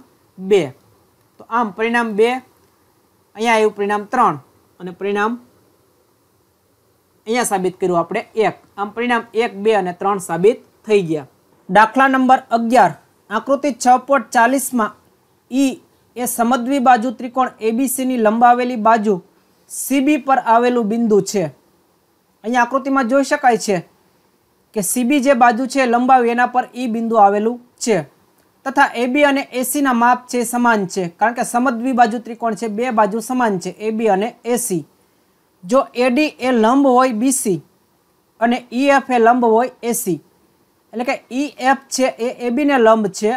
બે તો આમ પરિણામ બે અહીંયા આવ્યું પરિણામ ત્રણ અને પરિણામ અહીંયા સાબિત કર્યું આપણે એક આમ પરિણામ એક બે અને ત્રણ સાબિત થઈ ગયા દાખલા નંબર અગિયાર આકૃતિ છ પોઈન્ટ ચાલીસમાં ઈ એ સમદ્વી બાજુ ત્રિકોણ એબીસીની લંબાવેલી બાજુ સીબી પર આવેલું બિંદુ છે અહીંયા આકૃતિમાં જોઈ શકાય છે કે સીબી જે બાજુ છે લંબાવી એના પર ઈ બિંદુ આવેલું છે તથા એબી અને એસીના માપ છે સમાન છે કારણ કે સમદ્વી બાજુ ત્રિકોણ છે બે બાજુ સમાન છે એબી અને એસી જો એડી એ લંબ હોય બીસી અને ઈએફ e એ લંબ હોય એસી એટલે કે એફ e છે એ એબીને લંબ છે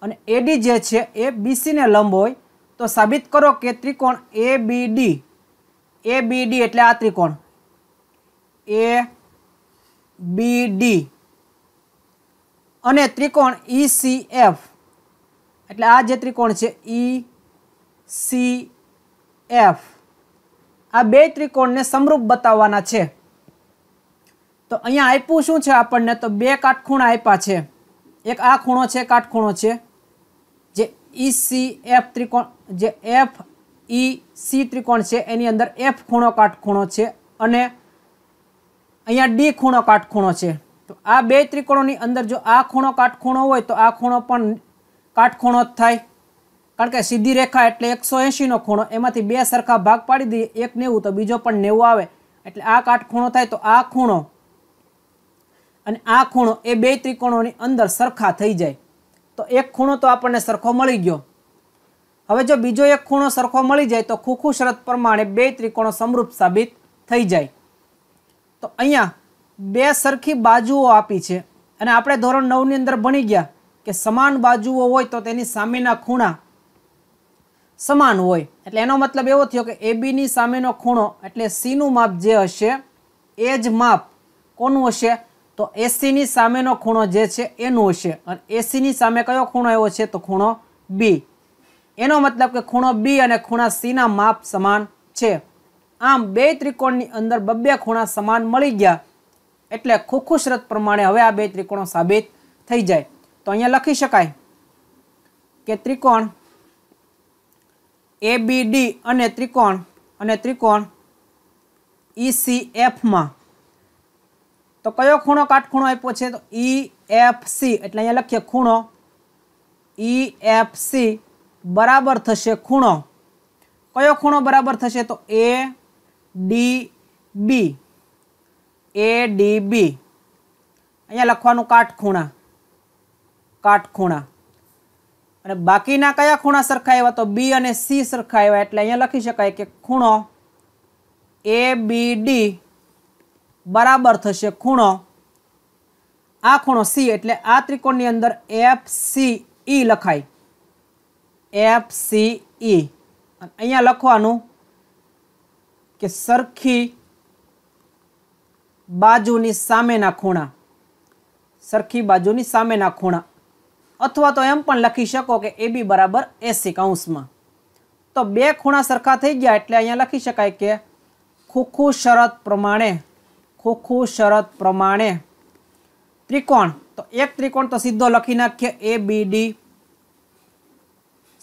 અને એડી જે છે એ બીસીને લંબ હોય તો સાબિત કરો કે ત્રિકોણ એ બી ડી એ બી ડી એટલે આ ત્રિકોણ એ બી ડી અને ત્રિકોણ ઈ સી એફ એટલે આ જે ત્રિકોણ છે ઈ સી એફ આ બે ત્રિકોણને સમરૂપ બતાવવાના છે તો અહીંયા આપ્યું શું છે આપણને તો બે કાટખૂણા આપ્યા છે એક આ ખૂણો છે કાટખૂણો છે જે ઈસી e એફ ત્રિકોણ જે એફ ઈ સી ત્રિકોણ છે એની અંદર એફ ખૂણો કાટખૂણો છે અને અહીંયા ડી ખૂણો કાટખૂણો છે તો આ બે ત્રિકોણોની અંદર જો આ ખૂણો કાટખૂણો હોય તો આ ખૂણો પણ કાટખૂણો જ થાય કારણ કે સીધી રેખા એટલે એકસો એંશીનો ખૂણો એમાંથી બે સરખા ભાગ પાડી દઈએ એક નેવું તો બીજો પણ નેવું આવે એટલે આ કાટખૂણો થાય તો આ ખૂણો અને આ ખૂણો એ બે ત્રિકોણોની અંદર સરખા થઈ જાય તો એક ખૂણો તો આપણને સરખો મળી ગયો હવે જો બીજો એક ખૂણો સરખો મળી જાય તો ખૂખું શરત પ્રમાણે બે ત્રિકોણો સમરૂપ સાબિત થઈ જાય તો અહીંયા બે સરખી બાજુઓ આપી છે અને આપણે ધોરણ નવની અંદર ભણી ગયા કે સમાન બાજુઓ હોય તો તેની સામેના ખૂણા સમાન હોય એટલે એનો મતલબ એવો થયો કે એ બીની સામેનો ખૂણો એટલે સીનું માપ જે હશે એ જ માપ કોનું હશે તો એસીની સામેનો ખૂણો જે છે એનું હશે અને એસીની સામે કયો ખૂણો એવો છે તો ખૂણો બી એનો મતલબ કે ખૂણો બી અને ખૂણા સીના માપ સમાન છે આમ બે ત્રિકોણની અંદર બબ્બે ખૂણા સમાન મળી ગયા એટલે ખુખુશરત પ્રમાણે હવે આ બે ત્રિકોણો સાબિત થઈ જાય તો અહીંયા લખી શકાય કે ત્રિકોણ એબીડી અને ત્રિકોણ અને ત્રિકોણ ઈસીએફમાં e, તો કયો ખૂણો કાટખૂણો આપ્યો છે તો ઈ એફ સી એટલે અહીંયા લખીએ ખૂણો ઈ એફ સી બરાબર થશે ખૂણો કયો ખૂણો બરાબર થશે તો એ ડી બી એ ડી બી અહીંયા લખવાનું કાટખૂણા કાટખૂણા અને બાકીના કયા ખૂણા સરખા આવ્યા તો બી અને સી સરખા એવા એટલે અહીંયા લખી શકાય કે ખૂણો એ બી ડી બરાબર થશે ખૂણો આ ખૂણો સી એટલે આ ત્રિકોણની અંદર એફ સી ઈ લખાય એફ સી ઈ અને અહીંયા લખવાનું કે સરખી બાજુની સામેના ખૂણા સરખી બાજુની સામેના ખૂણા અથવા તો એમ પણ લખી શકો કે એ બી બરાબર એસી કૌંસમાં તો બે ખૂણા સરખા થઈ ગયા એટલે અહીંયા લખી શકાય કે ખૂખું શરત પ્રમાણે ખૂખું શરત પ્રમાણે ત્રિકોણ તો એક ત્રિકોણ તો સીધો લખી નાખીએ એ બી ડી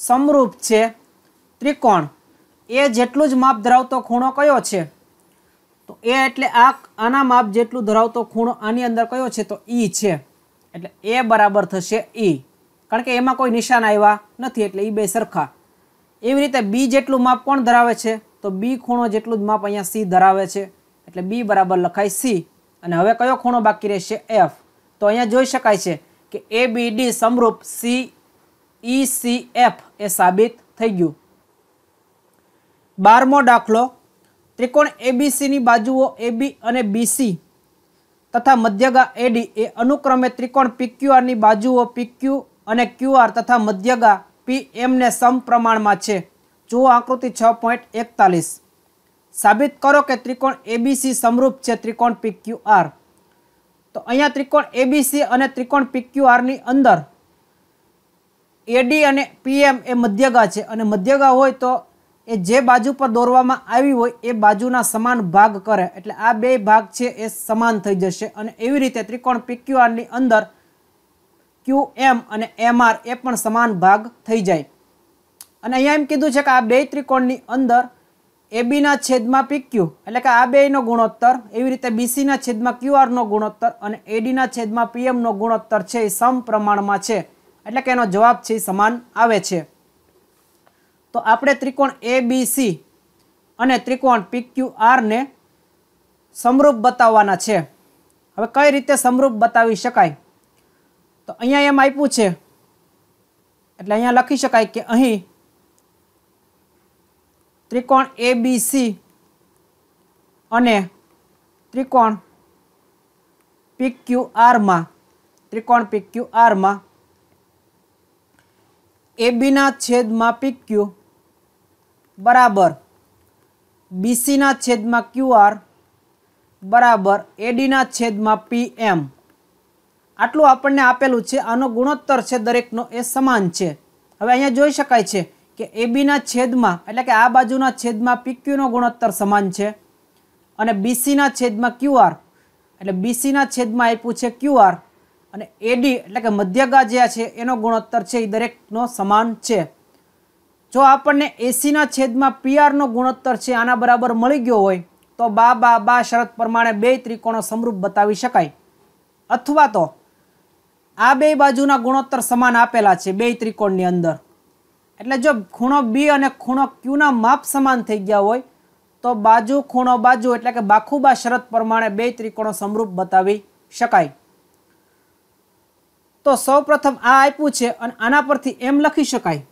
સમરૂપ છે ત્રિકોણ એ જેટલું જ માપ ધરાવતો ખૂણો કયો છે તો એ એટલે આ આના માપ જેટલું ધરાવતો ખૂણો આની અંદર કયો છે તો ઈ e છે એટલે એ બરાબર થશે ઈ કારણ કે એમાં કોઈ નિશાન આવ્યા નથી એટલે ઈ બે સરખા એવી રીતે બી જેટલું માપ કોણ ધરાવે છે તો બી ખૂણો જેટલું જ માપ અહીંયા સી ધરાવે છે એટલે બી બરાબર લખાય સી અને હવે કયો ખૂણો બાકી રહેશે એફ તો અહીંયા જોઈ શકાય છે કે એ બી ડી સમરૂપ C E C F A સાબિત થઈ ગયું બારમો દાખલો ત્રિકોણ એબીસીની બાજુઓ એબી અને બીસી તથા મધ્યગા એડી એ અનુક્રમે ત્રિકોણ પીક્યુઆરની બાજુઓ પીક્યુ અને ક્યુઆર તથા મધ્યગા પી એમને સમપ્રમાણમાં છે જુઓ આકૃતિ છ પોઈન્ટ એકતાલીસ સાબિત કરો કે ત્રિકોણ એબીસી સમરૂપ છે ત્રિકોણ પીક્યુઆર તો અહીંયા ત્રિકોણ એબીસી અને ત્રિકોણ પીક્યુઆરની અંદર એડી અને પીએમ એ મધ્યગા છે અને મધ્યગા હોય તો એ જે બાજુ પર દોરવામાં આવી હોય એ બાજુના સમાન ભાગ કરે એટલે આ બે ભાગ છે એ સમાન થઈ જશે અને એવી રીતે ત્રિકોણ પીક્યુઆરની અંદર ક્યુ એમ અને એમઆર એ પણ સમાન ભાગ થઈ જાય અને અહીંયા એમ કીધું છે કે આ બે ત્રિકોણની અંદર એબીના છેદમાં પીક્યુ એટલે કે આ બેનો ગુણોત્તર એવી રીતે બીસીના છેદમાં ક્યુઆરનો ગુણોત્તર અને એડીના છેદમાં પીએમનો ગુણોત્તર છે એ સમપ્રમાણમાં છે એટલે કે એનો જવાબ છે સમાન આવે છે તો આપણે ત્રિકોણ એ અને ત્રિકોણ પીક્યુ આરને સમરૂપ બતાવવાના છે હવે કઈ રીતે સમરૂપ બતાવી શકાય તો અહીંયા એમ આપ્યું છે એટલે અહીંયા લખી શકાય કે અહીં ત્રિકોણ એ અને ત્રિકોણ પી ક્યુ આરમાં ત્રિકોણ પીક્યુ ક્યુ આરમાં એ બીના છેદમાં પીક્યુ બરાબર બીસીના છેદમાં ક્યુઆર બરાબર એડીના છેદમાં પી એમ આટલું આપણને આપેલું છે આનો ગુણોત્તર છે દરેકનો એ સમાન છે હવે અહીંયા જોઈ શકાય છે કે એબીના છેદમાં એટલે કે આ બાજુના છેદમાં પી ક્યુનો ગુણોત્તર સમાન છે અને બીસીના છેદમાં ક્યુઆર એટલે બીસીના છેદમાં આપ્યું છે ક્યુઆર અને એડી એટલે કે મધ્યગા જે છે એનો ગુણોત્તર છે એ દરેકનો સમાન છે જો આપણને એસીના છેદમાં પીઆરનો ગુણોત્તર છે આના બરાબર મળી ગયો હોય તો બા બા બા શરત પ્રમાણે બે ત્રિકોણો સમરૂપ બતાવી શકાય અથવા તો આ બે બાજુના ગુણોત્તર સમાન આપેલા છે બે ત્રિકોણની અંદર એટલે જો ખૂણો બી અને ખૂણો ક્યુના માપ સમાન થઈ ગયા હોય તો બાજુ ખૂણો બાજુ એટલે કે બાખુબા શરત પ્રમાણે બે ત્રિકોણો સમરૂપ બતાવી શકાય તો સૌપ્રથમ આ આપ્યું છે અને આના પરથી એમ લખી શકાય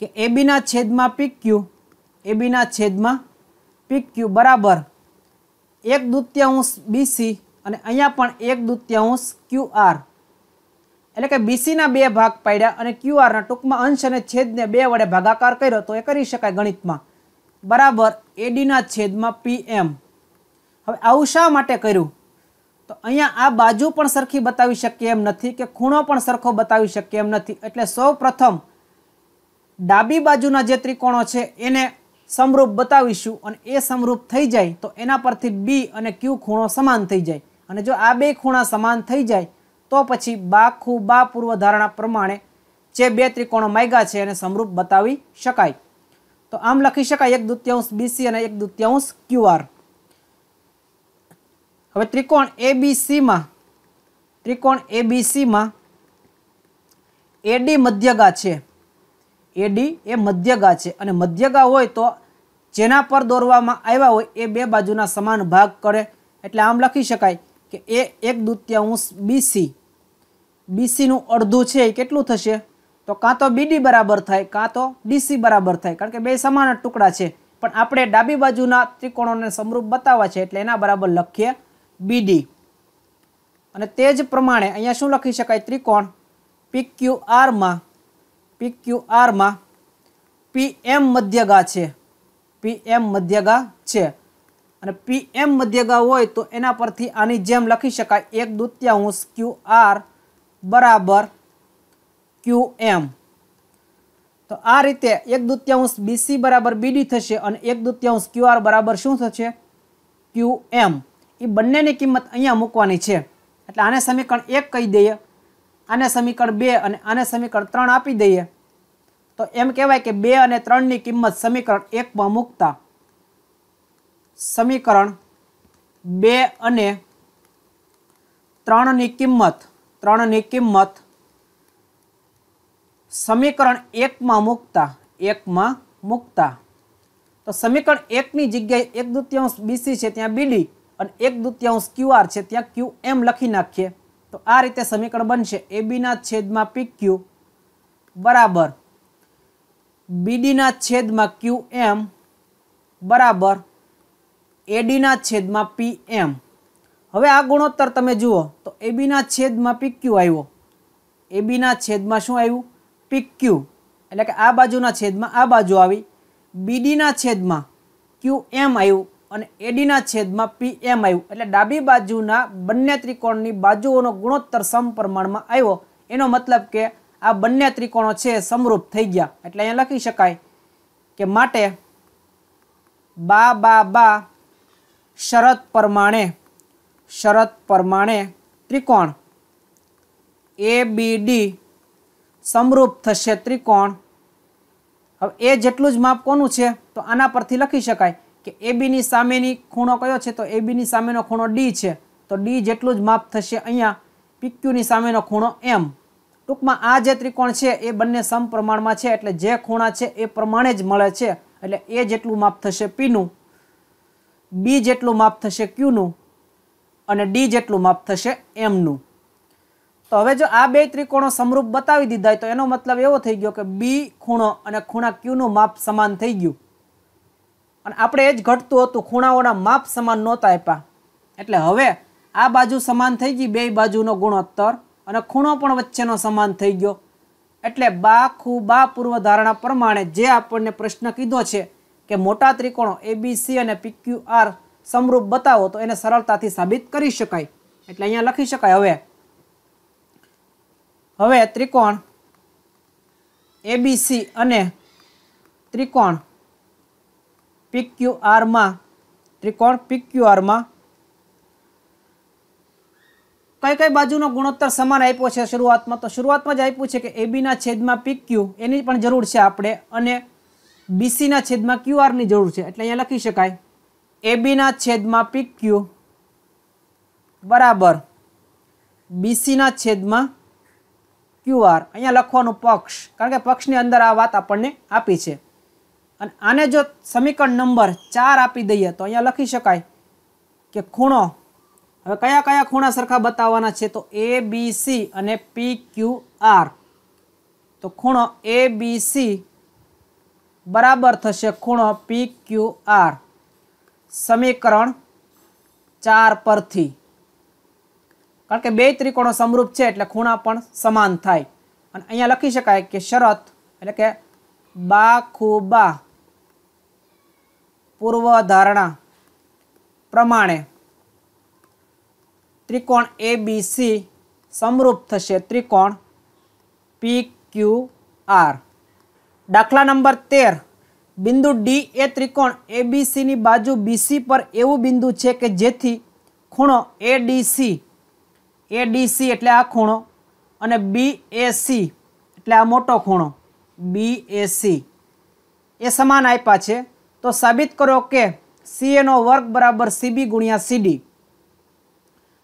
કે એ બીના છેદમાં પીક ક્યુ એ બીના છેદમાં પીક ક્યુ બરાબર એક દૂત્યાંશ બીસી અને અહીંયા પણ એક દૂત્યાંશ ક્યુ આર એટલે કે બીસીના બે ભાગ પાડ્યા અને ક્યુ આરના ટૂંકમાં અંશ અને છેદને બે વડે ભાગાકાર કર્યો તો એ કરી શકાય ગણિતમાં બરાબર એડીના છેદમાં પી એમ હવે આવું શા માટે કર્યું તો અહીંયા આ બાજુ પણ સરખી બતાવી શકીએ એમ નથી કે ખૂણો પણ સરખો બતાવી શકીએ એમ નથી એટલે સૌ પ્રથમ ડાબી બાજુના જે ત્રિકોણો છે એને સમરૂપ બતાવીશું અને એ સમરૂપ થઈ જાય તો એના પરથી બી અને ક્યુ ખૂણો સમાન થઈ જાય અને જો આ બે ખૂણા સમાન થઈ જાય તો પછી બાખુ બા પૂર્વધારણા પ્રમાણે જે બે ત્રિકોણો માયગા છે એને સમરૂપ બતાવી શકાય તો આમ લખી શકાય એક દૃત્યાંશ બીસી અને એક દૃત્યાંશ ક્યુઆર હવે ત્રિકોણ એબીસીમાં ત્રિકોણ એબીસીમાં એડી મધ્યગા છે એડી એ મધ્યગા છે અને મધ્યગા હોય તો જેના પર દોરવામાં આવ્યા હોય એ બે બાજુના સમાન ભાગ કરે એટલે આમ લખી શકાય કે એ એક દૂત્યાંશ બીસી બીસીનું અડધું છે એ કેટલું થશે તો કાં તો બીડી બરાબર થાય કાં તો ડીસી બરાબર થાય કારણ કે બે સમાન ટુકડા છે પણ આપણે ડાબી બાજુના ત્રિકોણોને સમરૂપ બતાવવા છે એટલે એના બરાબર લખીએ બીડી અને તે જ પ્રમાણે અહીંયા શું લખી શકાય ત્રિકોણ પીક્યુ આરમાં પી ક્યુ આરમાં પી એમ મધ્યગા છે પી એમ મધ્યગા છે અને પી એમ મધ્યગા હોય તો એના પરથી આની જેમ લખી શકાય એક દૂત્યાંશ ક્યુ આર બરાબર ક્યુ એમ તો આ રીતે એક દૂત્યાંશ બીસી બરાબર બીડી થશે અને એક દૂત્યાંશ ક્યુઆર બરાબર શું થશે ક્યુ એમ એ બંનેની કિંમત અહીંયા મૂકવાની છે એટલે આને સમીકરણ એક કહી દઈએ આને સમીકરણ બે અને આને સમીકરણ ત્રણ આપી દઈએ તો એમ કહેવાય કે બે અને ત્રણની કિંમત સમીકરણ એકમાં મૂકતા સમીકરણ બે અને ત્રણની કિંમત ત્રણની કિંમત સમીકરણ એકમાં મૂકતા એકમાં મૂકતા તો સમીકરણ એકની જગ્યાએ એક દૃત્યાંશ બીસી છે ત્યાં બીડી અને એક દૃત્યાંશ ક્યુઆર છે ત્યાં ક્યુ એમ લખી નાખીએ તો આ રીતે સમીકરણ બનશે એ બીના છેદમાં પી ક્યુ બરાબર બીડીના છેદમાં ક્યુ એમ બરાબર એડીના છેદમાં પી એમ હવે આ ગુણોત્તર તમે જુઓ તો એ બીના છેદમાં પી ક્યુ આવ્યો એ બીના છેદમાં શું આવ્યું પી ક્યુ એટલે કે આ બાજુના છેદમાં આ બાજુ આવી બીડીના છેદમાં ક્યુ એમ આવ્યું અને એડીના છેદમાં પી એમ આવ્યું એટલે ડાબી બાજુના બંને ત્રિકોણની બાજુઓનો ગુણોત્તર સમ પ્રમાણમાં આવ્યો એનો મતલબ કે આ બંને ત્રિકોણો છે સમરૂપ થઈ ગયા એટલે અહીંયા લખી શકાય કે માટે બા બા બા શરત પ્રમાણે શરત પ્રમાણે ત્રિકોણ એ બી ડી સમરૂપ થશે ત્રિકોણ હવે એ જેટલું જ માપ કોનું છે તો આના પરથી લખી શકાય કે એ બીની સામેની ખૂણો કયો છે તો એ બીની સામેનો ખૂણો ડી છે તો ડી જેટલું જ માપ થશે અહીંયા પીક્યુની સામેનો ખૂણો એમ ટૂંકમાં આ જે ત્રિકોણ છે એ બંને સમપ્રમાણમાં છે એટલે જે ખૂણા છે એ પ્રમાણે જ મળે છે એટલે એ જેટલું માપ થશે પીનું બી જેટલું માપ થશે ક્યુનું અને ડી જેટલું માપ થશે એમનું તો હવે જો આ બે ત્રિકોણો સમરૂપ બતાવી દીધા તો એનો મતલબ એવો થઈ ગયો કે બી ખૂણો અને ખૂણા ક્યુનું માપ સમાન થઈ ગયું અને આપણે એ જ ઘટતું હતું ખૂણાઓના માપ સમાન નહોતા આપ્યા એટલે હવે આ બાજુ સમાન થઈ ગઈ બે બાજુનો ગુણોત્તર અને ખૂણો પણ વચ્ચેનો સમાન થઈ ગયો એટલે બા ખુ બા પૂર્વધારણા પ્રમાણે જે આપણને પ્રશ્ન કીધો છે કે મોટા ત્રિકોણો સી અને પીક્યુ આર સમરૂપ બતાવો તો એને સરળતાથી સાબિત કરી શકાય એટલે અહીંયા લખી શકાય હવે હવે ત્રિકોણ સી અને ત્રિકોણ પીક્યુઆરમાં ત્રિકોણ પીક્યુઆરમાં કઈ કઈ બાજુનો ગુણોત્તર સમાન આપ્યો છે શરૂઆતમાં તો શરૂઆતમાં જ આપ્યું છે કે એબીના છેદમાં પીક્યુ એની પણ જરૂર છે આપણે અને બીસીના છેદમાં ક્યુઆરની જરૂર છે એટલે અહીંયા લખી શકાય એબીના છેદમાં પીક્યુ બરાબર બીસીના છેદમાં ક્યુઆર અહીંયા લખવાનું પક્ષ કારણ કે પક્ષની અંદર આ વાત આપણને આપી છે અને આને જો સમીકરણ નંબર ચાર આપી દઈએ તો અહીંયા લખી શકાય કે ખૂણો હવે કયા કયા ખૂણા સરખા બતાવવાના છે તો એ બી સી અને પી ક્યુ આર તો ખૂણો એ બી સી બરાબર થશે ખૂણો પી ક્યુ આર સમીકરણ ચાર પરથી કારણ કે બે ત્રિકોણો સમરૂપ છે એટલે ખૂણા પણ સમાન થાય અને અહીંયા લખી શકાય કે શરત એટલે કે બા ખૂબા પૂર્વધારણા પ્રમાણે ત્રિકોણ એ બી સી સમરૂપ થશે ત્રિકોણ પી ક્યુ આર દાખલા નંબર તેર બિંદુ ડી એ ત્રિકોણ એ બી સીની બાજુ બીસી પર એવું બિંદુ છે કે જેથી ખૂણો A D C A D C એટલે આ ખૂણો અને બી એ સી એટલે આ મોટો ખૂણો બી એ સી એ સમાન આપ્યા છે તો સાબિત કરો કે સીએનો વર્ગ બરાબર સીબી ગુણ્યા સીડી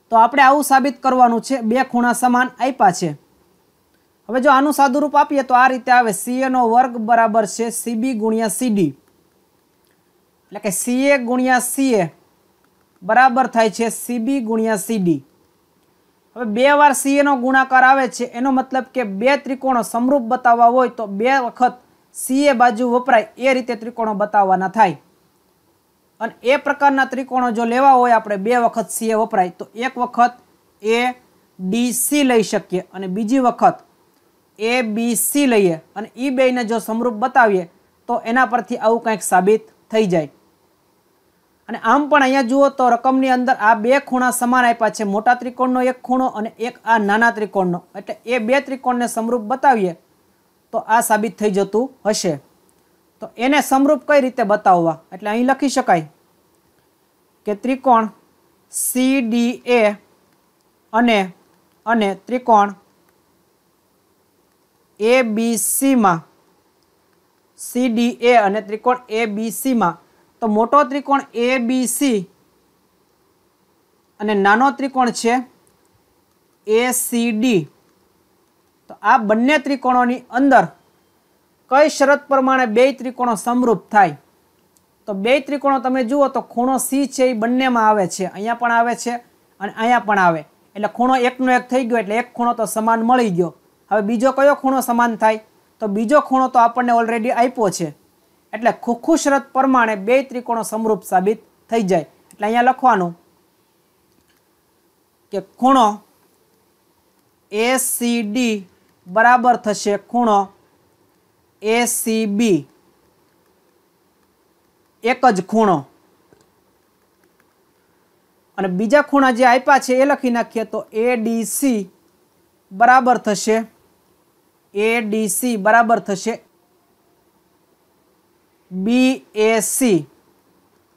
તો આપણે આવું સાબિત કરવાનું છે બે ખૂણા સમાન આપ્યા છે હવે જો આનું સાદુરૂપ આપીએ તો આ રીતે આવે સીએનો વર્ગ બરાબર છે સીબી ગુણ્યા સીડી એટલે કે સીએ ગુણ્યા સીએ બરાબર થાય છે સીબી ગુણ્યા સીડી હવે બે વાર સીએનો ગુણાકાર આવે છે એનો મતલબ કે બે ત્રિકોણો સમરૂપ બતાવવા હોય તો બે વખત સીએ બાજુ વપરાય એ રીતે ત્રિકોણો બતાવવાના થાય અને એ પ્રકારના ત્રિકોણો જો લેવા હોય આપણે બે વખત સીએ વપરાય તો એક વખત એ ડી સી લઈ શકીએ અને બીજી વખત એ બી લઈએ અને એ બેને જો સમરૂપ બતાવીએ તો એના પરથી આવું કંઈક સાબિત થઈ જાય અને આમ પણ અહીંયા જુઓ તો રકમની અંદર આ બે ખૂણા સમાન આપ્યા છે મોટા ત્રિકોણનો એક ખૂણો અને એક આ નાના ત્રિકોણનો એટલે એ બે ત્રિકોણને સમરૂપ બતાવીએ તો આ સાબિત થઈ જતું હશે તો એને સમરૂપ કઈ રીતે બતાવવા એટલે અહીં લખી શકાય કે ત્રિકોણ સી ડી એ અને અને ત્રિકોણ એ બી સીમાં સી ડી એ અને ત્રિકોણ એ બી સીમાં તો મોટો ત્રિકોણ એ બી સી અને નાનો ત્રિકોણ છે એ સી ડી તો આ બંને ત્રિકોણોની અંદર કઈ શરત પ્રમાણે બે ત્રિકોણો સમરૂપ થાય તો બે ત્રિકોણો તમે જુઓ તો ખૂણો સી છે એ બંનેમાં આવે છે અહીંયા પણ આવે છે અને અહીંયા પણ આવે એટલે ખૂણો એકનો એક થઈ ગયો એટલે એક ખૂણો તો સમાન મળી ગયો હવે બીજો કયો ખૂણો સમાન થાય તો બીજો ખૂણો તો આપણને ઓલરેડી આપ્યો છે એટલે ખુખુ શરત પ્રમાણે બે ત્રિકોણો સમરૂપ સાબિત થઈ જાય એટલે અહીંયા લખવાનું કે ખૂણો એ સી ડી બરાબર થશે ખૂણો એ સી બી એક જ ખૂણો અને બીજા ખૂણા જે આપ્યા છે એ લખી નાખીએ તો એ એડીસી બરાબર થશે એડીસી બરાબર થશે બી એ સી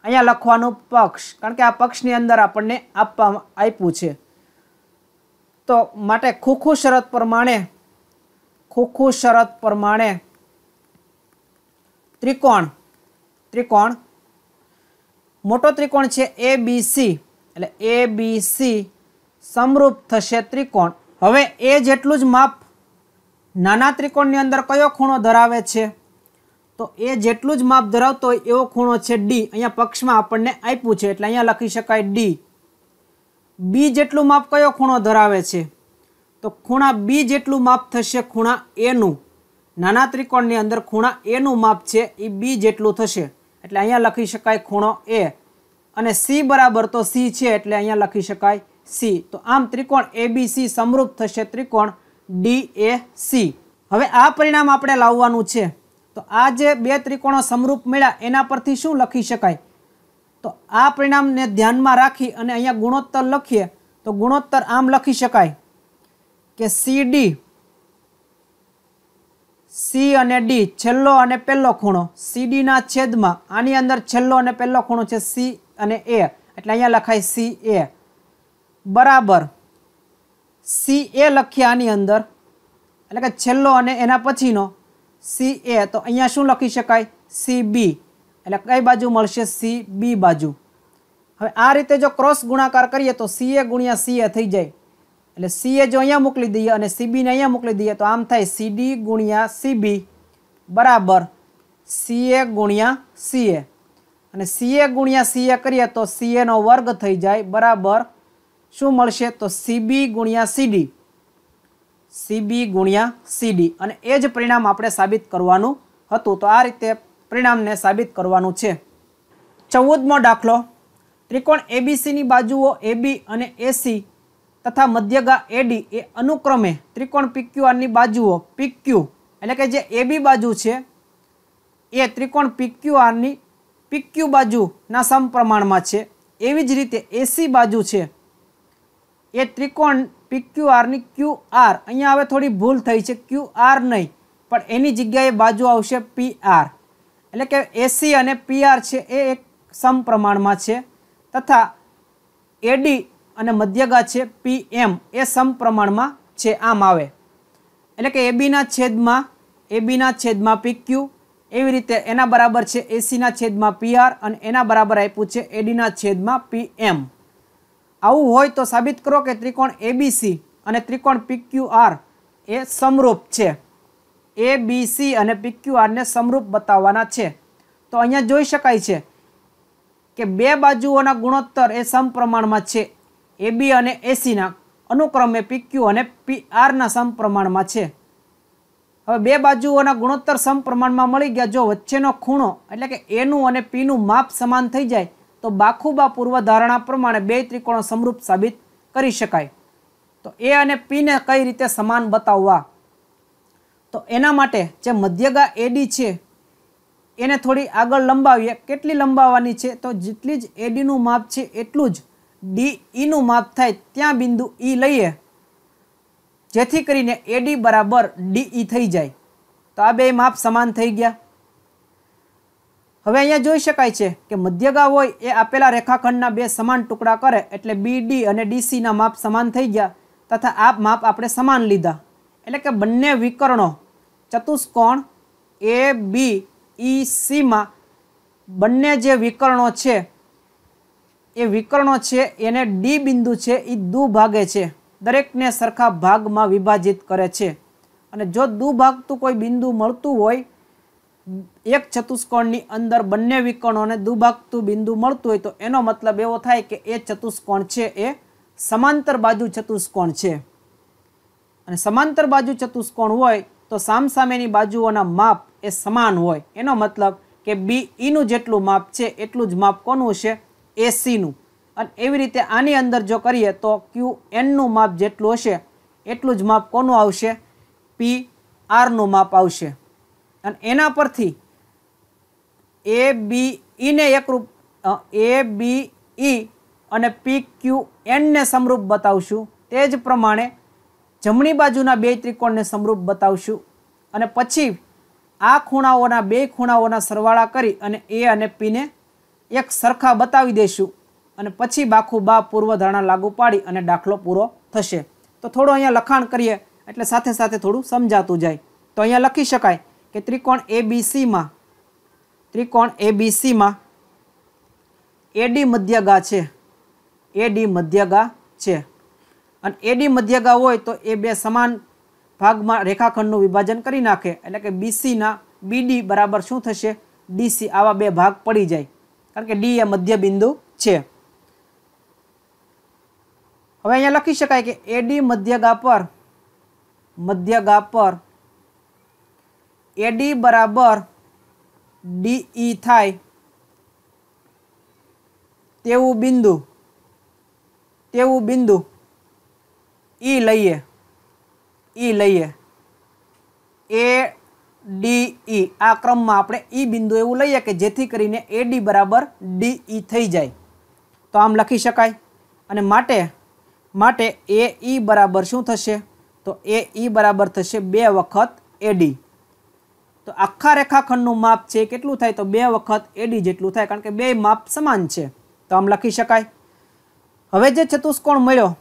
અહીંયા લખવાનું પક્ષ કારણ કે આ પક્ષની અંદર આપણને આપવામાં આપ્યું છે તો માટે ખૂખું શરત પ્રમાણે ખોખું શરત પ્રમાણે ત્રિકોણ ત્રિકોણ મોટો ત્રિકોણ છે એ બી સી એટલે એ બી સી સમરૂપ થશે ત્રિકોણ હવે એ જેટલું જ માપ નાના ત્રિકોણની અંદર કયો ખૂણો ધરાવે છે તો એ જેટલું જ માપ ધરાવતો હોય એવો ખૂણો છે ડી અહીંયા પક્ષમાં આપણને આપ્યું છે એટલે અહીંયા લખી શકાય ડી બી જેટલું માપ કયો ખૂણો ધરાવે છે તો ખૂણા બી જેટલું માપ થશે ખૂણા એનું નાના ત્રિકોણની અંદર ખૂણા એનું માપ છે એ બી જેટલું થશે એટલે અહીંયા લખી શકાય ખૂણો એ અને સી બરાબર તો સી છે એટલે અહીંયા લખી શકાય સી તો આમ ત્રિકોણ સી સમરૂપ થશે ત્રિકોણ ડી એ સી હવે આ પરિણામ આપણે લાવવાનું છે તો આ જે બે ત્રિકોણો સમરૂપ મળ્યા એના પરથી શું લખી શકાય તો આ પરિણામને ધ્યાનમાં રાખી અને અહીંયા ગુણોત્તર લખીએ તો ગુણોત્તર આમ લખી શકાય કે સી ડી સી અને ડી છેલ્લો અને પહેલો ખૂણો સી ડીના છેદમાં આની અંદર છેલ્લો અને પહેલો ખૂણો છે સી અને એ એટલે અહીંયા લખાય સી એ બરાબર સી એ લખ્યા આની અંદર એટલે કે છેલ્લો અને એના પછીનો સી એ તો અહીંયા શું લખી શકાય સી બી એટલે કઈ બાજુ મળશે સી બી બાજુ હવે આ રીતે જો ક્રોસ ગુણાકાર કરીએ તો સી એ ગુણ્યા સી એ થઈ જાય એટલે સી એ જો અહીંયા મોકલી દઈએ અને સીબીને અહીંયા મોકલી દઈએ તો આમ થાય સીડી ગુણ્યા સીબી બરાબર સીએ ગુણ્યા સીએ અને સીએ ગુણ્યા સીએ કરીએ તો સી એનો વર્ગ થઈ જાય બરાબર શું મળશે તો સીબી ગુણ્યા સીડી સીબી ગુણ્યા સીડી અને એ જ પરિણામ આપણે સાબિત કરવાનું હતું તો આ રીતે પરિણામને સાબિત કરવાનું છે ચૌદમો દાખલો ત્રિકોણ એબીસીની બાજુઓ એબી અને એસી તથા મધ્યગા એડી એ અનુક્રમે ત્રિકોણ પીક્યુઆરની બાજુઓ પીક્યુ એટલે કે જે એબી બાજુ છે એ ત્રિકોણ પીક્યુઆરની પીક્યુ બાજુના સમપ્રમાણમાં છે એવી જ રીતે એસી બાજુ છે એ ત્રિકોણ પીક્યુઆરની ક્યુ આર અહીંયા હવે થોડી ભૂલ થઈ છે ક્યુ આર નહીં પણ એની જગ્યાએ બાજુ આવશે પી આર એટલે કે એસી અને પી આર છે એ એક સમપ્રમાણમાં છે તથા એડી અને મધ્યગા છે પી એમ એ સમપ્રમાણમાં છે આમ આવે એટલે કે એબીના છેદમાં એબીના છેદમાં પી ક્યુ એવી રીતે એના બરાબર છે એસીના છેદમાં પી આર અને એના બરાબર આપ્યું છે એડીના છેદમાં પી એમ આવું હોય તો સાબિત કરો કે ત્રિકોણ એબીસી અને ત્રિકોણ પી ક્યુ આર એ સમરૂપ છે એ બી સી અને પી ક્યુ આરને સમરૂપ બતાવવાના છે તો અહીંયા જોઈ શકાય છે કે બે બાજુઓના ગુણોત્તર એ સમપ્રમાણમાં છે એબી અને એસીના અનુક્રમે પીક્યુ અને પી આરના સમપ્રમાણમાં છે હવે બે બાજુઓના ગુણોત્તર સમપ્રમાણમાં મળી ગયા જો વચ્ચેનો ખૂણો એટલે કે એનું અને પીનું માપ સમાન થઈ જાય તો બાખુબા પૂર્વધારણા પ્રમાણે બે ત્રિકોણો સમરૂપ સાબિત કરી શકાય તો એ અને પીને કઈ રીતે સમાન બતાવવા તો એના માટે જે મધ્યગા એડી છે એને થોડી આગળ લંબાવીએ કેટલી લંબાવવાની છે તો જેટલી જ એડીનું માપ છે એટલું જ ડી ઈનું e માપ થાય ત્યાં બિંદુ ઈ e લઈએ જેથી કરીને એડી બરાબર ડીઈ e થઈ જાય તો આ બે માપ સમાન થઈ ગયા હવે અહીંયા જોઈ શકાય છે કે મધ્યગા હોય એ આપેલા રેખાખંડના બે સમાન ટુકડા કરે એટલે બી ડી અને ડીસીના માપ સમાન થઈ ગયા તથા આ માપ આપણે સમાન લીધા એટલે કે બંને વિકર્ણો ચતુષ્કોણ એ બી ઈ સીમાં બંને જે વિકર્ણો છે એ વિકર્ણો છે એને ડી બિંદુ છે એ દુ ભાગે છે દરેકને સરખા ભાગમાં વિભાજિત કરે છે અને જો દુભાગતું કોઈ બિંદુ મળતું હોય એક ચતુષ્કોણની અંદર બંને વિકર્ણોને દુભાગતું બિંદુ મળતું હોય તો એનો મતલબ એવો થાય કે એ ચતુષ્કોણ છે એ સમાંતર બાજુ ચતુષ્કોણ છે અને સમાંતર બાજુ ચતુષ્કોણ હોય તો સામસામેની બાજુઓના માપ એ સમાન હોય એનો મતલબ કે બી ઈનું e જેટલું માપ છે એટલું જ માપ કોનું છે એસીનું અને એવી રીતે આની અંદર જો કરીએ તો ક્યુ એનનું માપ જેટલું હશે એટલું જ માપ કોનું આવશે પી આરનું માપ આવશે અને એના પરથી એ બી ઈને એકરૂપ એ બી ઈ અને પી ક્યુ એનને સમરૂપ બતાવશું તે જ પ્રમાણે જમણી બાજુના બે ત્રિકોણને સમરૂપ બતાવશું અને પછી આ ખૂણાઓના બે ખૂણાઓના સરવાળા કરી અને એ અને પીને એક સરખા બતાવી દઈશું અને પછી બાખું બા પૂર્વધારણા લાગુ પાડી અને દાખલો પૂરો થશે તો થોડું અહીંયા લખાણ કરીએ એટલે સાથે સાથે થોડું સમજાતું જાય તો અહીંયા લખી શકાય કે ત્રિકોણ એ બીસીમાં ત્રિકોણ એ બીસીમાં એડી મધ્યગા છે એડી મધ્યગા છે અને એડી મધ્યગા હોય તો એ બે સમાન ભાગમાં રેખાખંડનું વિભાજન કરી નાખે એટલે કે બીસીના બીડી બરાબર શું થશે ડીસી આવા બે ભાગ પડી જાય કે ડી એ મધ્યબિંદુ છે હવે અહીંયા લખી શકાય કે એ ડી મધ્યગા પર મધ્યગા પર એ ડી બરાબર ડી ઈ થાય તેવું બિંદુ તેવું બિંદુ ઈ લઈએ ઈ લઈએ એ ડીઈ આ ક્રમમાં આપણે ઈ બિંદુ એવું લઈએ કે જેથી કરીને એડી બરાબર ડીઈ થઈ જાય તો આમ લખી શકાય અને માટે માટે એ ઈ બરાબર શું થશે તો એ ઈ બરાબર થશે બે વખત એડી તો આખા રેખાખંડનું માપ છે કેટલું થાય તો બે વખત એડી જેટલું થાય કારણ કે બે માપ સમાન છે તો આમ લખી શકાય હવે જે ચતુષ્કોણ મળ્યો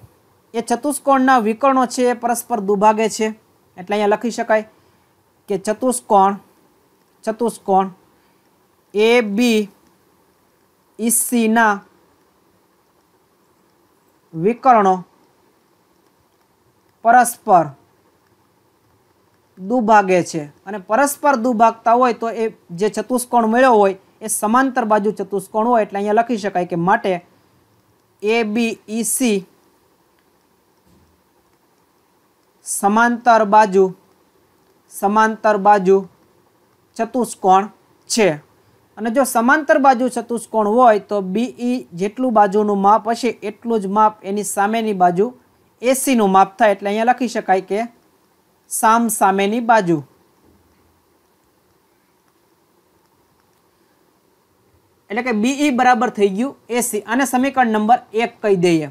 એ ચતુષ્કોણના વિકર્ણો છે એ પરસ્પર દુભાગે છે એટલે અહીંયા લખી શકાય કે ચતુષ્કોણ ચતુષ્કોણ એ બી ઈસીના વિકર્ણો પરસ્પર દુભાગે છે અને પરસ્પર દુભાગતા હોય તો એ જે ચતુષ્કોણ મળ્યો હોય એ સમાંતર બાજુ ચતુષ્કોણ હોય એટલે અહીંયા લખી શકાય કે માટે એ બી ઈસી સમાંતર બાજુ સમાંતર બાજુ ચતુષ્કોણ છે અને જો સમાંતર બાજુ ચતુષ્કોણ હોય તો બીઈ e જેટલું બાજુનું માપ હશે એટલું જ માપ એની સામેની બાજુ એસીનું માપ થાય એટલે અહીંયા લખી શકાય કે સામ સામેની બાજુ એટલે કે બીઈ e બરાબર થઈ ગયું એસી અને સમીકરણ નંબર એક કહી દઈએ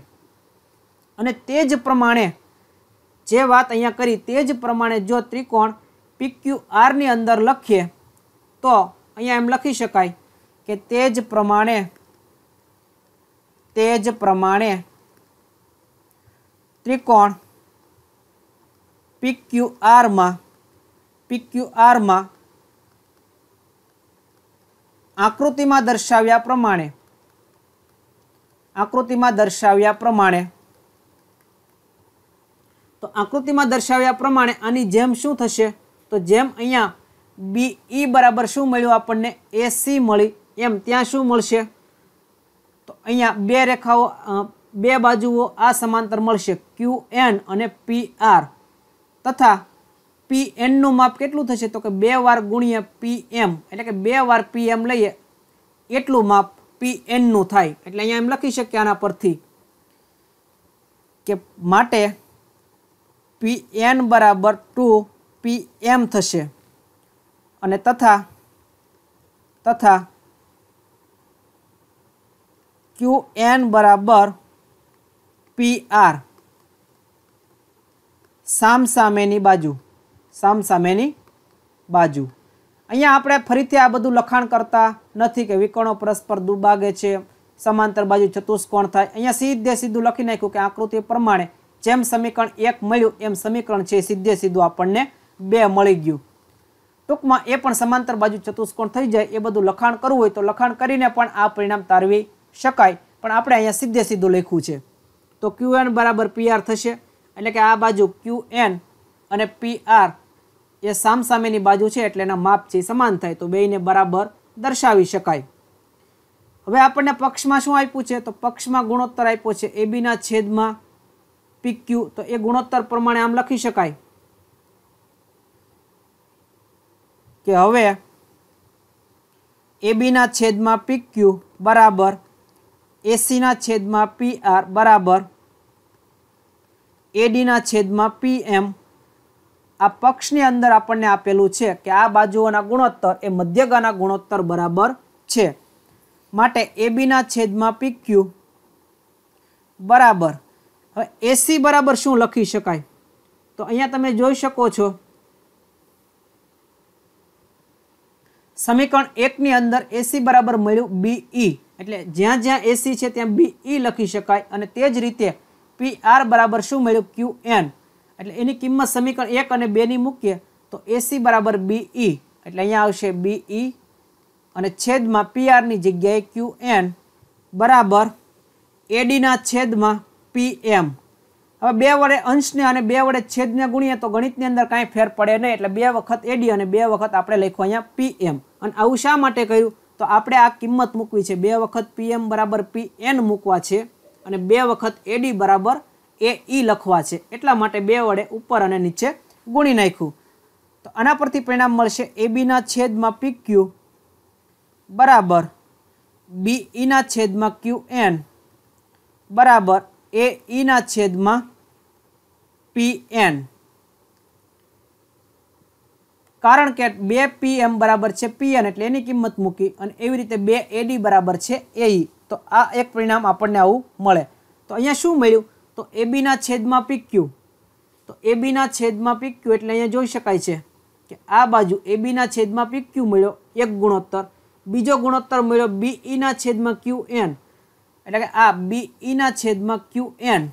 અને તે જ પ્રમાણે જે વાત અહીંયા કરી તે જ પ્રમાણે જો ત્રિકોણ પીક્યુ આરની અંદર લખીએ તો અહીંયા એમ લખી શકાય કે તે જ પ્રમાણે તે જ પ્રમાણે ત્રિકોણ પીક્યુ આરમાં પીક્યુ આરમાં આકૃતિમાં દર્શાવ્યા પ્રમાણે આકૃતિમાં દર્શાવ્યા પ્રમાણે તો આકૃતિમાં દર્શાવ્યા પ્રમાણે આની જેમ શું થશે તો જેમ અહીંયા બી ઈ બરાબર શું મળ્યું આપણને એ સી મળી એમ ત્યાં શું મળશે તો અહીંયા બે રેખાઓ બે બાજુઓ આ સમાંતર મળશે ક્યુ એન અને પી આર તથા પી એનનું માપ કેટલું થશે તો કે બે વાર ગુણ્યા પી એમ એટલે કે બે વાર પી એમ લઈએ એટલું માપ પી એનનું થાય એટલે અહીંયા એમ લખી શકીએ આના પરથી કે માટે પી એન બરાબર ટુ પી એમ થશે અને તથા તથા ક્યુ એન બરાબર પી આર સામસામેની બાજુ સામસામેની બાજુ અહીંયા આપણે ફરીથી આ બધું લખાણ કરતા નથી કે વિકર્ણો પરસ્પર દુબાગે છે સમાંતર બાજુ ચતુષ્કોણ થાય અહીંયા સીધે સીધું લખી નાખ્યું કે આકૃતિ પ્રમાણે જેમ સમીકરણ એક મળ્યું એમ સમીકરણ છે સીધે સીધું આપણને બે મળી ગયું ટૂંકમાં એ પણ સમાંતર બાજુ ચતુષ્કોણ થઈ જાય એ બધું લખાણ કરવું હોય તો લખાણ કરીને પણ આ પરિણામ તારવી શકાય પણ આપણે અહીંયા સીધે સીધું લખ્યું છે તો ક્યુ એન બરાબર પીઆર થશે એટલે કે આ બાજુ ક્યુ એન અને પીઆર એ સામસામેની બાજુ છે એટલે એના માપથી સમાન થાય તો બેયને બરાબર દર્શાવી શકાય હવે આપણને પક્ષમાં શું આપ્યું છે તો પક્ષમાં ગુણોત્તર આપ્યો છે એ બીના છેદમાં પી ક્યુ તો એ ગુણોત્તર પ્રમાણે આમ લખી શકાય કે હવે એબીના છેદમાં પી ક્યુ બરાબર એસીના છેદમાં પી આર બરાબર એડીના છેદમાં પી એમ આ પક્ષની અંદર આપણને આપેલું છે કે આ બાજુઓના ગુણોત્તર એ મધ્યગાના ગુણોત્તર બરાબર છે માટે એબીના છેદમાં પી ક્યુ બરાબર હવે એસી બરાબર શું લખી શકાય તો અહીંયા તમે જોઈ શકો છો સમીકરણ એકની અંદર એસી બરાબર મળ્યું બી ઈ e. એટલે જ્યાં જ્યાં એસી છે ત્યાં બી ઈ e લખી શકાય અને તે જ રીતે પી આર બરાબર શું મળ્યું ક્યુ એન એટલે એની કિંમત સમીકરણ એક અને બેની મૂકીએ તો એસી બરાબર બી ઈ e. એટલે અહીંયા આવશે બી ઈ અને છેદમાં પી આરની જગ્યાએ ક્યુ એન બરાબર એડીના છેદમાં પી એમ હવે બે વડે અંશને અને બે વડે છેદને ગુણીએ તો ગણિતની અંદર કાંઈ ફેર પડે નહીં એટલે બે વખત એડી અને બે વખત આપણે લખ્યું અહીંયા પી એમ અને આવું શા માટે કર્યું તો આપણે આ કિંમત મૂકવી છે બે વખત પીએમ બરાબર પી એન મૂકવા છે અને બે વખત એડી બરાબર એ ઈ e લખવા છે એટલા માટે બે વડે ઉપર અને નીચે ગુણી નાખ્યું તો આના પરથી પરિણામ મળશે એ બીના છેદમાં પી ક્યુ બરાબર બી ઈના e છેદમાં ક્યુ એન બરાબર એ ઈના e છેદમાં પી એન કારણ કે બે પી એમ બરાબર છે પી એન એટલે એની કિંમત મૂકી અને એવી રીતે બે એડી બરાબર છે એઈ e. તો આ એક પરિણામ આપણને આવું મળે તો અહીંયા શું મળ્યું તો એબીના છેદમાં પી ક્યુ તો એ બીના છેદમાં પી ક્યુ એટલે અહીંયા જોઈ શકાય છે કે આ બાજુ એબીના છેદમાં પી ક્યુ મળ્યો એક ગુણોત્તર બીજો ગુણોત્તર મળ્યો બીઈના e છેદમાં ક્યુ એન એટલે કે આ બી બીઈના e છેદમાં ક્યુ એન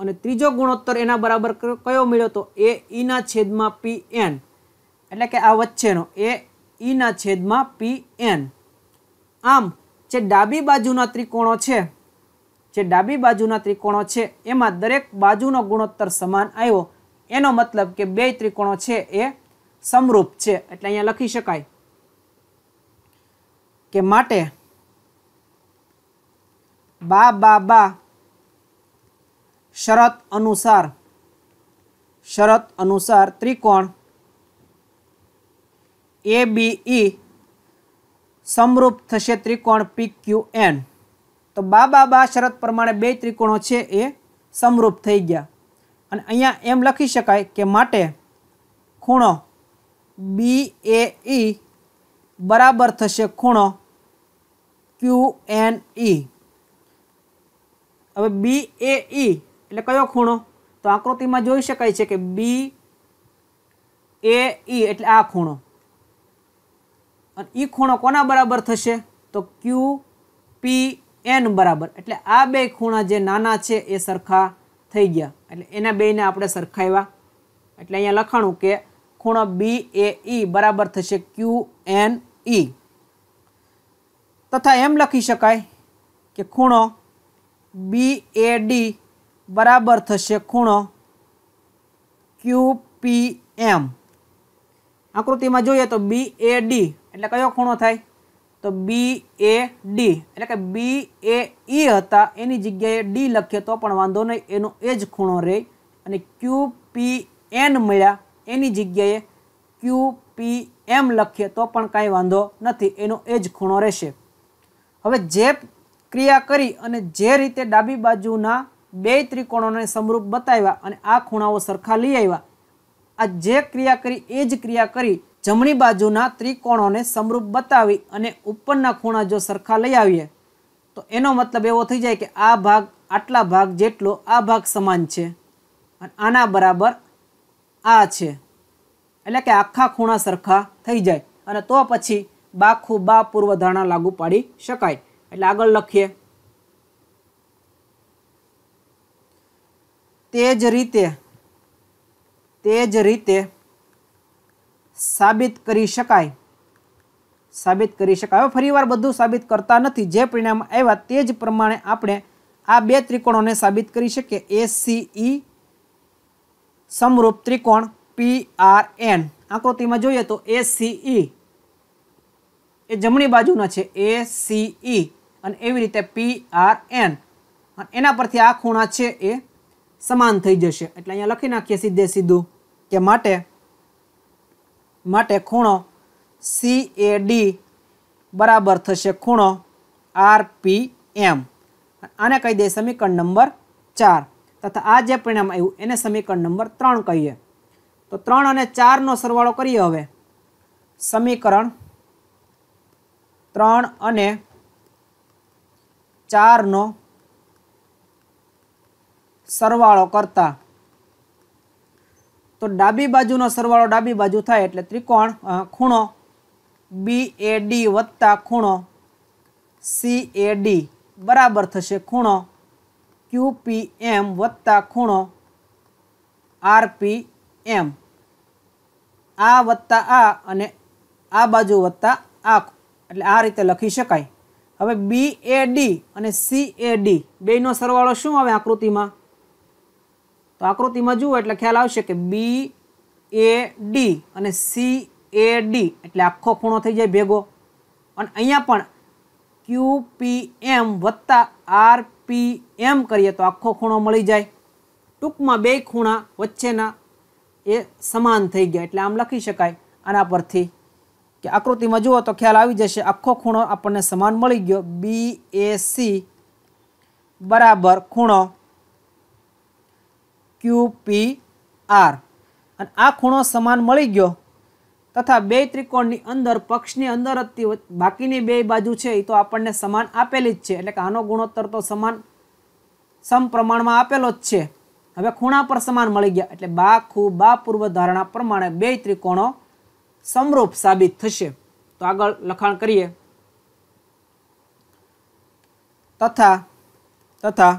અને ત્રીજો ગુણોત્તર એના બરાબર કયો મળ્યો તો એ ઈના છેદમાં પી એન એટલે કે આ વચ્ચેનો એ ઈના છેદમાં પી એન આમ જે ડાબી બાજુના ત્રિકોણો છે જે ડાબી બાજુના ત્રિકોણો છે એમાં દરેક બાજુનો ગુણોત્તર સમાન આવ્યો એનો મતલબ કે બે ત્રિકોણો છે એ સમરૂપ છે એટલે અહીંયા લખી શકાય કે માટે બા બા બા શરત અનુસાર શરત અનુસાર ત્રિકોણ એ બી ઈ સમરૂપ થશે ત્રિકોણ પી ક્યુ એન તો બા બા બા શરત પ્રમાણે બે ત્રિકોણો છે એ સમરૂપ થઈ ગયા અને અહીંયા એમ લખી શકાય કે માટે ખૂણો બી એ ઈ બરાબર થશે ખૂણો ક્યુ એન ઈ હવે બી એ ઈ એટલે કયો ખૂણો તો આકૃતિમાં જોઈ શકાય છે કે બી એ ઈ એટલે આ ખૂણો અને એ ખૂણો કોના બરાબર થશે તો ક્યુ પી એન બરાબર એટલે આ બે ખૂણા જે નાના છે એ સરખા થઈ ગયા એટલે એના બેને આપણે સરખાવ્યા એટલે અહીંયા લખાણું કે ખૂણો બી એ ઈ બરાબર થશે ક્યુ એન ઈ તથા એમ લખી શકાય કે ખૂણો બી એ ડી બરાબર થશે ખૂણો ક્યુ પી એમ આકૃતિમાં જોઈએ તો બી એ ડી એટલે કયો ખૂણો થાય તો બી એ ડી એટલે કે બી એ ઈ હતા એની જગ્યાએ ડી લખીએ તો પણ વાંધો નહીં એનો એ જ ખૂણો રહે અને ક્યુ પી એન મળ્યા એની જગ્યાએ ક્યુ પી એમ લખીએ તો પણ કાંઈ વાંધો નથી એનો એ જ ખૂણો રહેશે હવે જે ક્રિયા કરી અને જે રીતે ડાબી બાજુના બે ત્રિકોણોને સમરૂપ બતાવ્યા અને આ ખૂણાઓ સરખા લઈ આવ્યા આ જે ક્રિયા કરી એ જ ક્રિયા કરી જમણી બાજુના ત્રિકોણોને સમરૂપ બતાવી અને ઉપરના ખૂણા જો સરખા લઈ આવીએ તો એનો મતલબ એવો થઈ જાય કે આ ભાગ આટલા ભાગ જેટલો આ ભાગ સમાન છે અને આના બરાબર આ છે એટલે કે આખા ખૂણા સરખા થઈ જાય અને તો પછી બાખુ બા પૂર્વધારણા લાગુ પાડી શકાય એટલે આગળ લખીએ તે જ રીતે તે જ રીતે સાબિત કરી શકાય સાબિત કરી શકાય હવે ફરીવાર બધું સાબિત કરતા નથી જે પરિણામ આવ્યા તે જ પ્રમાણે આપણે આ બે ત્રિકોણોને સાબિત કરી શકીએ એ સીઈ e સમરૂપ ત્રિકોણ પી આર એન આકૃતિમાં જોઈએ તો એ સીઈ e એ જમણી બાજુના છે એ સીઈ e અને એવી રીતે પી આર એન એના પરથી આ ખૂણા છે એ સમાન થઈ જશે એટલે અહીંયા લખી નાખીએ સીધે સીધું કે માટે માટે ખૂણો સી એ ડી બરાબર થશે ખૂણો આર પી એમ આને કહી દઈએ સમીકરણ નંબર ચાર તથા આ જે પરિણામ આવ્યું એને સમીકરણ નંબર ત્રણ કહીએ તો ત્રણ અને ચારનો સરવાળો કરીએ હવે સમીકરણ ત્રણ અને ચારનો સરવાળો કરતાં તો ડાબી બાજુનો સરવાળો ડાબી બાજુ થાય એટલે ત્રિકોણ ખૂણો બી એ ડી વત્તા ખૂણો સી એ ડી બરાબર થશે ખૂણો ક્યુ પી એમ વત્તા ખૂણો આર પી એમ આ વત્તા આ અને આ બાજુ વત્તા આ એટલે આ રીતે લખી શકાય હવે બી એ ડી અને સી એ ડી બેનો સરવાળો શું આવે આકૃતિમાં તો આકૃતિમાં જુઓ એટલે ખ્યાલ આવશે કે બી એ ડી અને સી એ ડી એટલે આખો ખૂણો થઈ જાય ભેગો અને અહીંયા પણ ક્યુ પી એમ વત્તા આર પી એમ કરીએ તો આખો ખૂણો મળી જાય ટૂંકમાં બે ખૂણા વચ્ચેના એ સમાન થઈ ગયા એટલે આમ લખી શકાય આના પરથી કે આકૃતિમાં જુઓ તો ખ્યાલ આવી જશે આખો ખૂણો આપણને સમાન મળી ગયો બી એ સી બરાબર ખૂણો ક્યુ પી આર અને આ ખૂણો સમાન મળી ગયો તથા બે ત્રિકોણની અંદર પક્ષની અંદર હતી બાકીની બે બાજુ છે એ તો આપણને સમાન આપેલી જ છે એટલે કે આનો ગુણોત્તર તો સમાન સમપ્રમાણમાં આપેલો જ છે હવે ખૂણા પર સમાન મળી ગયા એટલે બા ખૂ બા પૂર્વ ધારણા પ્રમાણે બે ત્રિકોણો સમરૂપ સાબિત થશે તો આગળ લખાણ કરીએ તથા તથા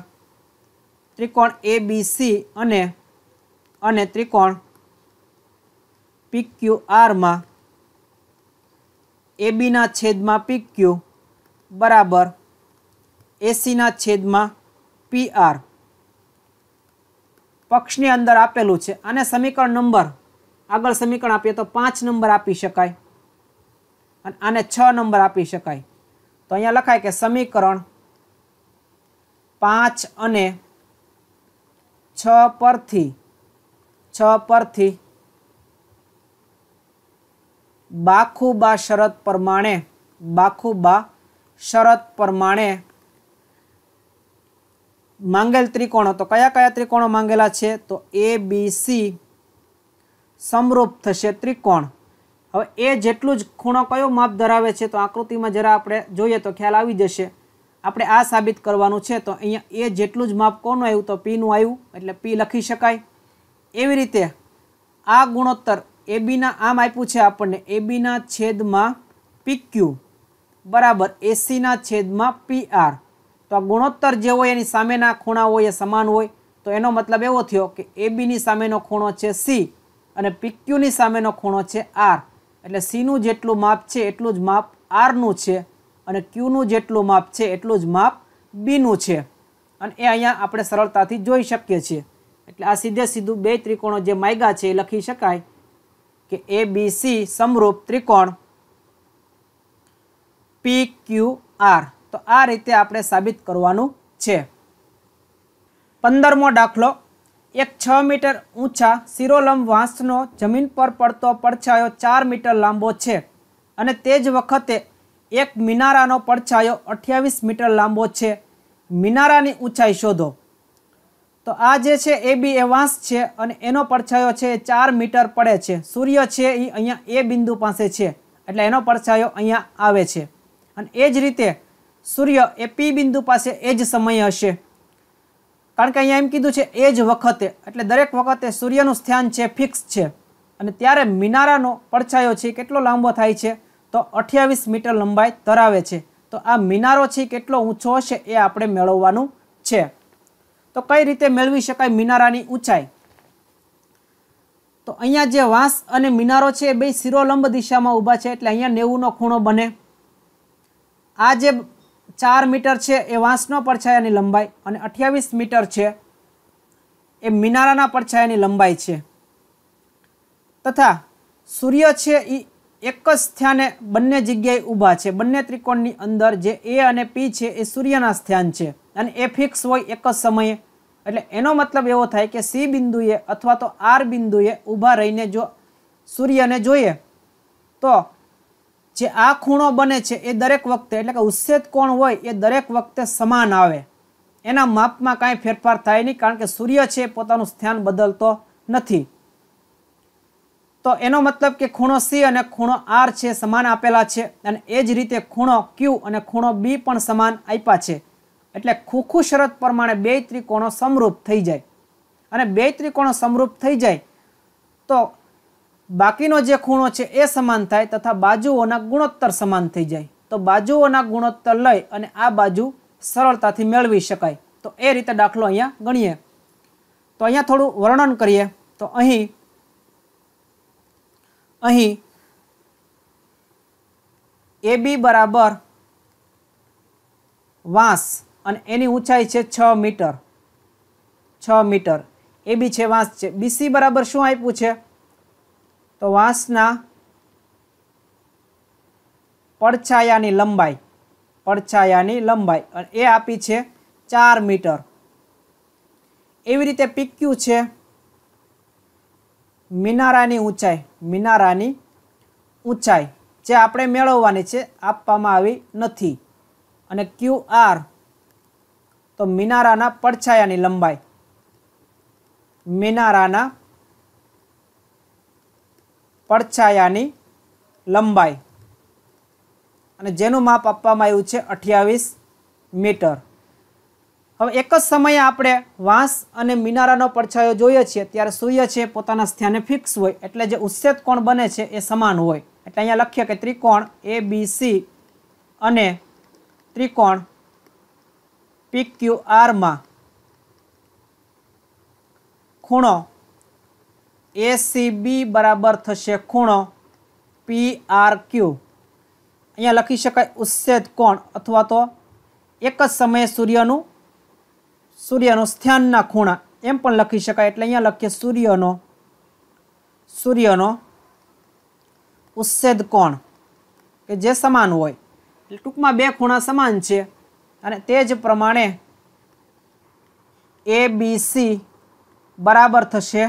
ત્રિકોણ એ બી સી અને અને ત્રિકોણ પી ક્યુ આરમાં એ બીના છેદમાં પી ક્યુ બરાબર એસીના છેદમાં પી આર પક્ષની અંદર આપેલું છે આને સમીકરણ નંબર આગળ સમીકરણ આપીએ તો પાંચ નંબર આપી શકાય અને આને છ નંબર આપી શકાય તો અહીંયા લખાય કે સમીકરણ પાંચ અને છ પરથી છ પરથી બાખુબા શરત પ્રમાણે બાખુબા શરત પ્રમાણે માંગેલ ત્રિકોણો તો કયા કયા ત્રિકોણો માંગેલા છે તો એ બી સી સમરૂપ થશે ત્રિકોણ હવે એ જેટલું જ ખૂણો કયો માપ ધરાવે છે તો આકૃતિમાં જરા આપણે જોઈએ તો ખ્યાલ આવી જશે આપણે આ સાબિત કરવાનું છે તો અહીંયા એ જેટલું જ માપ કોનું આવ્યું તો પીનું આવ્યું એટલે પી લખી શકાય એવી રીતે આ ગુણોત્તર એ બીના આમ આપ્યું છે આપણને એ બીના છેદમાં પીક્યુ બરાબર એસીના છેદમાં પી આર તો આ ગુણોત્તર જે હોય એની સામેના ખૂણા હોય એ સમાન હોય તો એનો મતલબ એવો થયો કે એ બીની સામેનો ખૂણો છે સી અને પીક્યુની સામેનો ખૂણો છે આર એટલે સીનું જેટલું માપ છે એટલું જ માપ આરનું છે અને ક્યુનું જેટલું માપ છે એટલું જ માપ બીનું છે અને એ અહીંયા આપણે સરળતાથી જોઈ શકીએ છીએ એટલે આ સીધે સીધું બે ત્રિકોણો જે માયગા છે એ લખી શકાય કે એ બી સી સમરૂપ ત્રિકોણ પી ક્યુ આર તો આ રીતે આપણે સાબિત કરવાનું છે પંદરમો દાખલો એક છ મીટર ઊંચા શિરોલંબ વાંસનો જમીન પર પડતો પડછાયો ચાર મીટર લાંબો છે અને તે જ વખતે એક મિનારાનો પડછાયો અઠ્યાવીસ મીટર લાંબો છે મિનારાની ઊંચાઈ શોધો તો આ જે છે એ બી એ વાંસ છે અને એનો પડછાયો છે એ ચાર મીટર પડે છે સૂર્ય છે એ અહીંયા એ બિંદુ પાસે છે એટલે એનો પડછાયો અહીંયા આવે છે અને એ જ રીતે સૂર્ય એ પી બિંદુ પાસે એ જ સમય હશે કારણ કે અહીંયા એમ કીધું છે એ જ વખતે એટલે દરેક વખતે સૂર્યનું સ્થાન છે ફિક્સ છે અને ત્યારે મિનારાનો પડછાયો છે કેટલો લાંબો થાય છે તો અઠ્યાવીસ મીટર લંબાઈ ધરાવે છે તો આ મિનારો છે કેટલો ઊંચો હશે એ આપણે મેળવવાનું છે તો કઈ રીતે મેળવી શકાય મિનારાની ઊંચાઈ તો અહીંયા જે વાંસ અને મિનારો છે એ બે શિરોલંબ દિશામાં ઊભા છે એટલે અહીંયા નેવુંનો ખૂણો બને આ જે ચાર મીટર છે એ વાંસનો પડછાયાની લંબાઈ અને અઠ્યાવીસ મીટર છે એ મિનારાના પડછાયાની લંબાઈ છે તથા સૂર્ય છે એ એક જ સ્થાને બંને જગ્યાએ ઊભા છે બંને ત્રિકોણની અંદર જે એ અને પી છે એ સૂર્યના સ્થાન છે અને એ ફિક્સ હોય એક જ સમયે એટલે એનો મતલબ એવો થાય કે સી બિંદુએ અથવા તો આર બિંદુએ ઊભા રહીને જો સૂર્યને જોઈએ તો જે આ ખૂણો બને છે એ દરેક વખતે એટલે કે ઉચ્છેદ કોણ હોય એ દરેક વખતે સમાન આવે એના માપમાં કાંઈ ફેરફાર થાય નહીં કારણ કે સૂર્ય છે પોતાનું સ્થાન બદલતો નથી તો એનો મતલબ કે ખૂણો સી અને ખૂણો આર છે સમાન આપેલા છે અને એ જ રીતે ખૂણો ક્યુ અને ખૂણો બી પણ સમાન આપ્યા છે એટલે ખૂખું શરત પ્રમાણે બે ત્રિકોણો સમરૂપ થઈ જાય અને બે ત્રિકોણો સમરૂપ થઈ જાય તો બાકીનો જે ખૂણો છે એ સમાન થાય તથા બાજુઓના ગુણોત્તર સમાન થઈ જાય તો બાજુઓના ગુણોત્તર લઈ અને આ બાજુ સરળતાથી મેળવી શકાય તો એ રીતે દાખલો અહીંયા ગણીએ તો અહીંયા થોડું વર્ણન કરીએ તો અહીં અહીં એ બી બરાબર વાંસ અને એની ઊંચાઈ છે છ મીટર છ મીટર એ બી છે વાંસ છે બીસી બરાબર શું આપ્યું છે તો વાંસના પડછાયાની લંબાઈ પડછાયાની લંબાઈ અને એ આપી છે ચાર મીટર એવી રીતે પીક્યું છે મિનારાની ઊંચાઈ મિનારાની ઊંચાઈ જે આપણે મેળવવાની છે આપવામાં આવી નથી અને ક્યુ આર તો મિનારાના પડછાયાની લંબાઈ મિનારાના પડછાયાની લંબાઈ અને જેનું માપ આપવામાં આવ્યું છે અઠ્યાવીસ મીટર હવે એક જ સમયે આપણે વાંસ અને મિનારાનો પડછાયો જોઈએ છીએ ત્યારે સૂર્ય છે પોતાના સ્થાને ફિક્સ હોય એટલે જે ઉચ્છેદ કોણ બને છે એ સમાન હોય એટલે અહીંયા લખીએ કે ત્રિકોણ એ બી સી અને ત્રિકોણ પી ક્યુ આરમાં ખૂણો એ બરાબર થશે ખૂણો પી આર ક્યુ અહીંયા લખી શકાય ઉચ્છેદ કોણ અથવા તો એક જ સમયે સૂર્યનું સૂર્યનો સ્થાનના ખૂણા એમ પણ લખી શકાય એટલે અહીંયા લખીએ સૂર્યનો સૂર્યનો ઉચ્છેદ કોણ કે જે સમાન હોય એટલે ટૂંકમાં બે ખૂણા સમાન છે અને તે જ પ્રમાણે એ બી સી બરાબર થશે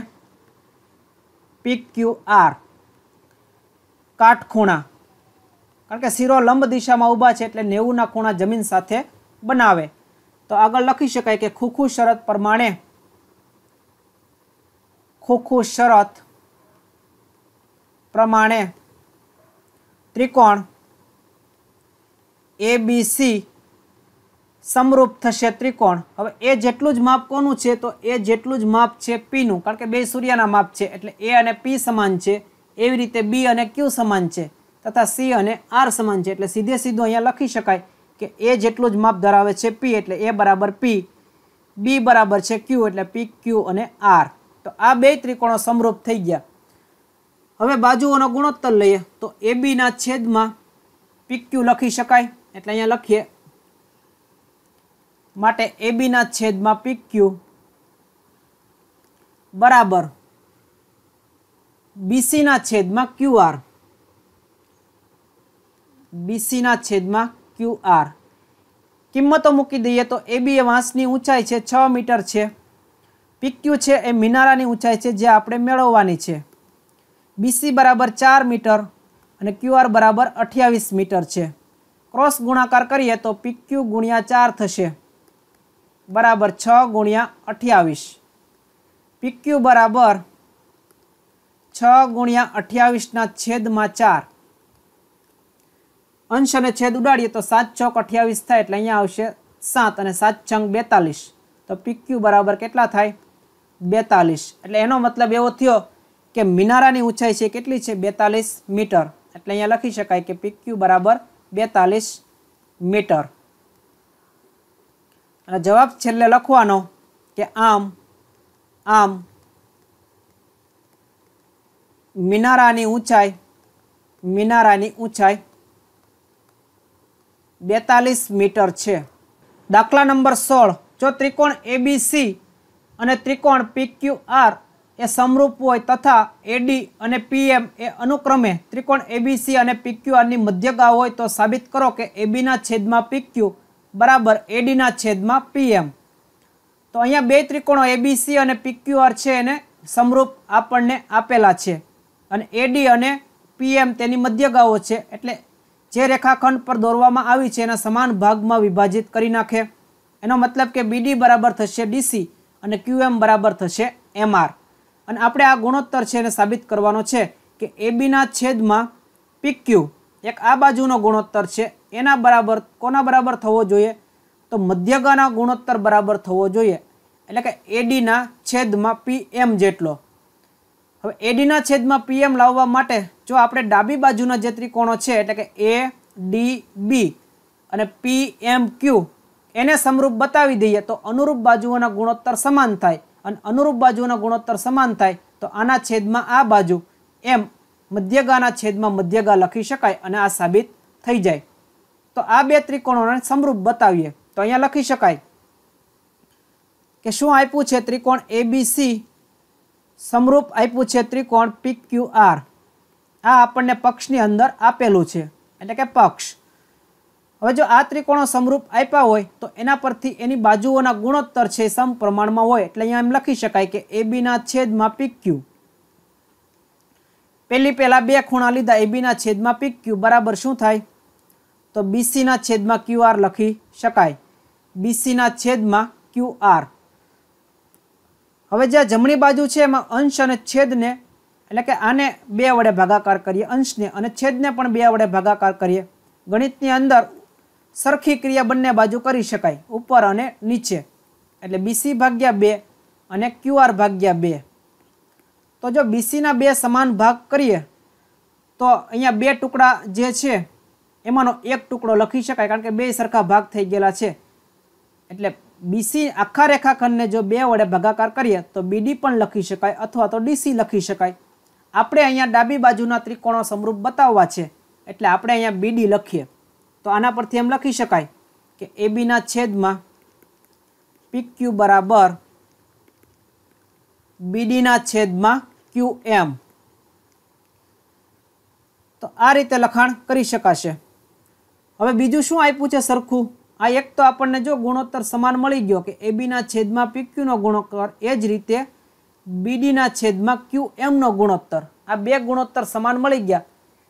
પી ક્યુ આર કાટખૂણા કારણ કે શીરો લંબ દિશામાં ઊભા છે એટલે નેવુંના ખૂણા જમીન સાથે બનાવે તો આગળ લખી શકાય કે ખોખું શરત પ્રમાણે ખોખું શરત પ્રમાણે ત્રિકોણ એ એબીસી સમરૂપ થશે ત્રિકોણ હવે એ જેટલું જ માપ કોનું છે તો એ જેટલું જ માપ છે પીનું કારણ કે બે સૂર્યના માપ છે એટલે એ અને પી સમાન છે એવી રીતે બી અને ક્યુ સમાન છે તથા સી અને આર સમાન છે એટલે સીધે સીધું અહીંયા લખી શકાય કે એ જેટલું જ માપ ધરાવે છે પી એટલે એ બરાબર પી બી બરાબર છે ક્યુ એટલે પી ક્યુ અને આર તો આ બે ત્રિકોણો સમરૂપ થઈ ગયા હવે બાજુઓનો ગુણોત્તર લઈએ તો એ બીના છેદમાં પી ક્યુ લખી શકાય એટલે અહીંયા લખીએ માટે એ બીના છેદમાં પી ક્યુ બરાબર બીસીના છેદમાં ક્યુ આર બીસીના છેદમાં ક્યુ આર કિંમતો મૂકી દઈએ તો એ બી એ વાંસની ઊંચાઈ છે છ મીટર છે પીક્યુ છે એ મિનારાની ઊંચાઈ છે જે આપણે મેળવવાની છે બીસી બરાબર ચાર મીટર અને ક્યુઆર બરાબર અઠ્યાવીસ મીટર છે ક્રોસ ગુણાકાર કરીએ તો પીક્યુ ગુણ્યા ચાર થશે બરાબર છ ગુણ્યા અઠ્યાવીસ પીક્યુ બરાબર છ ગુણ્યા અઠ્યાવીસના છેદમાં ચાર અંશ અને છેદ ઉડાડીએ તો સાત ચોક અઠ્યાવીસ થાય એટલે અહીંયા આવશે સાત અને સાત છંગ બેતાલીસ તો પીક્યુ બરાબર કેટલા થાય બેતાલીસ એટલે એનો મતલબ એવો થયો કે મિનારાની ઊંચાઈ છે કેટલી છે બેતાલીસ મીટર એટલે અહીંયા લખી શકાય કે પીક્યુ બરાબર બેતાલીસ મીટર અને જવાબ છેલ્લે લખવાનો કે આમ આમ મિનારાની ઊંચાઈ મિનારાની ઊંચાઈ બેતાલીસ મીટર છે દાખલા નંબર સોળ જો ત્રિકોણ એબીસી અને ત્રિકોણ પીક્યુઆર એ સમરૂપ હોય તથા એડી અને પીએમ એ અનુક્રમે ત્રિકોણ એબીસી અને પીક્યુઆરની મધ્યગાવ હોય તો સાબિત કરો કે એબીના છેદમાં પીક્યુ બરાબર એડીના છેદમાં પીએમ તો અહીંયા બે ત્રિકોણો એબીસી અને પીક્યુઆર છે એને સમરૂપ આપણને આપેલા છે અને એડી અને પીએમ તેની મધ્યગાઓ છે એટલે જે રેખાખંડ પર દોરવામાં આવી છે એના સમાન ભાગમાં વિભાજિત કરી નાખે એનો મતલબ કે બીડી બરાબર થશે ડીસી અને ક્યુએમ બરાબર થશે એમઆર અને આપણે આ ગુણોત્તર છે એને સાબિત કરવાનો છે કે એબીના છેદમાં પીક્યુ એક આ બાજુનો ગુણોત્તર છે એના બરાબર કોના બરાબર થવો જોઈએ તો મધ્યગાના ગુણોત્તર બરાબર થવો જોઈએ એટલે કે એડીના છેદમાં પીએમ જેટલો હવે એડીના છેદમાં પીએમ લાવવા માટે જો આપણે ડાબી બાજુના જે ત્રિકોણો છે એટલે કે એ ડી બી અને પી એમ ક્યુ એને સમરૂપ બતાવી દઈએ તો અનુરૂપ બાજુઓના ગુણોત્તર સમાન થાય અને અનુરૂપ બાજુઓના ગુણોત્તર સમાન થાય તો આના છેદમાં આ બાજુ એમ મધ્યગાના છેદમાં મધ્યગા લખી શકાય અને આ સાબિત થઈ જાય તો આ બે ત્રિકોણોને સમરૂપ બતાવીએ તો અહીંયા લખી શકાય કે શું આપ્યું છે ત્રિકોણ સી સમરૂપ આપ્યું છે ત્રિકોણ પી ક્યુ આર આ આપણને પક્ષની અંદર આપેલું છે એટલે કે પક્ષ હવે જો આ ત્રિકોણો સમરૂપ આપ્યા હોય તો એના પરથી એની બાજુઓના ગુણોત્તર છે સમપ્રમાણમાં હોય એટલે અહીંયા એમ લખી શકાય કે એ બીના છેદમાં પીક્યુ પહેલી પહેલાં બે ખૂણા લીધા એ બીના છેદમાં પીક્યુ બરાબર શું થાય તો બીસીના છેદમાં ક્યુ આર લખી શકાય બીસીના છેદમાં ક્યુ આર હવે જ્યાં જમણી બાજુ છે એમાં અંશ અને છેદને એટલે કે આને બે વડે ભાગાકાર કરીએ અંશને અને છેદને પણ બે વડે ભાગાકાર કરીએ ગણિતની અંદર સરખી ક્રિયા બંને બાજુ કરી શકાય ઉપર અને નીચે એટલે બીસી ભાગ્યા બે અને ક્યુઆર ભાગ્યા બે તો જો બીસીના બે સમાન ભાગ કરીએ તો અહીંયા બે ટુકડા જે છે એમાંનો એક ટુકડો લખી શકાય કારણ કે બે સરખા ભાગ થઈ ગયેલા છે એટલે બીસી આખા રેખાખંડને જો બે વડે ભાગાકાર કરીએ તો બીડી પણ લખી શકાય અથવા તો ડીસી લખી શકાય આપણે અહીંયા ડાબી બાજુના ત્રિકોણો સમરૂપ બતાવવા છે એટલે આપણે અહીંયા બીડી લખીએ તો આના પરથી એમ લખી શકાય કે એ બીના છેદમાં પીક્યુ બરાબર બીડીના છેદમાં ક્યુ એમ તો આ રીતે લખાણ કરી શકાશે હવે બીજું શું આપ્યું છે સરખું આ એક તો આપણને જો ગુણોત્તર સમાન મળી ગયો કે એબીના છેદમાં પીક્યુનો ગુણોત્તર એ જ રીતે બીડીના છેદમાં ક્યુ એમનો ગુણોત્તર આ બે ગુણોત્તર સમાન મળી ગયા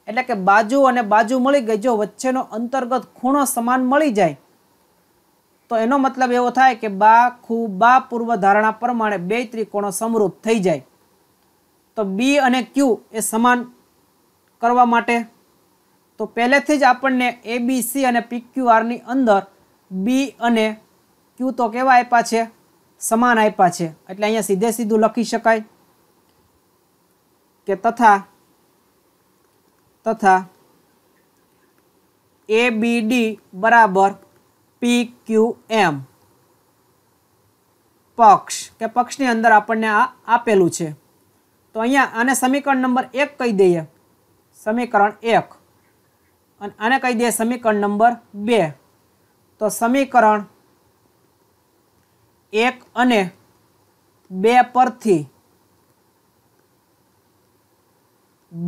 એટલે કે બાજુ અને બાજુ મળી ગઈ જો વચ્ચેનો અંતર્ગત ખૂણો સમાન મળી જાય તો એનો મતલબ એવો થાય કે બા ખુ બા પૂર્વ ધારણા પ્રમાણે બે ત્રિકોણો સમરૂપ થઈ જાય તો બી અને ક્યુ એ સમાન કરવા માટે તો પહેલેથી જ આપણને એ બી સી અને પી ક્યુ આરની અંદર બી અને ક્યુ તો કેવા આપ્યા છે સમાન આપ્યા છે એટલે અહીંયા સીધે સીધું લખી શકાય કે તથા તથા એ બી ડી બરાબર પી ક્યુ એમ પક્ષ કે પક્ષની અંદર આપણને આ આપેલું છે તો અહીંયા આને સમીકરણ નંબર એક કહી દઈએ સમીકરણ એક અને આને કહી દઈએ સમીકરણ નંબર બે તો સમીકરણ એક અને બે પરથી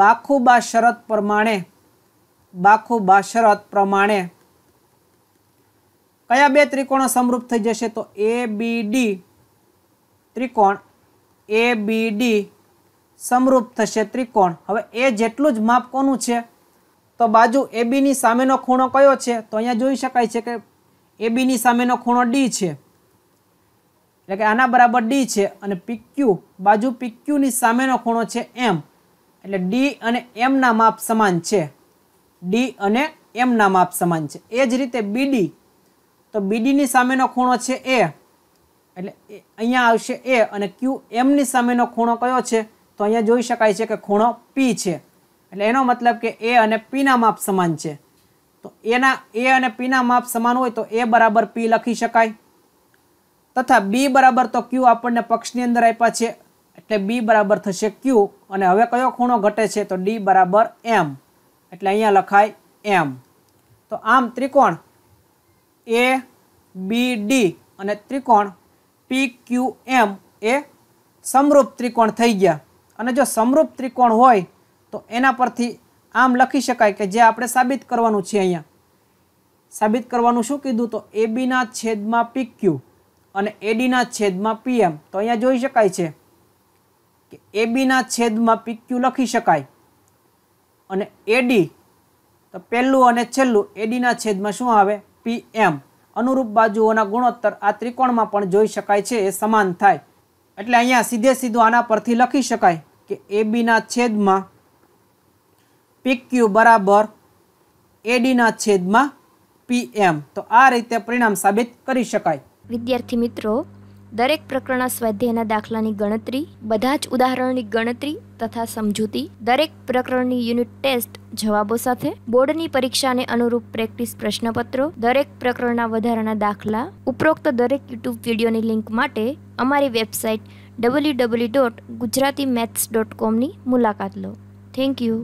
બાખુબા શરત પ્રમાણે બાખુબા શરત પ્રમાણે કયા બે ત્રિકોણો સમરૂપ થઈ જશે તો એ બી ડી ત્રિકોણ એ બી ડી સમરૂપ થશે ત્રિકોણ હવે એ જેટલું જ માપ કોનું છે તો બાજુ એ બીની સામેનો ખૂણો કયો છે તો અહીંયા જોઈ શકાય છે કે એ બીની સામેનો ખૂણો ડી છે એટલે કે આના બરાબર ડી છે અને પીક્યુ બાજુ પીક્યુની સામેનો ખૂણો છે એમ એટલે ડી અને એમના માપ સમાન છે ડી અને એમના માપ સમાન છે એ જ રીતે બીડી તો બીડીની સામેનો ખૂણો છે એ એટલે અહીંયા આવશે એ અને ક્યુ એમની સામેનો ખૂણો કયો છે તો અહીંયા જોઈ શકાય છે કે ખૂણો પી છે એટલે એનો મતલબ કે એ અને પીના માપ સમાન છે તો એના એ અને પીના માપ સમાન હોય તો એ બરાબર પી લખી શકાય તથા બી બરાબર તો ક્યુ આપણને પક્ષની અંદર આપ્યા છે એટલે બી બરાબર થશે ક્યુ અને હવે કયો ખૂણો ઘટે છે તો ડી બરાબર એમ એટલે અહીંયા લખાય એમ તો આમ ત્રિકોણ એ બી ડી અને ત્રિકોણ પી ક્યુ એમ એ સમરૂપ ત્રિકોણ થઈ ગયા અને જો સમરૂપ ત્રિકોણ હોય તો એના પરથી આમ લખી શકાય કે જે આપણે સાબિત કરવાનું છે અહીંયા સાબિત કરવાનું શું કીધું તો એ બીના છેદમાં પી ક્યુ અને એડીના છેદમાં પીએમ તો અહીંયા જોઈ શકાય છે કે એબીના છેદમાં પીક્યુ લખી શકાય અને એડી તો પહેલું અને છેલ્લું એડીના છેદમાં શું આવે પીએમ અનુરૂપ બાજુઓના ગુણોત્તર આ ત્રિકોણમાં પણ જોઈ શકાય છે એ સમાન થાય એટલે અહીંયા સીધે સીધું આના પરથી લખી શકાય કે એબીના છેદમાં પીક્યુ બરાબર એડીના છેદમાં પીએમ તો આ રીતે પરિણામ સાબિત કરી શકાય વિદ્યાર્થી મિત્રો દરેક પ્રકરણના સ્વાધ્યાયના દાખલાની ગણતરી બધા જ ઉદાહરણની ગણતરી તથા સમજૂતી દરેક પ્રકરણની યુનિટ ટેસ્ટ જવાબો સાથે બોર્ડની પરીક્ષાને અનુરૂપ પ્રેક્ટિસ પ્રશ્નપત્રો દરેક પ્રકરણના વધારાના દાખલા ઉપરોક્ત દરેક યુટ્યુબ વિડીયોની લિંક માટે અમારી website W W dot Gujarati maths dot કોમની મુલાકાત લો થેન્ક યુ